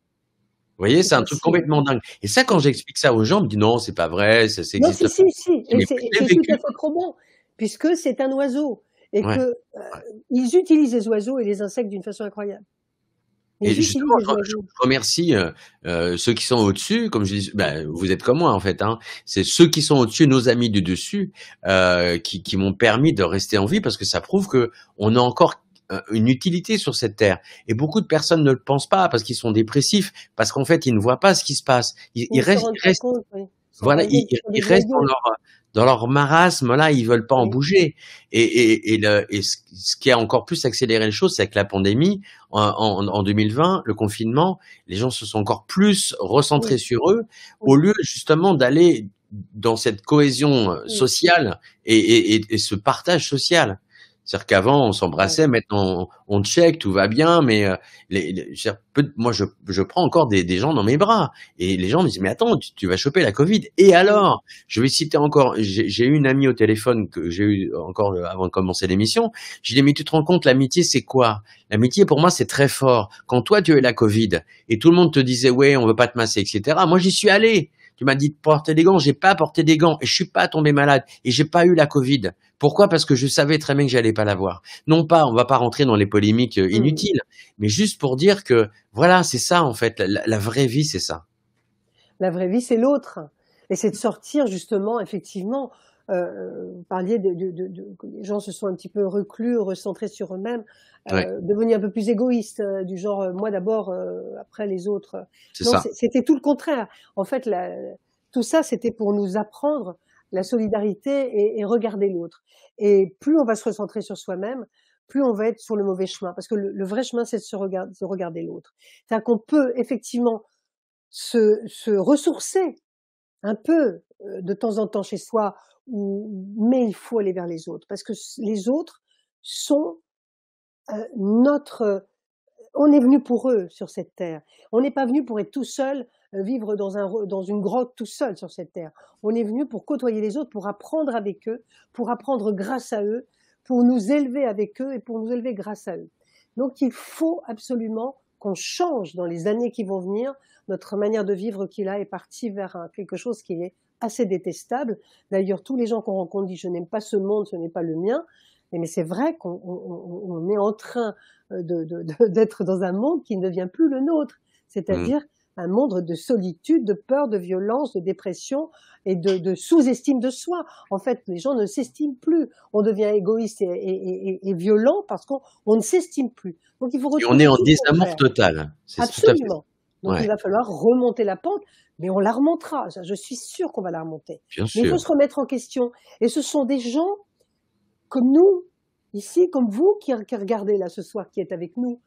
voyez, c'est un truc complètement dingue. Et ça, quand j'explique ça aux gens, ils me disent non, c'est pas vrai, ça c'est. Non, si, si, si, c'est tout à fait puisque c'est un oiseau et qu'ils euh, utilisent les oiseaux et les insectes d'une façon incroyable. et justement, je, remercie euh, euh, ceux qui sont au-dessus, comme je dis, ben, vous êtes comme moi en fait, hein. c'est ceux qui sont au-dessus, nos amis du dessus, qui, qui m'ont permis de rester en vie parce que ça prouve que on a encore euh, une utilité sur cette terre. Et beaucoup de personnes ne le pensent pas parce qu'ils sont dépressifs, parce qu'en fait, ils ne voient pas ce qui se passe. Ils, restent, voilà, ils, restent dans leur, dans leur marasme, là, ils veulent pas en bouger. Et, et, et, ce qui a encore plus accéléré les choses, c'est que la pandémie, en, en, 2020, le confinement, les gens se sont encore plus recentrés sur eux, au lieu justement d'aller dans cette cohésion euh, sociale et, et, ce partage social. C'est-à-dire qu'avant, on s'embrassait, maintenant, on, check, tout va bien, mais euh, les, moi, je, prends encore des, gens dans mes bras. Et les gens me disent, mais attends, tu, vas choper la Covid. Et alors Je vais citer encore, j'ai eu une amie au téléphone que j'ai eu encore euh, avant de commencer l'émission. Je lui ai dit, mais tu te rends compte, l'amitié, c'est quoi L'amitié, pour moi, c'est très fort. Quand toi, tu as eu la Covid, et tout le monde te disait, ouais, on veut pas te masser, etc., moi, j'y suis allé. Tu m'as dit de porter des gants, j'ai pas porté des gants et je suis pas tombé malade et j'ai pas eu la Covid. Pourquoi Parce que je savais très bien que j'allais pas l'avoir. Non pas, on va pas rentrer dans les polémiques euh, mm. inutiles, mais juste pour dire que voilà, c'est ça en fait, la, vraie vie, c'est ça. La vraie vie, c'est l'autre. Et c'est de sortir justement, effectivement, euh, vous parliez de, que les gens se sont un petit peu reclus, recentrés sur eux-mêmes, euh, devenus un peu plus égoïstes, du genre moi d'abord, après les autres. C'était tout le contraire. En fait, tout ça, c'était pour nous apprendre la solidarité et, regarder l'autre. Et plus on va se recentrer sur soi-même, plus on va être sur le mauvais chemin. Parce que le, vrai chemin, c'est de se regarder, l'autre. C'est-à-dire qu'on peut effectivement se, ressourcer un peu euh, de temps en temps chez soi, mais il faut aller vers les autres. Parce que les autres sont euh, notre... On est venu pour eux sur cette terre. On n'est pas venu pour être tout seul euh, vivre dans, un, dans une grotte tout seul sur cette terre. On est venu pour côtoyer les autres, pour apprendre avec eux, pour apprendre grâce à eux, pour nous élever avec eux et pour nous élever grâce à eux. Donc il faut absolument qu'on change dans les années qui vont venir notre manière de vivre qui là est partie vers quelque chose qui est assez détestable. D'ailleurs, tous les gens qu'on rencontre disent je n'aime pas ce monde, ce n'est pas le mien. Mais c'est vrai qu'on est en train euh, d'être dans un monde qui ne devient plus le nôtre. C'est-à-dire mmh un monde de solitude, de peur, de violence, de dépression et de, sous-estime de soi. En fait, les gens ne s'estiment plus. On devient égoïste et, violent parce qu'on ne s'estime plus. Donc il faut on est en désamour total. Absolument. Donc il va falloir remonter la pente, mais on la remontera. Je suis sûr qu'on va la remonter. Bien mais il faut se remettre en question. Et ce sont des gens comme nous, ici, comme vous, qui, regardez là ce soir, qui êtes avec nous,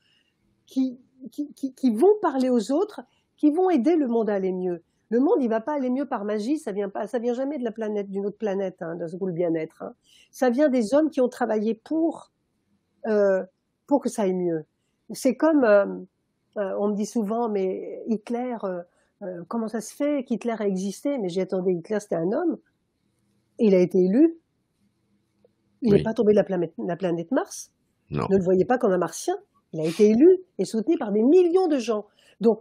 qui, qui, vont parler aux autres qui vont aider le monde à aller mieux. Le monde, il va pas aller mieux par magie, ça vient pas, ça vient jamais de la planète, d'une autre planète, hein, goût le bien-être. Hein. Ça vient des hommes qui ont travaillé pour euh, pour que ça aille mieux. C'est comme euh, euh, on me dit souvent, mais Hitler, euh, comment ça se fait qu'Hitler a existé Mais j'ai attendu, Hitler c'était un homme, il a été élu, il n'est pas tombé de la planète, la planète Mars. Non. Ne le voyez pas comme un martien. Il a été élu et soutenu par des millions de gens. Donc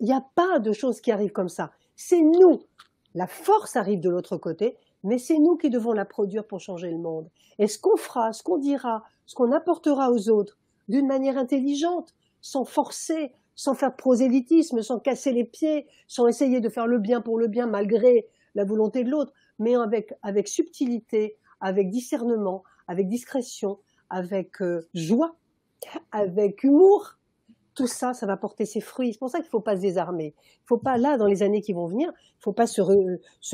il n'y a pas de choses qui arrivent comme ça. C'est nous. La force arrive de l'autre côté, mais c'est nous qui devons la produire pour changer le monde. Et ce qu'on fera, ce qu'on dira, ce qu'on apportera aux autres, d'une manière intelligente, sans forcer, sans faire prosélytisme, sans casser les pieds, sans essayer de faire le bien pour le bien malgré la volonté de l'autre, mais avec, avec subtilité, avec discernement, avec discrétion, avec euh, joie, avec humour, tout ça, ça va porter ses fruits. C'est pour ça qu'il ne faut pas se désarmer. Il ne faut pas, là, dans les années qui vont venir, il ne faut pas se,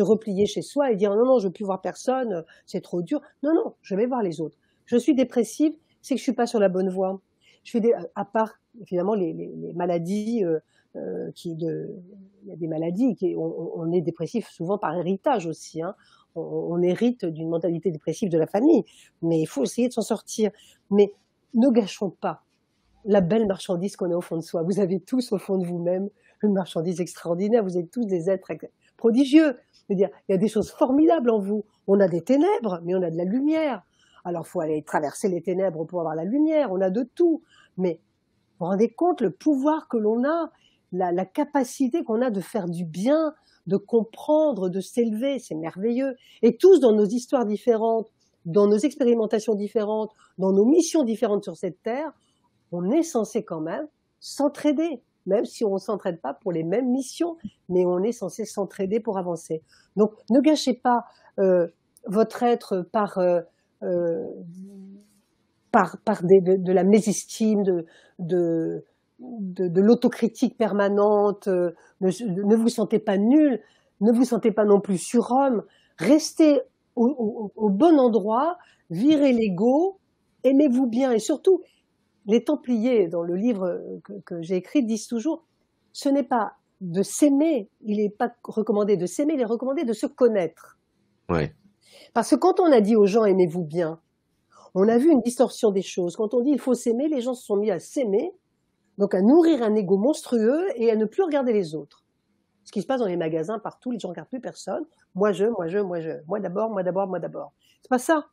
replier chez soi et dire non, non, je ne veux plus voir personne, c'est trop dur. Non, non, je vais voir les autres. Je suis dépressive, c'est que je ne suis pas sur la bonne voie. Je suis à part, finalement, les, maladies, euh, euh, qui il y a des maladies, qui, on, est dépressif souvent par héritage aussi. Hein on, hérite d'une mentalité dépressive de la famille, mais il faut essayer de s'en sortir. Mais ne gâchons pas la belle marchandise qu'on a au fond de soi. Vous avez tous au fond de vous-même une marchandise extraordinaire. Vous êtes tous des êtres prodigieux. il y a des choses formidables en vous. On a des ténèbres, mais on a de la lumière. Alors, faut aller traverser les ténèbres pour avoir la lumière. On a de tout. Mais vous vous rendez compte le pouvoir que l'on a, la capacité qu'on a de faire du bien, de comprendre, de s'élever. C'est merveilleux. Et tous dans nos histoires différentes, dans nos expérimentations différentes, dans nos missions différentes sur cette terre, on est censé quand même s'entraider, même si on ne s'entraide pas pour les mêmes missions, mais on est censé s'entraider pour avancer. Donc ne gâchez pas euh, votre être par, euh, euh, par, par de, la mésestime, de, de, de, l'autocritique permanente, ne, vous sentez pas nul, ne vous sentez pas non plus surhomme, restez au, au bon endroit, virez l'ego, aimez-vous bien et surtout les Templiers, dans le livre euh, que, j'ai écrit, disent toujours ce n'est pas de s'aimer, il n'est pas recommandé de s'aimer, il est recommandé de se connaître. Parce que quand on a dit aux gens aimez-vous bien, on a vu une distorsion des choses. Quand on dit il faut s'aimer, les gens se sont mis à s'aimer, donc à nourrir un ego monstrueux et à ne plus regarder les autres. Ce qui se passe dans les magasins partout, les gens ne regardent plus personne. Moi je, moi je, moi je. Moi d'abord, moi d'abord, moi d'abord. C'est pas ça.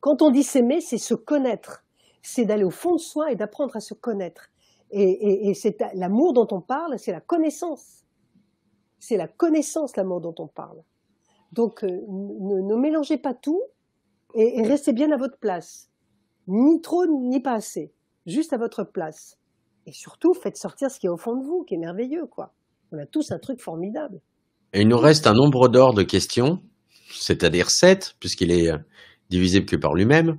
Quand on dit s'aimer, c'est se connaître c'est d'aller au fond de soi et d'apprendre à se connaître. Et, et, et c'est l'amour dont on parle, c'est la connaissance. C'est la connaissance, l'amour dont on parle. Donc, euh, ne, ne, mélangez pas tout et, restez bien à votre place. Ni trop, ni pas assez. Juste à votre place. Et surtout, faites sortir ce qui est au fond de vous, qui est merveilleux, quoi. On a tous un truc formidable. Et il nous reste un nombre d'or de questions, c'est-à-dire sept, puisqu'il est euh, divisible que par lui-même.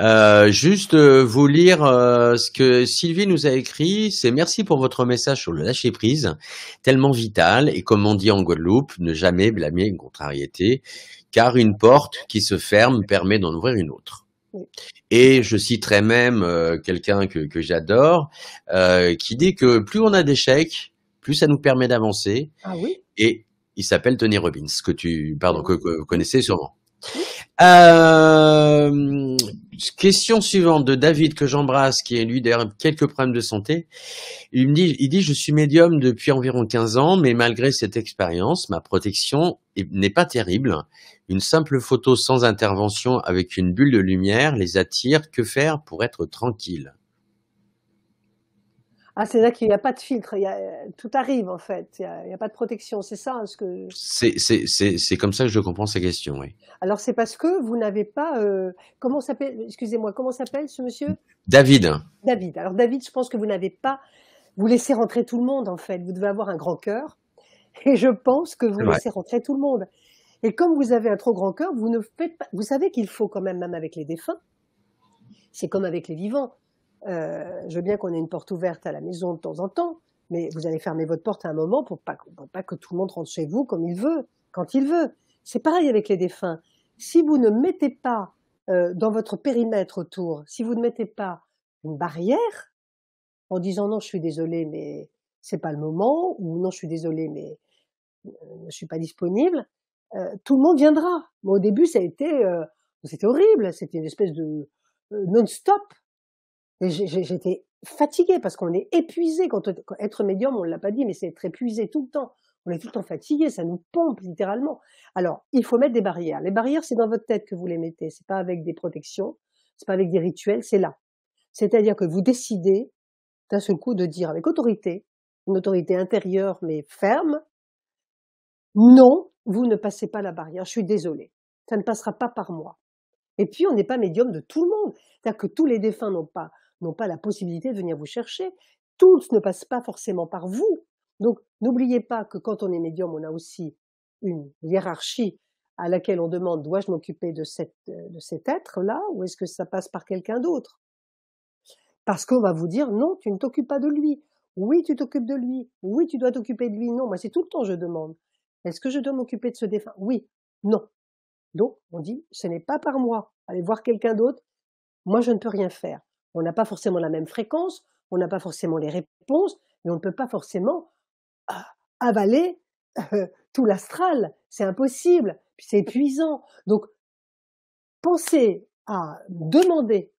Euh, juste euh, vous lire euh, ce que Sylvie nous a écrit, c'est merci pour votre message sur le lâcher prise, tellement vital et comme on dit en Guadeloupe, ne jamais blâmer une contrariété, car une porte qui se ferme permet d'en ouvrir une autre. Et je citerai même quelqu'un que, j'adore, qui dit que plus on a d'échecs, plus ça nous permet d'avancer. Ah oui. Et il s'appelle Tony Robbins, que tu pardon que vous connaissez sûrement. Euh, question suivante de David que j'embrasse, qui est lui d'ailleurs quelques problèmes de santé. Il me dit, il dit, je suis médium depuis environ 15 ans, mais malgré cette expérience, ma protection n'est pas terrible. Une simple photo sans intervention avec une bulle de lumière les attire. Que faire pour être tranquille ah, cest ça, qu'il n'y a pas de filtre, il y a, euh, tout arrive en fait, il n'y a, pas de protection, c'est ça hein, ce que... C'est comme ça que je comprends sa question, oui. Alors c'est parce que vous n'avez pas... Euh, comment s'appelle, excusez-moi, comment s'appelle ce monsieur David. David. Alors David, je pense que vous n'avez pas... Vous laissez rentrer tout le monde en fait, vous devez avoir un grand cœur, et je pense que vous laissez rentrer tout le monde. Et comme vous avez un trop grand cœur, vous ne faites pas... Vous savez qu'il faut quand même, même avec les défunts, c'est comme avec les vivants, euh, je veux bien qu'on ait une porte ouverte à la maison de temps en temps, mais vous allez fermer votre porte à un moment pour pas, pas que tout le monde rentre chez vous comme il veut, quand il veut. C'est pareil avec les défunts. Si vous ne mettez pas euh, dans votre périmètre autour, si vous ne mettez pas une barrière en disant non, je suis désolé, mais c'est pas le moment, ou non, je suis désolé, mais euh, je suis pas disponible, euh, tout le monde viendra. au début, ça a été, euh, c'était horrible, c'était une espèce de non-stop j'étais fatiguée parce qu'on est épuisé être médium, on ne l'a pas dit, mais c'est être épuisé tout le temps. On est tout le temps fatigué, ça nous pompe littéralement. Alors, il faut mettre des barrières. Les barrières, c'est dans votre tête que vous les mettez. C'est pas avec des protections, c'est pas avec des rituels, c'est là. C'est-à-dire que vous décidez d'un seul coup de dire avec autorité, une autorité intérieure mais ferme, non, vous ne passez pas la barrière. Je suis désolée, ça ne passera pas par moi. Et puis, on n'est pas médium de tout le monde. C'est-à-dire que tous les défunts n'ont pas n'ont pas la possibilité de venir vous chercher. Tout ne passe pas forcément par vous. Donc, n'oubliez pas que quand on est médium, on a aussi une hiérarchie à laquelle on demande dois-je m'occuper de, de cet être-là ou est-ce que ça passe par quelqu'un d'autre Parce qu'on va vous dire non, tu ne t'occupes pas de lui. Oui, tu t'occupes de lui. Oui, tu dois t'occuper de lui. Non, moi, c'est tout le temps je demande. Est-ce que je dois m'occuper de ce défunt Oui. Non. Donc, on dit ce n'est pas par moi. Allez voir quelqu'un d'autre. Moi, je ne peux rien faire. On n'a pas forcément la même fréquence, on n'a pas forcément les réponses, mais on ne peut pas forcément ah, avaler euh, tout l'astral. C'est impossible, puis c'est épuisant. Donc, pensez à demander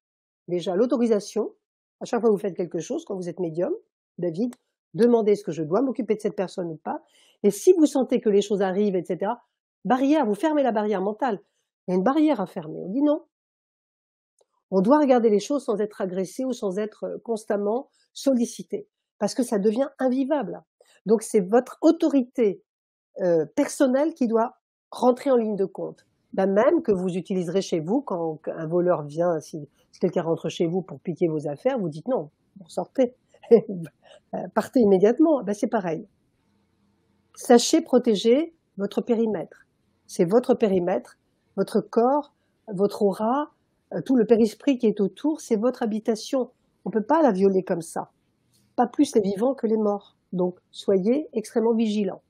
déjà l'autorisation. À chaque fois que vous faites quelque chose, quand vous êtes médium, David, demandez ce que je dois m'occuper de cette personne ou pas. Et si vous sentez que les choses arrivent, etc., barrière, vous fermez la barrière mentale. Il y a une barrière à fermer. On dit non, on doit regarder les choses sans être agressé ou sans être euh, constamment sollicité, parce que ça devient invivable. Donc c'est votre autorité euh, personnelle qui doit rentrer en ligne de compte. La bah, même que vous utiliserez chez vous quand un voleur vient, si, quelqu'un rentre chez vous pour piquer vos affaires, vous dites non, vous sortez, euh, partez immédiatement. Ben, c'est pareil. Sachez protéger votre périmètre. C'est votre périmètre, votre corps, votre aura, euh, tout le périsprit qui est autour, c'est votre habitation. On ne peut pas la violer comme ça. Pas plus les vivants que les morts. Donc soyez extrêmement vigilants.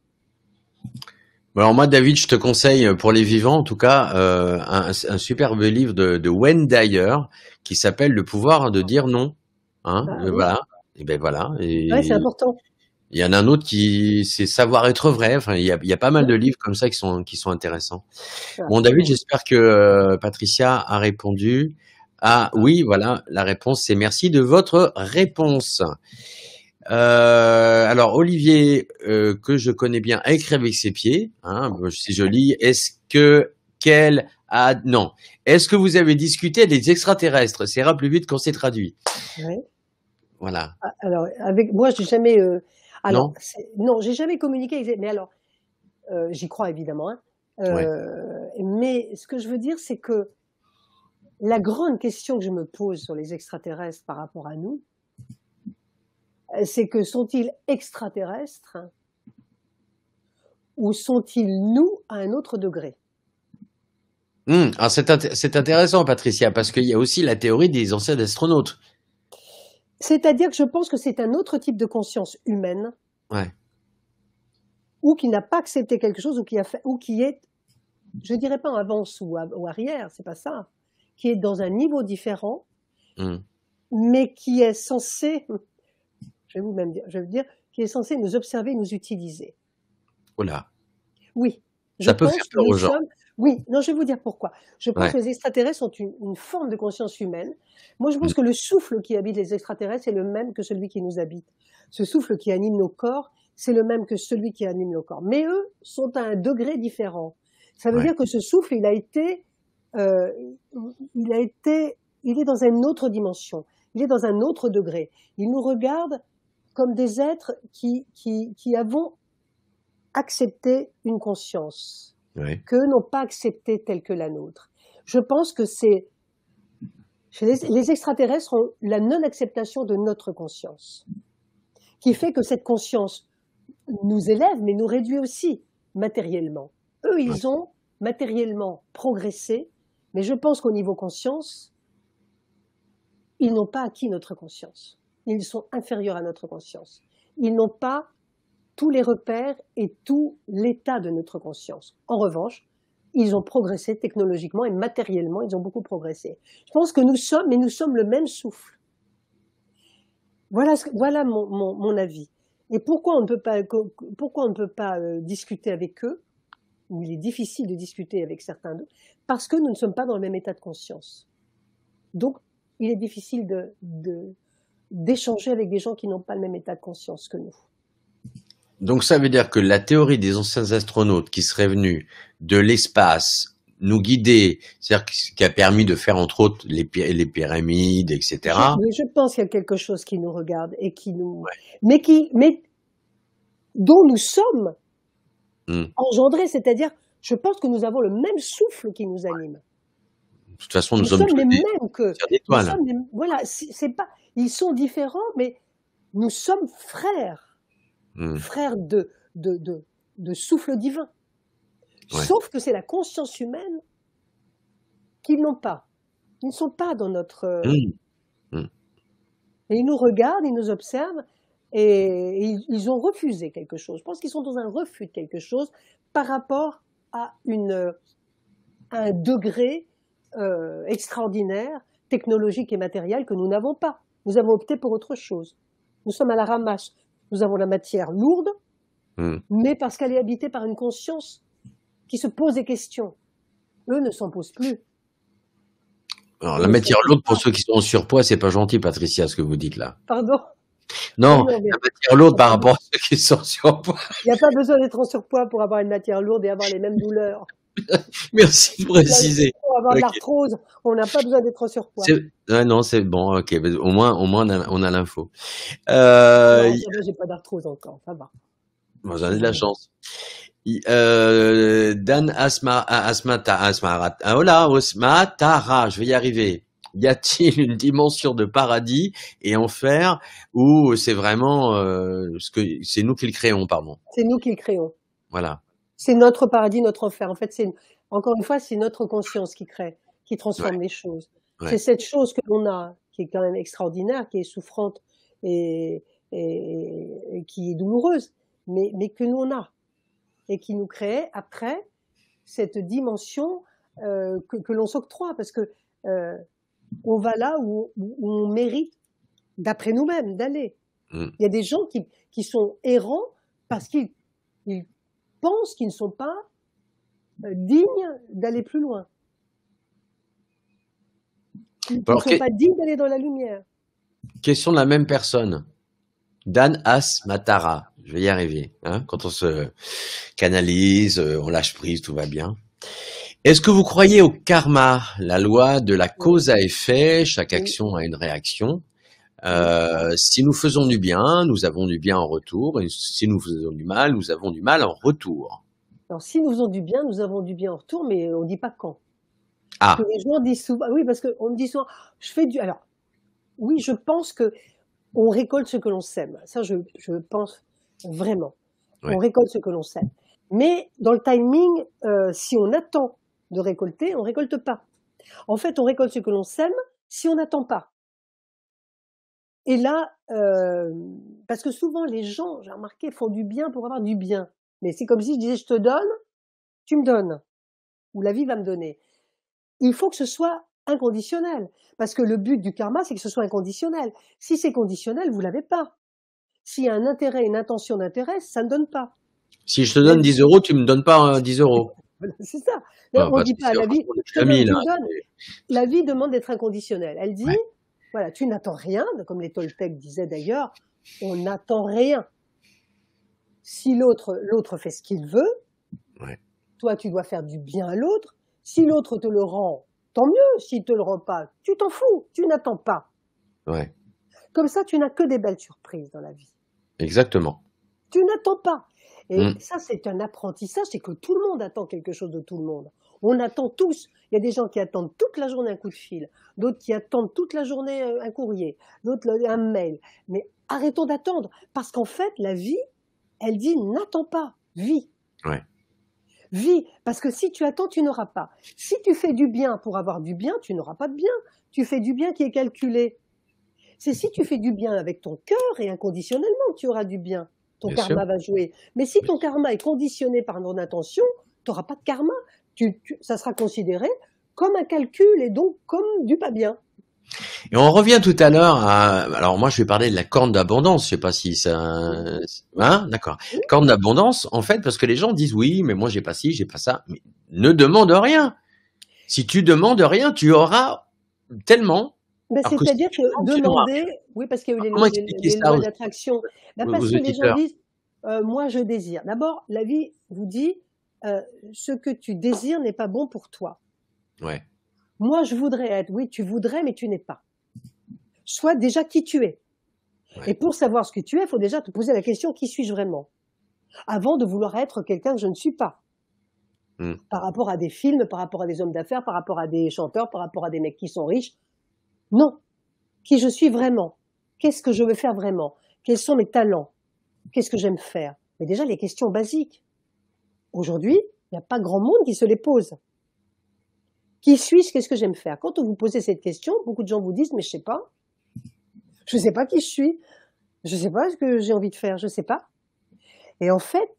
Alors moi, David, je te conseille euh, pour les vivants, en tout cas, euh, un, superbe livre de, de Dyer qui s'appelle Le pouvoir de dire non. Hein, ah voilà. Et ben voilà. c'est important. Il y en a un autre qui c'est savoir être vrai. Enfin, il y, a, pas mal de livres comme ça qui sont qui sont intéressants. Bon, David, j'espère que euh, Patricia a répondu. Ah oui, voilà, la réponse c'est merci de votre réponse. Euh, alors Olivier, euh, que je connais bien, a écrit avec ses pieds. Hein, c'est joli. Est-ce que quel a, non. Est-ce que vous avez discuté des extraterrestres C'est plus vite qu'on s'est traduit. Oui. Voilà. Ah, alors, avec moi, suis jamais non, non j'ai jamais communiqué avec. Mais alors, euh, j'y crois évidemment. Hein. Euh, mais ce que je veux dire, c'est que la grande question que je me pose sur les extraterrestres par rapport à nous, euh, c'est que sont-ils extraterrestres ou sont-ils nous à un autre degré hum, c'est, intéressant, Patricia, parce qu'il y a aussi la théorie des anciens astronautes. C'est-à-dire que je pense que c'est un autre type de conscience humaine. Ou qui n'a pas accepté quelque chose, ou qui, a fait, ou qui est, je ne dirais pas en avance ou, arrière, ou arrière, c'est pas ça. Qui est dans un niveau différent, mmh. mais qui est censé, je vais vous même dire, je dire, qui est censé nous observer, nous utiliser. Voilà. Oui. ça peut faire peur aux gens. Oui, non, je vais vous dire pourquoi. Je pense que les extraterrestres sont une, forme de conscience humaine. Moi, je pense mm. que le souffle qui habite les extraterrestres est le même que celui qui nous habite. Ce souffle qui anime nos corps, c'est le même que celui qui anime nos corps. Mais eux sont à un degré différent. Ça veut dire que ce souffle, il a été, euh, il a été, il est dans une autre dimension. Il est dans un autre degré. Il nous regarde comme des êtres qui, qui avons accepté une conscience. Que qu'eux n'ont pas accepté telle que la nôtre. Je pense que c'est. les extraterrestres ont la non-acceptation de notre conscience, qui fait que cette conscience nous élève, mais nous réduit aussi matériellement. Eux, ils ont matériellement progressé, mais je pense qu'au niveau conscience, ils n'ont pas acquis notre conscience. Ils sont inférieurs à notre conscience. Ils n'ont pas tous les repères et tout l'état de notre conscience. En revanche, ils ont progressé technologiquement et matériellement, ils ont beaucoup progressé. Je pense que nous sommes, mais nous sommes le même souffle. Voilà, voilà mon, mon, avis. Et pourquoi on ne peut pas, pourquoi on ne peut pas euh, discuter avec eux, ou il est difficile de discuter avec certains d'eux, parce que nous ne sommes pas dans le même état de conscience. Donc, il est difficile d'échanger de, d'échanger avec des gens qui n'ont pas le même état de conscience que nous. Donc ça veut dire que la théorie des anciens astronautes qui seraient venus de l'espace nous guider, c'est-à-dire qui a permis de faire entre autres les, les pyramides, etc. je pense qu'il y a quelque chose qui nous regarde et qui nous, mais qui, mais dont nous sommes hmm. engendrés, c'est-à-dire, je pense que nous avons le même souffle qui nous anime. De toute façon, nous, sommes, les mêmes que. voilà, c'est pas, ils sont différents, mais nous sommes frères. Mm. frères de, souffle divin. Sauf que c'est la conscience humaine qu'ils n'ont pas. Ils ne sont pas dans notre... Euh, mm. Mm. Et ils nous regardent, ils nous observent, et ils, ont refusé quelque chose. Je pense qu'ils sont dans un refus de quelque chose par rapport à, euh, un degré euh, extraordinaire, technologique et matériel que nous n'avons pas. Nous avons opté pour autre chose. Nous sommes à la ramasse nous avons la matière lourde, hmm. mais parce qu'elle est habitée par une conscience qui se pose des questions. Eux ne s'en posent plus. Alors, la matière lourde, pour ceux qui sont en surpoids, c'est pas gentil, Patricia, ce que vous dites là. Pardon non, non la matière lourde par rapport à ceux qui sont en surpoids. Il n'y a pas besoin d'être en surpoids pour avoir une matière lourde et avoir les mêmes douleurs. Merci de préciser. On l'arthrose, on n'a pas besoin d'être sur surpoids. non, c'est bon, ok. Au moins, au moins, on a, l'info. Euh... J'ai pas d'arthrose encore, ça va. Bon, j'en ai de la chance. Euh, Dan Asma, ah, ah, Hola, je vais y arriver. Y a-t-il une dimension de paradis et enfer où c'est vraiment euh, ce que c'est nous qui le créons, pardon. C'est nous qui le créons. Voilà c'est notre paradis, notre enfer. En fait, c'est encore une fois, c'est notre conscience qui crée, qui transforme les choses. C'est cette chose que l'on a, qui est quand même extraordinaire, qui est souffrante et, qui est douloureuse, mais, mais que on a et qui nous crée après cette dimension euh, que, l'on s'octroie, parce que euh, on va là où, on mérite, d'après nous-mêmes, d'aller. Mmh. Il y a des gens qui, qui sont errants parce qu'ils pensent qu'ils ne sont pas euh, dignes d'aller plus loin. Ils ne sont pas dignes d'aller dans la lumière. Question de la même personne. Dan As Matara. Je vais y arriver. Hein, quand on se canalise, euh, on lâche prise, tout va bien. Est-ce que vous croyez au karma, la loi de la cause à effet Chaque action a une réaction. Euh, si nous faisons du bien, nous avons du bien en retour, et si nous faisons du mal, nous avons du mal en retour. Alors, si nous faisons du bien, nous avons du bien en retour, mais on ne dit pas quand. Ah. souvent, ah oui, parce qu'on me dit souvent, je fais du. Alors, oui, je pense que on récolte ce que l'on sème. Ça, je, pense vraiment. On récolte ce que l'on sème. Mais dans le timing, euh, si on attend de récolter, on récolte pas. En fait, on récolte ce que l'on sème si on n'attend pas. Et là, euh, parce que souvent les gens, j'ai remarqué, font du bien pour avoir du bien. Mais c'est comme si je disais, je te donne, tu me donnes, ou la vie va me donner. Il faut que ce soit inconditionnel, parce que le but du karma, c'est que ce soit inconditionnel. Si c'est conditionnel, vous l'avez pas. S'il y a un intérêt, une intention d'intérêt, ça ne donne pas. Si je te donne 10 euros, tu me donnes pas 10 euh, euros. c'est ça. Ah on bah, dit pas la vie. La vie demande d'être inconditionnelle. Elle dit, voilà, tu n'attends rien, comme les Toltecs disaient d'ailleurs, on n'attend rien. Si l'autre, l'autre fait ce qu'il veut, toi tu dois faire du bien à l'autre. Si l'autre te le rend, tant mieux. S'il te le rend pas, tu t'en fous, tu n'attends pas. Comme ça, tu n'as que des belles surprises dans la vie. Exactement. Tu n'attends pas. Et mm. ça, c'est un apprentissage, c'est que tout le monde attend quelque chose de tout le monde. On attend tous. Il y a des gens qui attendent toute la journée un coup de fil, d'autres qui attendent toute la journée euh, un courrier, d'autres un mail. Mais arrêtons d'attendre, parce qu'en fait, la vie, elle dit n'attends pas, vis. Ouais. Vis, parce que si tu attends, tu n'auras pas. Si tu fais du bien pour avoir du bien, tu n'auras pas de bien. Tu fais du bien qui est calculé. C'est si tu fais du bien avec ton cœur et inconditionnellement, tu auras du bien. Ton karma va jouer. Mais si ton karma est conditionné par non intention, tu n'auras pas de karma tu, ça sera considéré comme un calcul et donc comme du pas bien. Et on revient tout à l'heure à. Alors moi, je vais parler de la corne d'abondance. Je sais pas si ça. Hein D'accord. Corne d'abondance, en fait, parce que les gens disent oui, mais moi j'ai pas ci, j'ai pas ça. ne demande rien. Si tu demandes rien, tu auras tellement. Ben, C'est-à-dire que, demander. Oui, parce qu'il y a eu les, lois d'attraction. Ben, parce que les gens disent euh, moi je désire. D'abord, la vie vous dit euh, ce que tu désires n'est pas bon pour toi. Moi, je voudrais être. Oui, tu voudrais, mais tu n'es pas. Sois déjà qui tu es. Et pour savoir ce que tu es, il faut déjà te poser la question qui suis-je vraiment Avant de vouloir être quelqu'un que je ne suis pas. Hmm. Par rapport à des films, par rapport à des hommes d'affaires, par rapport à des chanteurs, par rapport à des mecs qui sont riches. Non. Qui je suis vraiment Qu'est-ce que je veux faire vraiment Quels sont mes talents Qu'est-ce que j'aime faire Mais déjà, les questions basiques. Aujourd'hui, il n'y a pas grand monde qui se les pose. Qui suis-je Qu'est-ce que j'aime faire Quand on vous posez cette question, beaucoup de gens vous disent, mais je ne sais pas. Je ne sais pas qui je suis. Je ne sais pas ce que j'ai envie de faire. Je ne sais pas. Et en fait,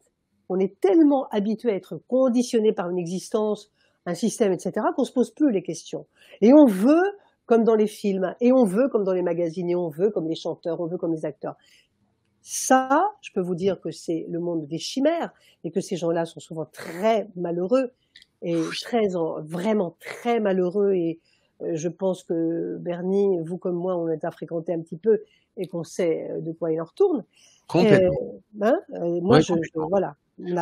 on est tellement habitué à être conditionné par une existence, un système, etc., qu'on ne se pose plus les questions. Et on veut comme dans les films, et on veut comme dans les magazines, et on veut comme les chanteurs, on veut comme les acteurs. Ça, je peux vous dire que c'est le monde des chimères et que ces gens-là sont souvent très malheureux et très, vraiment très malheureux. Et euh, je pense que Bernie, vous comme moi, on est à fréquenter un petit peu et qu'on sait euh, de quoi il en retourne. Complètement. Euh, hein, moi, je, voilà.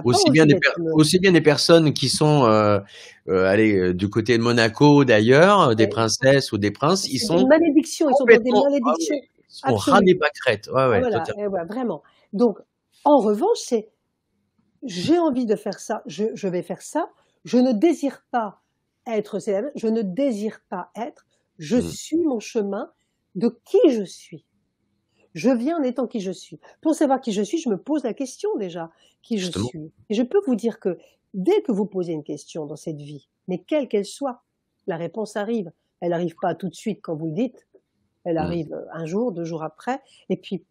Aussi bien, des aussi bien, des personnes qui sont euh, allez, du côté de Monaco d'ailleurs, des princesses ou des princes, ils sont des malédictions, ils sont des malédictions. Ah on ras des pas vraiment. Donc, en revanche, c'est j'ai envie de faire ça, je, vais faire ça. Je ne désire pas être célèbre, je ne désire pas être. Je hmm. suis mon chemin de qui je suis. Je viens en étant qui je suis. Pour savoir qui je suis, je me pose la question déjà, qui je suis. Et je peux vous dire que dès que vous posez une question dans cette vie, mais quelle qu'elle soit, la réponse arrive. Elle n'arrive pas tout de suite quand vous le dites, elle arrive euh, un jour, deux jours après, et puis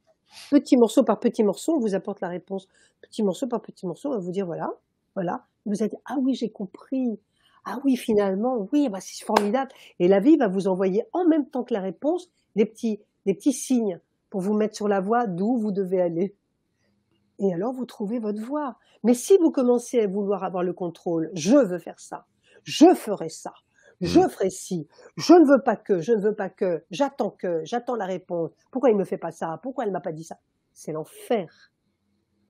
petit morceau par petit morceau, on vous apporte la réponse. Petit morceau par petit morceau, on va vous dire voilà, voilà. Vous allez ah oui, j'ai compris. Ah oui, finalement, oui, bah, c'est formidable. Et la vie va vous envoyer en même temps que la réponse des petits, des petits signes pour vous mettre sur la voie d'où vous devez aller. Et alors vous trouvez votre voie. Mais si vous commencez à vouloir avoir le contrôle, je veux faire ça, je ferai ça, je mm. ferai ci, je ne veux pas que, je ne veux pas que, j'attends que, j'attends la réponse, pourquoi il ne me fait pas ça, pourquoi elle m'a pas dit ça C'est l'enfer.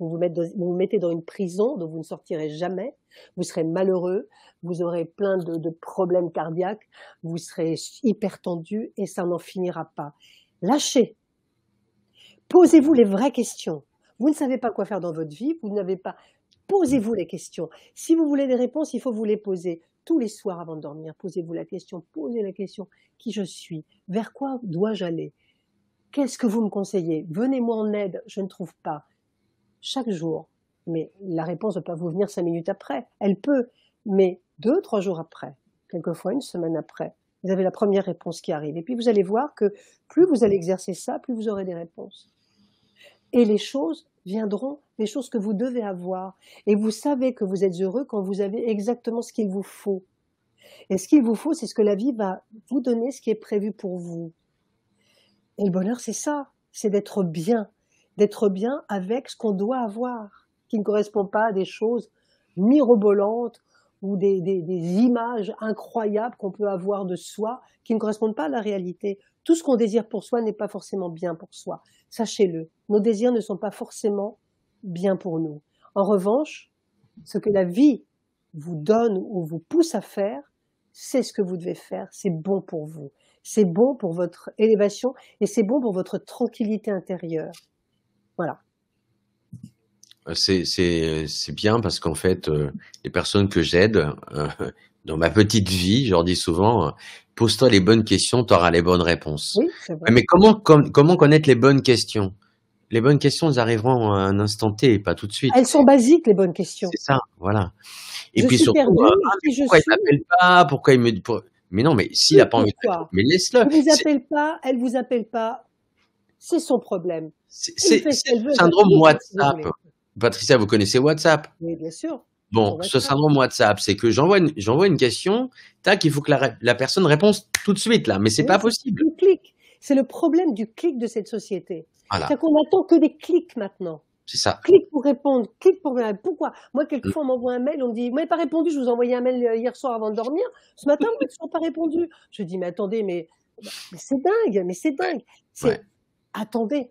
Vous vous, mettez dans, une prison dont vous ne sortirez jamais, vous serez malheureux, vous aurez plein de, problèmes cardiaques, vous serez hyper tendu et ça n'en finira pas. Lâchez. Posez-vous les vraies questions. Vous ne savez pas quoi faire dans votre vie, vous n'avez pas... Posez-vous les questions. Si vous voulez des réponses, il faut vous les poser tous les soirs avant de dormir, posez-vous la question, posez la question, qui je suis, vers quoi dois-je aller, qu'est-ce que vous me conseillez, venez-moi en aide, je ne trouve pas, chaque jour. Mais la réponse ne peut pas vous venir cinq minutes après, elle peut, mais deux, trois jours après, quelquefois une semaine après, vous avez la première réponse qui arrive. Et puis vous allez voir que plus vous allez exercer ça, plus vous aurez des réponses et les choses viendront, les choses que vous devez avoir. Et vous savez que vous êtes heureux quand vous avez exactement ce qu'il vous faut. Et ce qu'il vous faut, c'est ce que la vie va vous donner, ce qui est prévu pour vous. Et le bonheur, c'est ça, c'est d'être bien, d'être bien avec ce qu'on doit avoir, qui ne correspond pas à des choses mirobolantes ou des, des images incroyables qu'on peut avoir de soi, qui ne correspondent pas à la réalité. Tout ce qu'on désire pour soi n'est pas forcément bien pour soi. Sachez-le, nos désirs ne sont pas forcément bien pour nous. En revanche, ce que la vie vous donne ou vous pousse à faire, c'est ce que vous devez faire, c'est bon pour vous, c'est bon pour votre élévation et c'est bon pour votre tranquillité intérieure. Voilà. C'est bien parce qu'en fait, euh, les personnes que j'aide, euh, dans ma petite vie, je leur dis souvent, pose-toi les bonnes questions, tu auras les bonnes réponses. Oui, Mais comment, comment connaître les bonnes questions les bonnes questions, elles arriveront à un instant T, pas tout de suite. Elles sont basiques, les bonnes questions. C'est ça, voilà. Et puis surtout, hein, pourquoi il ne m'appelle pas Pourquoi il me dit Mais non, mais s'il n'a pas envie de mais laisse-le. Elle vous appelle pas, elle vous appelle pas. C'est son problème. C'est le syndrome WhatsApp. Patricia, vous connaissez WhatsApp Oui, bien sûr. Bon, ce syndrome WhatsApp, c'est que j'envoie une, une question, tac, il faut que la, personne réponde tout de suite là, mais c'est pas possible. clic, c'est le problème du clic de cette société. Voilà. C'est qu'on n'attend que des clics maintenant. C'est ça. Clic pour répondre, clic pour répondre. Pourquoi Moi, quelquefois, mm. on m'envoie un mail, on me dit Vous n'avez pas répondu, je vous envoyais un mail euh, hier soir avant de dormir. Ce matin, vous n'avez pas répondu. Je dis Mais attendez, mais, c'est dingue, mais c'est dingue. Attendez.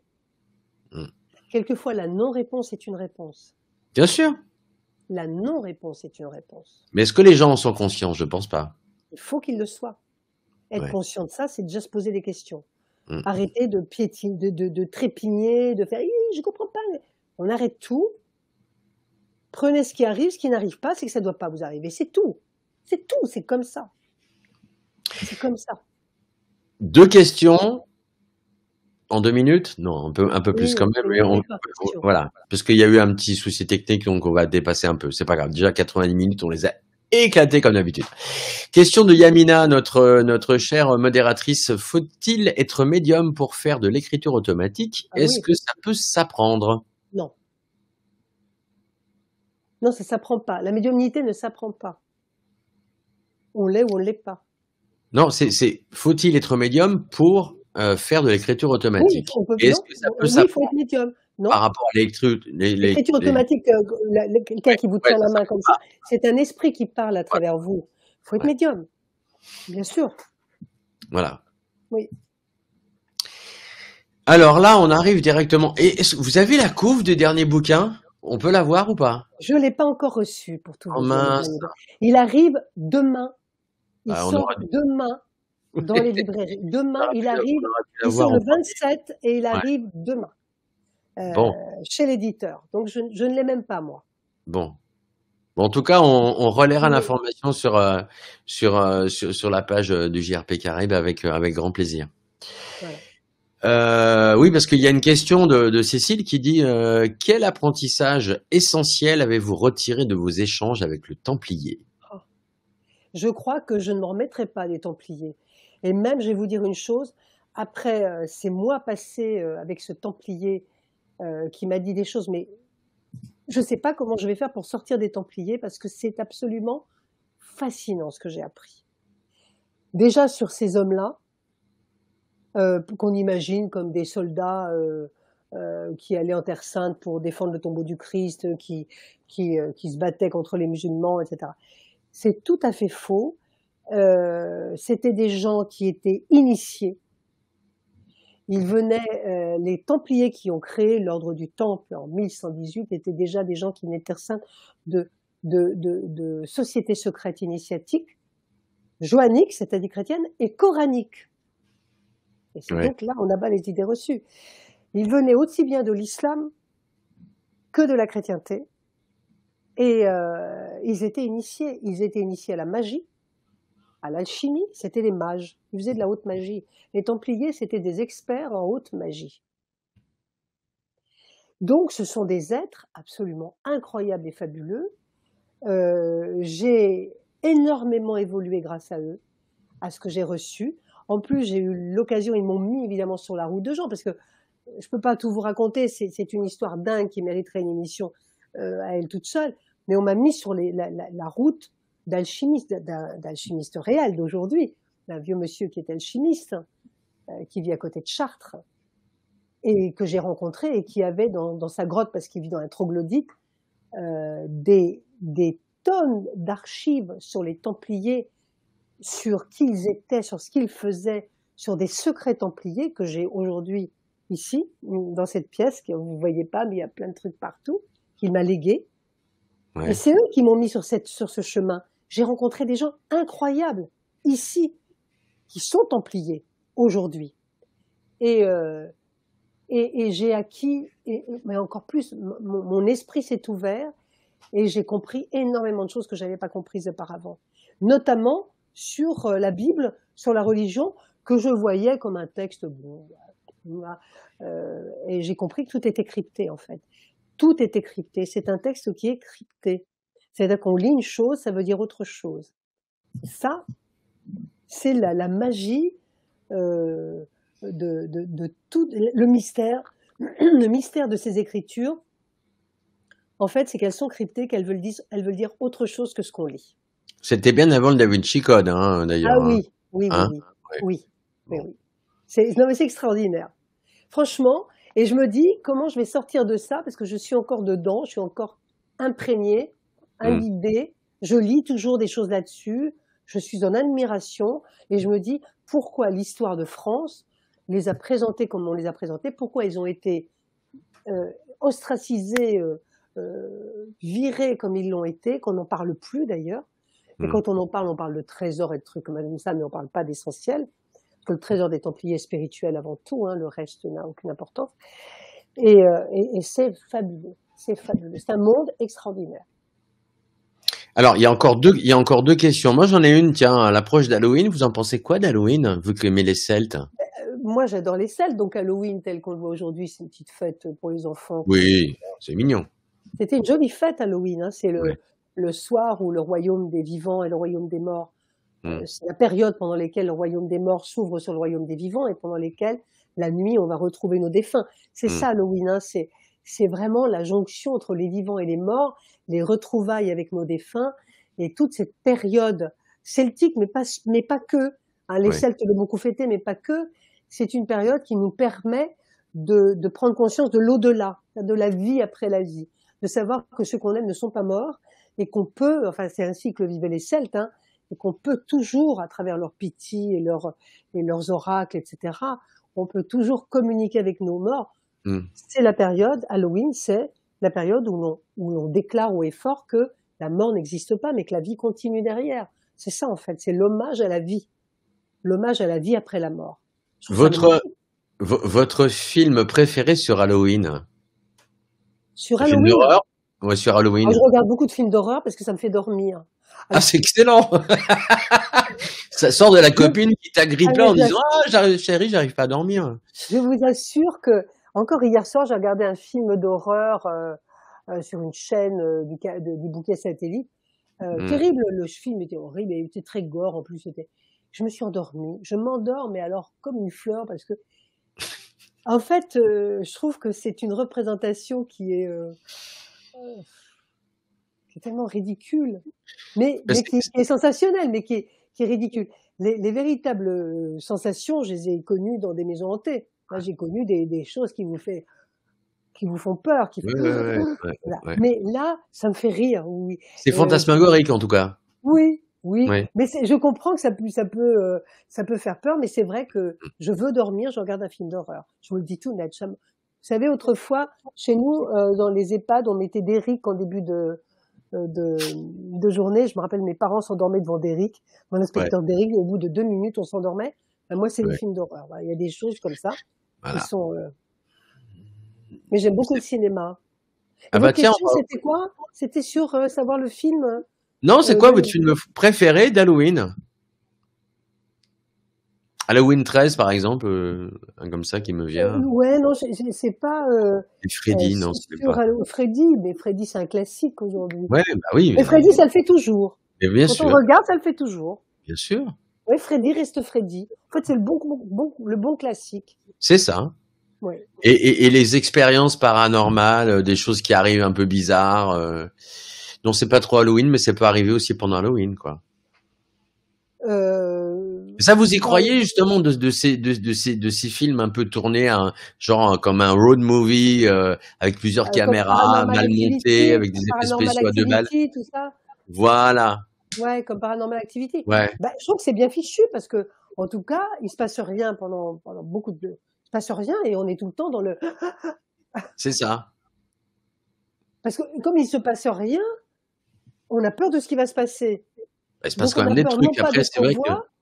Mm. Quelquefois, la non-réponse est une réponse. Bien sûr la non-réponse est une réponse. Mais est-ce que les gens en sont conscients Je ne pense pas. Il faut qu'ils le soient. Être conscient de ça, c'est déjà se poser des questions. Mm. Arrêter de piétiner, de, de, trépigner, de faire « je ne comprends pas ». On arrête tout. Prenez ce qui arrive, ce qui n'arrive pas, c'est que ça ne doit pas vous arriver. C'est tout. C'est tout, c'est comme ça. C'est comme ça. Deux questions. En deux minutes Non, un peu, un peu plus quand même. voilà, parce qu'il y a eu un petit souci technique, donc on va dépasser un peu. C'est pas grave. Déjà 90 minutes, on les a éclatés comme d'habitude. Question de Yamina, notre notre chère modératrice. Faut-il être médium pour faire de l'écriture automatique ah Est-ce que ça peut s'apprendre Non. Non, ça s'apprend pas. La médiumnité ne s'apprend pas. On l'est ou on l'est pas. Non, c'est faut-il être médium pour euh, faire de l'écriture automatique. Est-ce que ça peut oui, Par rapport à l'écriture automatique, euh, quelqu'un qui vous tient la main comme ça, c'est un esprit qui parle à travers vous. Il faut être médium, bien sûr. Voilà. Oui. Alors là, on arrive directement. Et vous avez la couve du dernier bouquin On peut la voir ou pas Je ne l'ai pas encore reçue pour tout le oh monde. Il arrive demain. Il bah, sort demain dans les librairies. Demain, ah, il arrive, il le 27 et il arrive demain euh, bon. chez l'éditeur. Donc je, ne l'ai même pas moi. Bon. en tout cas, on, on l'information sur, euh, euh, sur, sur, la page du JRP caribe avec, avec grand plaisir. oui, parce qu'il y a une question de, Cécile qui dit quel apprentissage essentiel avez-vous retiré de vos échanges avec le Templier oh. Je crois que je ne m'en remettrai pas des Templiers. Et même, je vais vous dire une chose, après euh, ces mois passés euh, avec ce Templier euh, qui m'a dit des choses, mais je ne sais pas comment je vais faire pour sortir des Templiers parce que c'est absolument fascinant ce que j'ai appris. Déjà sur ces hommes-là, qu'on imagine comme des soldats qui allaient en Terre Sainte pour défendre le tombeau du Christ, qui, qui se battaient contre les musulmans, etc. C'est tout à fait faux euh, c'était des gens qui étaient initiés. Ils venaient, euh, les Templiers qui ont créé l'ordre du Temple en 1118 étaient déjà des gens qui n'étaient de, de, de, de sociétés secrètes initiatiques, joaniques, c'est-à-dire chrétiennes, et coraniques. Et c'est donc là, on abat les idées reçues. Ils venaient aussi bien de l'islam que de la chrétienté, et euh, ils étaient initiés. Ils étaient initiés à la magie, à l'alchimie, c'était les mages. Ils faisaient de la haute magie. Les Templiers, c'était des experts en haute magie. Donc, ce sont des êtres absolument incroyables et fabuleux. Euh, j'ai énormément évolué grâce à eux, à ce que j'ai reçu. En plus, j'ai eu l'occasion, ils m'ont mis évidemment sur la route de gens, parce que je ne peux pas tout vous raconter, c'est une histoire dingue qui mériterait une émission euh, à elle toute seule, mais on m'a mis sur la route d'alchimiste, d'alchimiste réel d'aujourd'hui, d'un vieux monsieur qui est alchimiste, euh, qui vit à côté de Chartres, et que j'ai rencontré et qui avait dans, sa grotte, parce qu'il vit dans un troglodyte, euh, des, des tonnes d'archives sur les Templiers, sur qui ils étaient, sur ce qu'ils faisaient, sur des secrets Templiers que j'ai aujourd'hui ici, dans cette pièce, que vous ne voyez pas, mais il y a plein de trucs partout, qu'il m'a légué. Et c'est eux qui m'ont mis sur, cette, sur ce chemin. J'ai rencontré des gens incroyables ici qui sont templiers aujourd'hui. Et, euh, et, j'ai acquis, et, mais encore plus, mon, esprit s'est ouvert et j'ai compris énormément de choses que je n'avais pas comprises auparavant, notamment sur euh, la Bible, sur la religion, que je voyais comme un texte bon. Euh, et j'ai compris que tout était crypté en fait. Tout était crypté. C'est un texte qui est crypté. C'est-à-dire qu'on lit une chose, ça veut dire autre chose. Ça, c'est la, magie euh, de, de, de, tout le mystère, le mystère de ces écritures. En fait, c'est qu'elles sont cryptées, qu'elles veulent, dire, elles dire autre chose que ce qu'on lit. C'était bien avant le Da Vinci Code, hein, d'ailleurs. Ah oui, oui, oui, hein? oui, oui, oui. non, mais c'est extraordinaire. Franchement, et je me dis comment je vais sortir de ça parce que je suis encore dedans, je suis encore imprégnée un mm. Je lis toujours des choses là-dessus. Je suis en admiration et je me dis pourquoi l'histoire de France les a présentés comme on les a présentés, pourquoi ils ont été euh, ostracisés, euh, euh, virés comme ils l'ont été, qu'on n'en parle plus d'ailleurs. Et mm. quand on en parle, on parle de trésor et de trucs comme ça, mais on ne parle pas d'essentiel. que le trésor des Templiers est spirituel avant tout, hein, le reste n'a aucune importance. Et, et c'est fabuleux, c'est fabuleux. C'est un monde extraordinaire. Alors, il y a encore deux, il y a encore deux questions. Moi, j'en ai une, tiens, à l'approche d'Halloween. Vous en pensez quoi d'Halloween, vu que aimez les Celtes euh, Moi, j'adore les Celtes. Donc, Halloween, tel qu'on le voit aujourd'hui, c'est une petite fête pour les enfants. Oui, c'est mignon. C'était une jolie fête, Halloween. Hein. C'est le, soir où le royaume des vivants et le royaume des morts. Euh, c'est la période pendant laquelle le royaume des morts s'ouvre sur le royaume des vivants et pendant laquelle, la nuit, on va retrouver nos défunts. C'est ça, Halloween. Hein. C'est c'est vraiment la jonction entre les vivants et les morts, les retrouvailles avec nos défunts, et toute cette période celtique, mais pas, mais pas que. Hein, les Celtes l'ont beaucoup fêté, mais pas que. C'est une période qui nous permet de, de prendre conscience de l'au-delà, de la vie après la vie, de savoir que ceux qu'on aime ne sont pas morts et qu'on peut, enfin c'est ainsi que vivaient les Celtes, hein, et qu'on peut toujours, à travers leur pitié et, et leurs oracles, etc., on peut toujours communiquer avec nos morts Mm. C'est la période, Halloween, c'est la période où l'on, déclare au effort que la mort n'existe pas, mais que la vie continue derrière. C'est ça, en fait. C'est l'hommage à la vie. L'hommage à la vie après la mort. Votre, votre film préféré sur Halloween Sur Halloween ah, je regarde beaucoup de films d'horreur parce que ça me fait dormir. ah, c'est excellent Ça sort de la copine qui t'agrippe ah, en disant Ah, chérie, j'arrive pas à dormir. Je vous assure que encore hier soir, j'ai regardé un film d'horreur euh, euh, sur une chaîne euh, du, bouquet satellite. Hmm. Terrible, le film était horrible, et il était très gore en plus. C'était... Je me suis endormie. Je m'endors, mais alors comme une fleur, parce que en fait, je trouve que c'est une représentation qui est, qui tellement ridicule, mais, qui, est sensationnelle, mais qui est, ridicule. Les, les, véritables sensations, je les ai connues dans des maisons hantées. Moi, j'ai connu des, choses qui vous, qui vous font peur. Qui Mais là, ça me fait rire. C'est fantasmagorique, en tout cas. Oui, oui. Mais je comprends que ça, peut, euh, ça peut faire peur, mais c'est vrai que je veux dormir, je regarde un film d'horreur. Je vous le dis tout net. Vous savez, autrefois, chez nous, euh, dans les EHPAD, on mettait des rics en début de, euh, journée. Je me rappelle, mes parents s'endormaient devant Derrick, mon inspecteur Derrick. Au bout de deux minutes, on s'endormait. Ben, moi, c'est des films d'horreur. Hein. Il y a des choses comme ça. Euh, mais j'aime beaucoup le cinéma. Ah bah tiens, c'était quoi C'était sur euh, savoir le film. Euh, non, c'est quoi votre film préféré d'Halloween Halloween 13, par exemple, comme ça qui me vient. ouais, non, c'est pas. Freddy, non, c'est pas. Freddy, mais Freddy, c'est un classique aujourd'hui. Ouais, bah oui. Mais, Freddy, ça le fait toujours. Et bien Quand sûr. on regarde, ça le fait toujours. Bien sûr. Freddy reste Freddy. En fait, c'est le bon, le bon classique. C'est ça. Et, les expériences paranormales, euh, des choses qui arrivent un peu bizarres. Donc euh, Non, c'est pas trop Halloween, mais ça peut arriver aussi pendant Halloween, quoi. Euh, ça, vous y croyez justement de, ces, de, ces, films un peu tournés, genre comme un road movie avec plusieurs caméras, mal montées, avec des espèces de de Voilà. Ouais, comme Paranormal activité. Ouais. Bah, je trouve que c'est bien fichu parce que, en tout cas, il se passe rien pendant, pendant beaucoup de. Il se passe rien et on est tout le temps dans le. c'est ça. Parce que comme il se passe rien, on a peur de ce qui va se passer. Bah, il se passe quand même des trucs. Après, c'est vrai que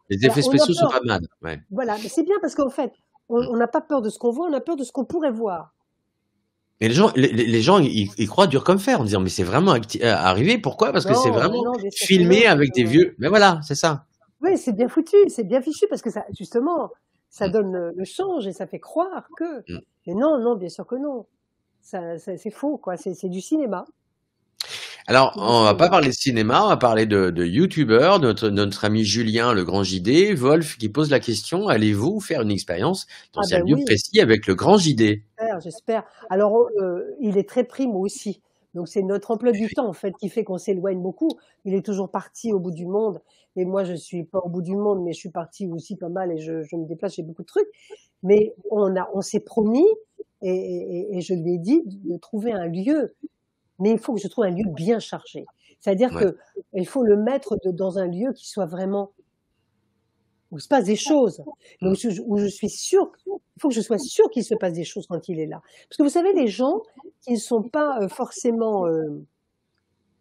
les bah, effets spéciaux sont pas mal. Voilà, mais c'est bien parce qu'en fait, mm. on n'a pas peur de ce qu'on voit, on a peur de ce qu'on pourrait voir. Mais les gens, les, gens ils, croient dur comme fer en disant mais c'est vraiment euh, arrivé. Pourquoi Parce que c'est vraiment filmé avec des vieux. Mais voilà, c'est ça. Oui, c'est bien foutu, c'est bien fichu parce que ça, justement, ça mm. donne le, change et ça fait croire que. Mm. Mais non, non, bien sûr que non. c'est faux, quoi. C'est, du cinéma. Alors, on va pas parler de cinéma, on va parler de, de youtubeurs, notre, ami Julien, le grand JD, Wolf, qui pose la question, allez-vous faire une expérience dans ah un ben lieu précis avec le grand JD J'espère, j'espère. Alors, oh, euh, il est très pris, moi aussi. Donc, c'est notre emploi du temps, en fait, qui fait qu'on s'éloigne beaucoup. Il est toujours parti au bout du monde. Et moi, je suis pas au bout du monde, mais je suis parti aussi pas mal et je, me déplace, j'ai beaucoup de trucs. Mais on, s'est promis, et, et, et je lui ai dit, de trouver un lieu mais il faut que je trouve un lieu bien chargé. C'est-à-dire qu'il faut le mettre dans un lieu qui soit vraiment où se passent des choses, où je, où je suis sûr, il faut que je sois sûr qu'il se passe des choses quand il est là. Parce que vous savez, les gens qui ne sont pas euh, forcément, euh,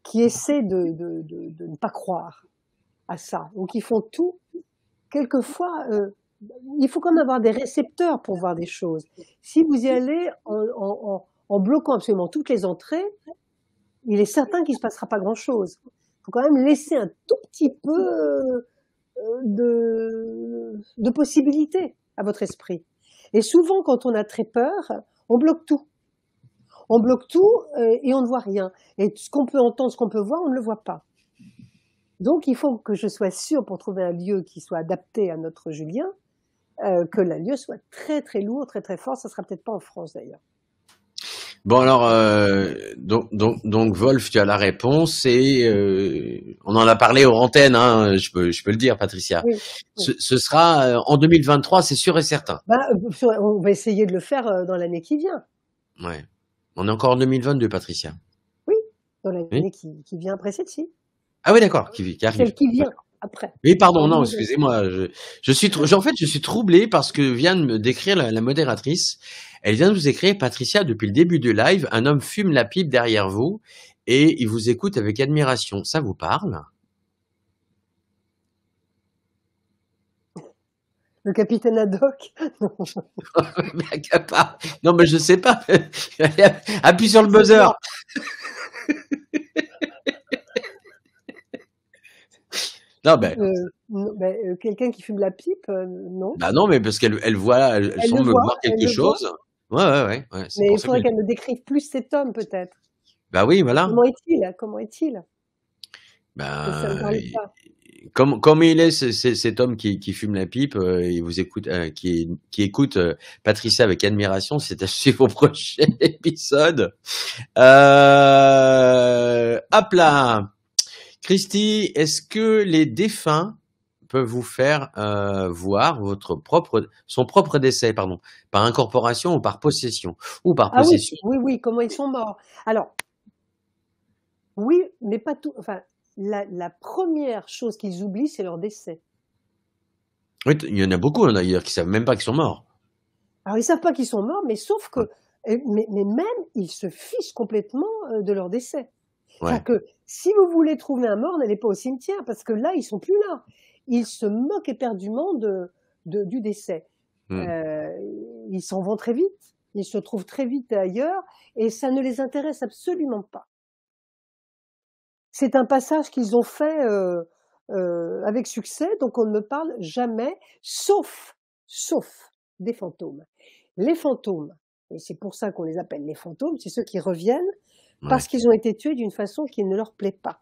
qui essaient de, ne pas croire à ça, ou qui font tout, quelquefois, euh, il faut quand même avoir des récepteurs pour voir des choses. Si vous y allez en bloquant absolument toutes les entrées, il est certain qu'il ne se passera pas grand-chose. Il faut quand même laisser un tout petit peu euh, de, possibilités à votre esprit. Et souvent, quand on a très peur, on bloque tout. On bloque tout euh, et on ne voit rien. Et ce qu'on peut entendre, ce qu'on peut voir, on ne le voit pas. Donc, il faut que je sois sûr pour trouver un lieu qui soit adapté à notre Julien, euh, que le lieu soit très très lourd, très très fort. Ça sera peut-être pas en France d'ailleurs. Bon alors, euh, donc, Wolf, tu as la réponse et euh, on en a parlé aux antennes, hein, je, peux, je peux le dire Patricia. Ce, sera euh, en 2023, c'est sûr et certain. Bah, on va essayer de le faire dans l'année qui vient. Ouais. On est encore en 2022 Patricia. Oui, dans l'année qui, vient après celle-ci. Ah oui d'accord, qui, arrive. Celle qui vient après. Oui, pardon, non, excusez-moi. Je, suis, en fait, je suis troublé parce que vient de me décrire la modératrice elle vient de vous écrire, Patricia, depuis le début du live, un homme fume la pipe derrière vous et il vous écoute avec admiration. Ça vous parle Le capitaine Haddock Non, mais je sais pas. Appuie sur le buzzer. non, ben. euh, ben, euh, Quelqu'un qui fume la pipe, euh, non bah non, mais parce qu'elle voit, elle, semble voir quelque chose. Ouais, ouais, ouais. mais il faudrait qu'elle qu décrive plus cet homme, peut-être. Bah oui, voilà. Comment est-il Comment est-il ben, comme, comme il est, cet homme qui, qui, fume la pipe et euh, vous écoute, euh, qui, qui, écoute euh, Patricia avec admiration, c'est à suivre au prochain épisode. hop là Christy, est-ce que les défunts peut vous faire euh, voir votre propre, son propre décès, pardon, par incorporation ou par possession, ou par ah oui, oui, comment ils sont morts. Alors, oui, mais pas tout. Enfin, la, première chose qu'ils oublient, c'est leur décès. Oui, il y en a beaucoup hein, d'ailleurs qui savent même pas qu'ils sont morts. Alors ils savent pas qu'ils sont morts, mais sauf que, mais, même ils se fichent complètement euh, de leur décès. C'est-à-dire que si vous voulez trouver un mort, n'allez pas au cimetière parce que là ils sont plus là ils se moquent éperdument du décès. Hmm. Euh, ils s'en vont très vite, ils se trouvent très vite ailleurs, et ça ne les intéresse absolument pas. C'est un passage qu'ils ont fait euh, euh, avec succès, donc on ne me parle jamais, sauf, sauf des fantômes. Les fantômes, et c'est pour ça qu'on les appelle les fantômes, c'est ceux qui reviennent, parce qu'ils ont été tués d'une façon qui ne leur plaît pas.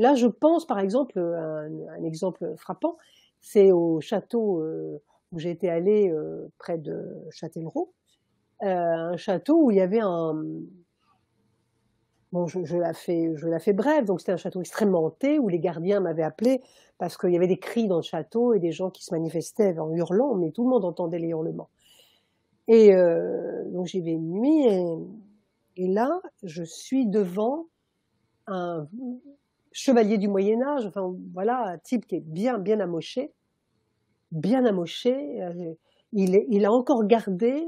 Là, je pense par exemple, un, un exemple frappant, c'est au château euh, où j'étais allée euh, près de Châtellerault, euh, un château où il y avait un... Bon, je, la, fais, je la fais brève, donc c'était un château extrêmement hanté où les gardiens m'avaient appelé parce qu'il y avait des cris dans le château et des gens qui se manifestaient en hurlant, mais tout le monde entendait les hurlements. Et donc j'y vais une nuit et là, je suis devant un, chevalier du Moyen Âge, enfin voilà, un type qui est bien, bien amoché, bien amoché. Euh, il, a encore gardé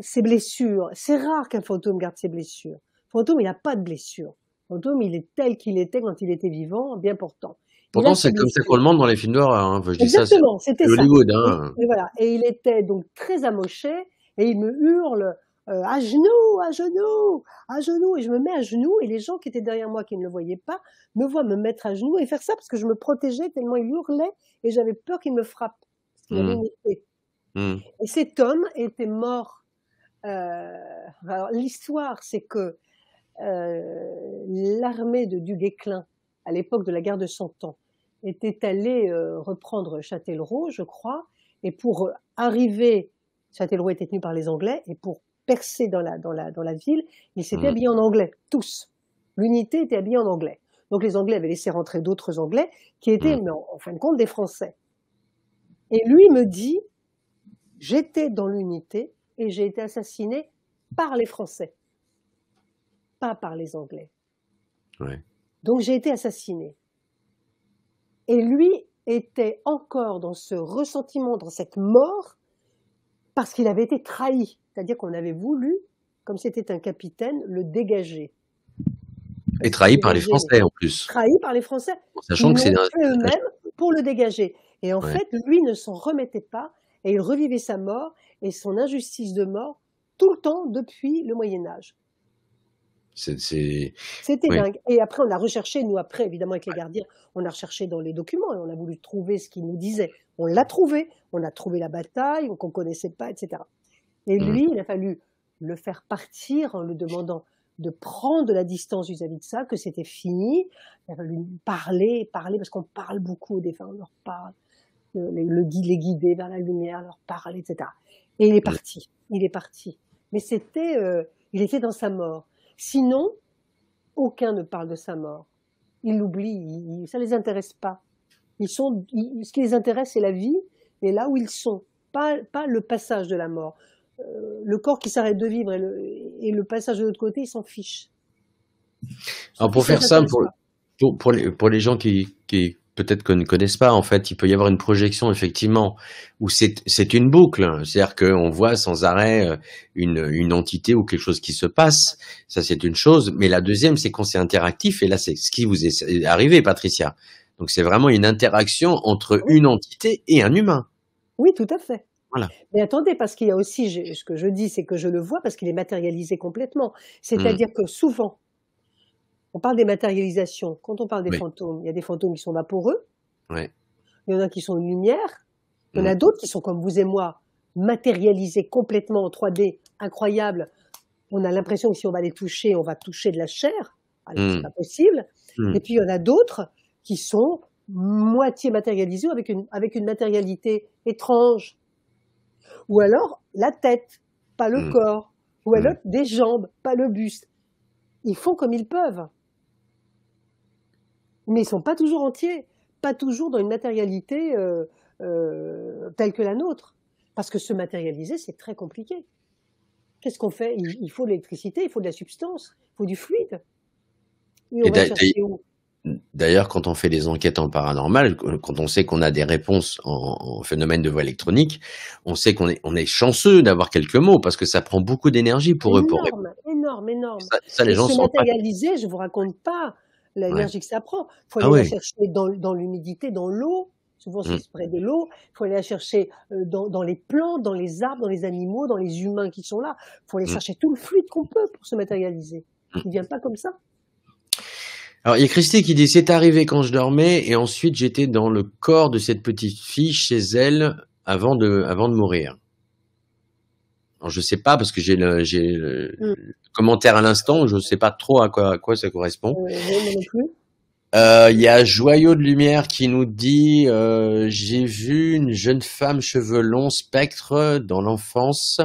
ses blessures. C'est rare qu'un fantôme garde ses blessures. Fantôme, il n'a pas de blessures. Fantôme, il est tel qu'il était quand il était vivant, bien portant. Pourtant, c'est comme ça qu'on le montre dans les films d'horreur. Hein. Exactement, c'était Hollywood. Hein. et il était donc très amoché et il me hurle euh, à genoux, à genoux, à genoux, et je me mets à genoux, et les gens qui étaient derrière moi, qui ne le voyaient pas, me voient me mettre à genoux et faire ça parce que je me protégeais tellement il hurlait et j'avais peur qu'il me frappe. Mmh. Mmh. Et cet homme était mort. Euh, alors l'histoire, c'est que euh, l'armée de Duguay-Clin, à l'époque de la guerre de Cent Ans, était allée reprendre Châtellerault, je crois, et pour arriver, Châtellerault était tenu par les Anglais, et pour percé dans la, ville, ils s'étaient mm. habillés en anglais, tous. L'unité était habillée en anglais. Donc les Anglais avaient laissé rentrer d'autres Anglais qui étaient, mm. en, fin de compte, des Français. Et lui me dit, j'étais dans l'unité et j'ai été assassiné par les Français, pas par les Anglais. Donc j'ai été assassiné. Et lui était encore dans ce ressentiment, dans cette mort, parce qu'il avait été trahi. C'est-à-dire qu'on avait voulu, comme c'était un capitaine, le dégager. Et trahi par les Français en plus. Trahi par les Français. sachant que c'est eux-mêmes pour le dégager. Et en fait, lui ne s'en remettait pas et il revivait sa mort et son injustice de mort tout le temps depuis le Moyen Âge. C'était dingue. Et après, on a recherché, nous, après, évidemment, avec les gardiens, on a recherché dans les documents et on a voulu trouver ce qu'il nous disait. On l'a trouvé. On a trouvé la bataille qu'on ne connaissait pas, etc. Et mmh. lui, il a fallu le faire partir en lui demandant de prendre de la distance vis-à-vis de ça, que c'était fini. Il a fallu parler, parler, parce qu'on parle beaucoup aux défunts, on leur parle, le, les guider vers la lumière, leur parler, etc. Et il est mmh. parti, il est parti. Mais c'était, euh, il était dans sa mort. Sinon, aucun ne parle de sa mort. Ils l'oublient, ça les intéresse pas. Ils sont, ce qui les intéresse, c'est la vie et là où ils sont, pas, pas le passage de la mort. Euh, le corps qui s'arrête de vivre et le, passage de l'autre côté, ils s'en fiche Alors pour faire ça pour, les, gens qui, peut-être ne connaissent pas, en fait, il peut y avoir une projection, effectivement, où c'est une boucle. Hein. C'est-à-dire qu'on voit sans arrêt euh, une, entité ou quelque chose qui se passe. Ça, c'est une chose. Mais la deuxième, c'est quand c'est interactif. Et là, c'est ce qui vous est arrivé, Patricia. Donc, c'est vraiment une interaction entre une entité et un humain. Oui, tout à fait. Mais attendez, parce qu'il y a aussi, ce que je dis, c'est que je le vois parce qu'il est matérialisé complètement. C'est-à-dire mm. que souvent, on parle des matérialisations. Quand on parle des fantômes, il y a des fantômes qui sont vaporeux. Il y en a qui sont une lumière. Il y en a mm. d'autres qui sont comme vous et moi, matérialisés complètement en 3D, incroyable. On a l'impression que si on va les toucher, on va toucher de la chair. Alors, ah, c'est mm. pas possible. Et puis, il y en a d'autres qui sont moitié matérialisés avec une matérialité étrange ou alors la tête, pas le hmm. corps, ou hmm. alors des jambes, pas le buste. Ils font comme ils peuvent. Mais ils sont pas toujours entiers, pas toujours dans une matérialité euh, euh, telle que la nôtre. Parce que se matérialiser, c'est très compliqué. Qu'est-ce qu'on fait il, faut de l'électricité, il faut de la substance, il faut du fluide. Et on va chercher où D'ailleurs, quand on fait des enquêtes en paranormal, euh, quand on sait qu'on a des réponses en, phénomène de voie électronique, on sait qu'on est, chanceux d'avoir quelques mots parce que ça prend beaucoup d'énergie pour eux. énorme, énorme. Ça, les gens se matérialiser, pas... je vous raconte pas l'énergie que ça prend. Il faut ah aller la chercher dans, l'humidité, dans l'eau. Souvent, c'est mm. près de l'eau. Il faut aller la chercher euh, dans, dans, les plantes, dans les arbres, dans les animaux, dans les humains qui sont là. Il faut aller mm. chercher tout le fluide qu'on peut pour se matérialiser. Mm. Il ne vient pas comme ça. Alors, il y a Christy qui dit C'est arrivé quand je dormais, et ensuite j'étais dans le corps de cette petite fille chez elle avant de, avant de mourir. je ne sais pas, parce que j'ai le, j'ai mm. commentaire à l'instant, je ne sais pas trop à quoi, à quoi ça correspond. Euh, euh, il y a Joyau de Lumière qui nous dit euh, J'ai vu une jeune femme cheveux longs, spectre, dans l'enfance,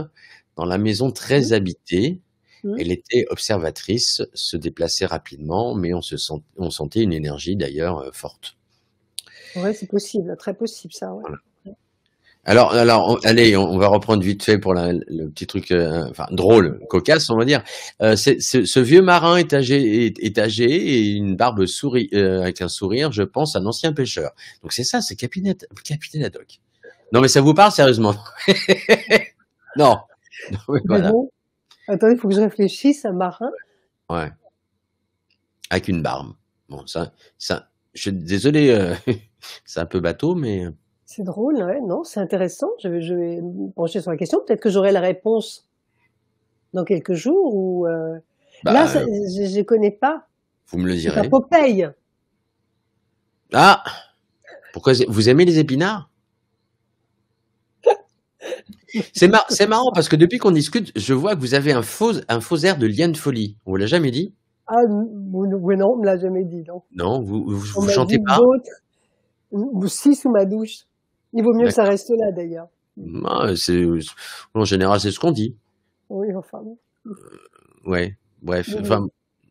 dans la maison très mm. habitée. Mmh. Elle était observatrice, se déplaçait rapidement, mais on, se sent, on sentait une énergie d'ailleurs euh, forte. Oui, c'est possible, très possible ça. Alors, alors allez, on, va reprendre vite fait pour le petit truc euh, enfin, drôle, cocasse, on va dire. Euh, ce vieux marin est âgé, et une barbe souri avec un sourire, je pense, un ancien pêcheur. Donc c'est ça, c'est capitaine, capitaine Haddock. Non mais ça vous parle sérieusement Non. mais voilà. Attendez, il faut que je réfléchisse un marin. Ouais. Avec une barbe. Bon, ça, ça, je suis désolé, euh, c'est un peu bateau, mais. Euh. C'est drôle, ouais, non, c'est intéressant. Je, je vais me pencher sur la question. Peut-être que j'aurai la réponse dans quelques jours ou. Euh. Bah, Là, je ne connais pas. Vous me le direz. C'est un Popeye. Ah Pourquoi vous aimez les épinards c'est marrant parce que depuis qu'on discute, je vois que vous avez un faux, air de lien de Folie. On vous l'a jamais dit Ah, oui, non, on me l'a jamais dit, non. Non, vous, vous, chantez pas Vous si sous ma douche. Il vaut mieux que ça reste là, d'ailleurs. Bah, en général, c'est ce qu'on dit. Oui, enfin euh, ouais, bref.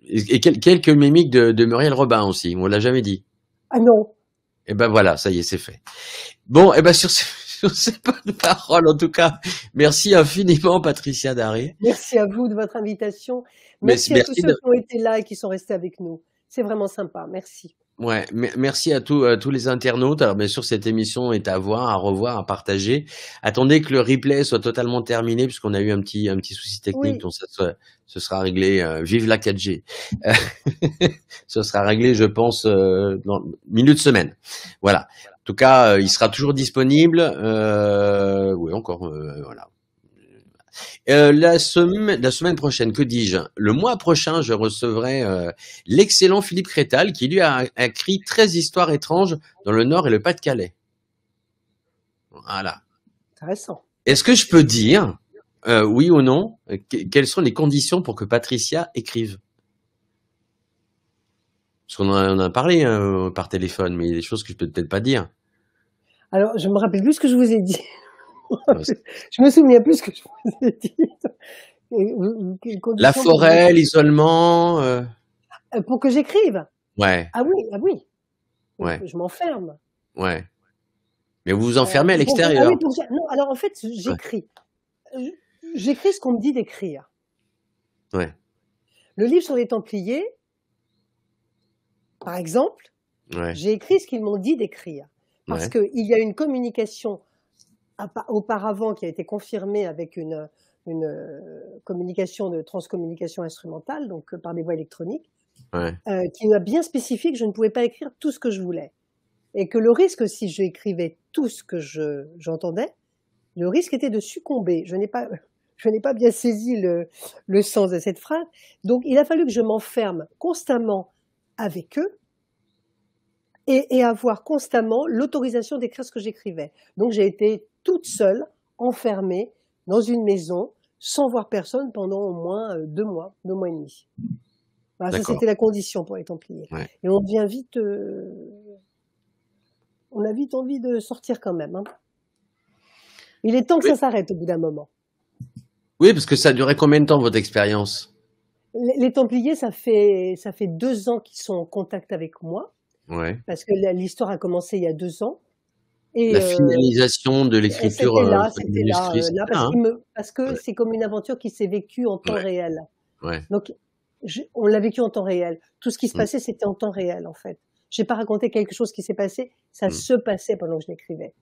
Et quelques mimiques de, Muriel Robin aussi, on l'a jamais dit. Ah non. Eh ben voilà, ça y est, c'est fait. Bon, eh ben sur ce sur ces bonnes paroles. En tout cas, merci infiniment, Patricia Daré. Merci à vous de votre invitation. Merci, à tous ceux qui ont été là et qui sont restés avec nous. C'est vraiment sympa. Merci. Ouais, merci à, tous les internautes. Alors bien sûr, cette émission est à voir, à revoir, à partager. Attendez que le replay soit totalement terminé puisqu'on a eu un petit un petit souci technique, donc ça ce sera réglé. Euh, vive la 4G. ce sera réglé, je pense, euh, dans une minute semaine. Voilà tout cas, euh, il sera toujours disponible. Euh, oui, encore, euh, voilà. la, semaine, la semaine prochaine, que dis-je Le mois prochain, je recevrai l'excellent Philippe Crétal qui lui a écrit 13 histoires étranges dans le Nord et le Pas-de-Calais. Voilà. Intéressant. Est-ce que je peux dire, oui ou non, quelles sont les conditions pour que Patricia écrive parce qu'on en, a parlé hein, par téléphone, mais il y a des choses que je peux peut-être pas dire. Alors, je me rappelle plus ce que je vous ai dit. Ah bah, je, me souviens plus ce que je vous ai dit. La forêt, l'isolement. Euh. Euh, pour que j'écrive. Ouais. Ah oui, ah oui. Ouais. Je m'enferme. Ouais. Mais vous vous enfermez à euh, l'extérieur. Ah non, alors en fait, j'écris. J'écris ce qu'on me dit d'écrire. Ouais. Le livre sur les Templiers, par exemple, j'ai écrit ce qu'ils m'ont dit d'écrire. Parce qu'il y a une communication auparavant qui a été confirmée avec une, euh, communication de transcommunication instrumentale, donc euh, par des voies électroniques, euh, qui m'a bien spécifié que je ne pouvais pas écrire tout ce que je voulais. Et que le risque, si j'écrivais tout ce que j'entendais, le risque était de succomber. Je n'ai pas, je n'ai pas bien saisi le, sens de cette phrase. Donc, il a fallu que je m'enferme constamment avec eux et, avoir constamment l'autorisation d'écrire ce que j'écrivais. Donc j'ai été toute seule, enfermée dans une maison, sans voir personne pendant au moins euh, deux mois, deux mois et demi. ça, c'était la condition pour les Templiers. Et on devient vite. Euh, on a vite envie de sortir quand même. Hein. Il est temps que ça s'arrête au bout d'un moment. Oui, parce que ça duré combien de temps votre expérience les Templiers, ça fait, ça fait deux ans qu'ils sont en contact avec moi. Parce que l'histoire a commencé il y a deux ans. Et la euh, finalisation de eh, l'écriture. C'était là, parce, que c'est comme une aventure qui s'est vécue en temps réel. Donc, on l'a vécu en temps réel. Tout ce qui se mm. passait, c'était en temps réel, en fait. Je n'ai pas raconté quelque chose qui s'est passé, ça mm. se passait pendant que je l'écrivais.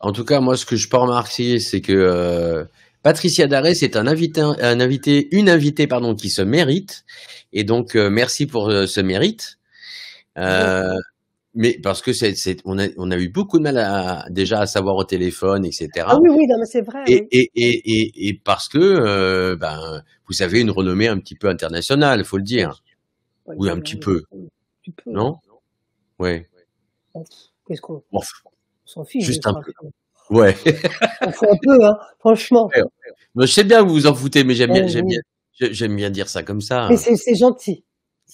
En tout cas, moi, ce que je peux remarquer, c'est que euh, Patricia Daré, c'est un invité, un invité, une invitée pardon, qui se mérite. Et donc, euh, merci pour euh, ce mérite. Euh, mais parce que c'est, on, a, eu beaucoup de mal déjà à savoir au téléphone, etc. Ah oui, oui, c'est vrai. Et, et, et, et, parce que ben, vous avez une renommée un petit peu internationale, faut le dire. Oui, un petit peu. peu. Non Oui. Qu'est-ce qu'on bon, s'en fiche Juste un peu. Ouais. On un peu, hein, franchement. Je sais bien que vous vous en foutez, mais j'aime bien, j'aime bien, j'aime bien dire ça comme ça. Hein. Mais c'est gentil.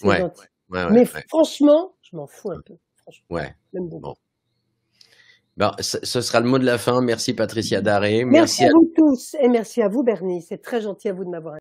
Ouais, mais franchement, je m'en fous un peu. Ouais. bon. Ben, ce sera le mot de la fin. Merci Patricia Daré. Merci, à, vous tous et merci à vous Bernie. C'est très gentil à vous de m'avoir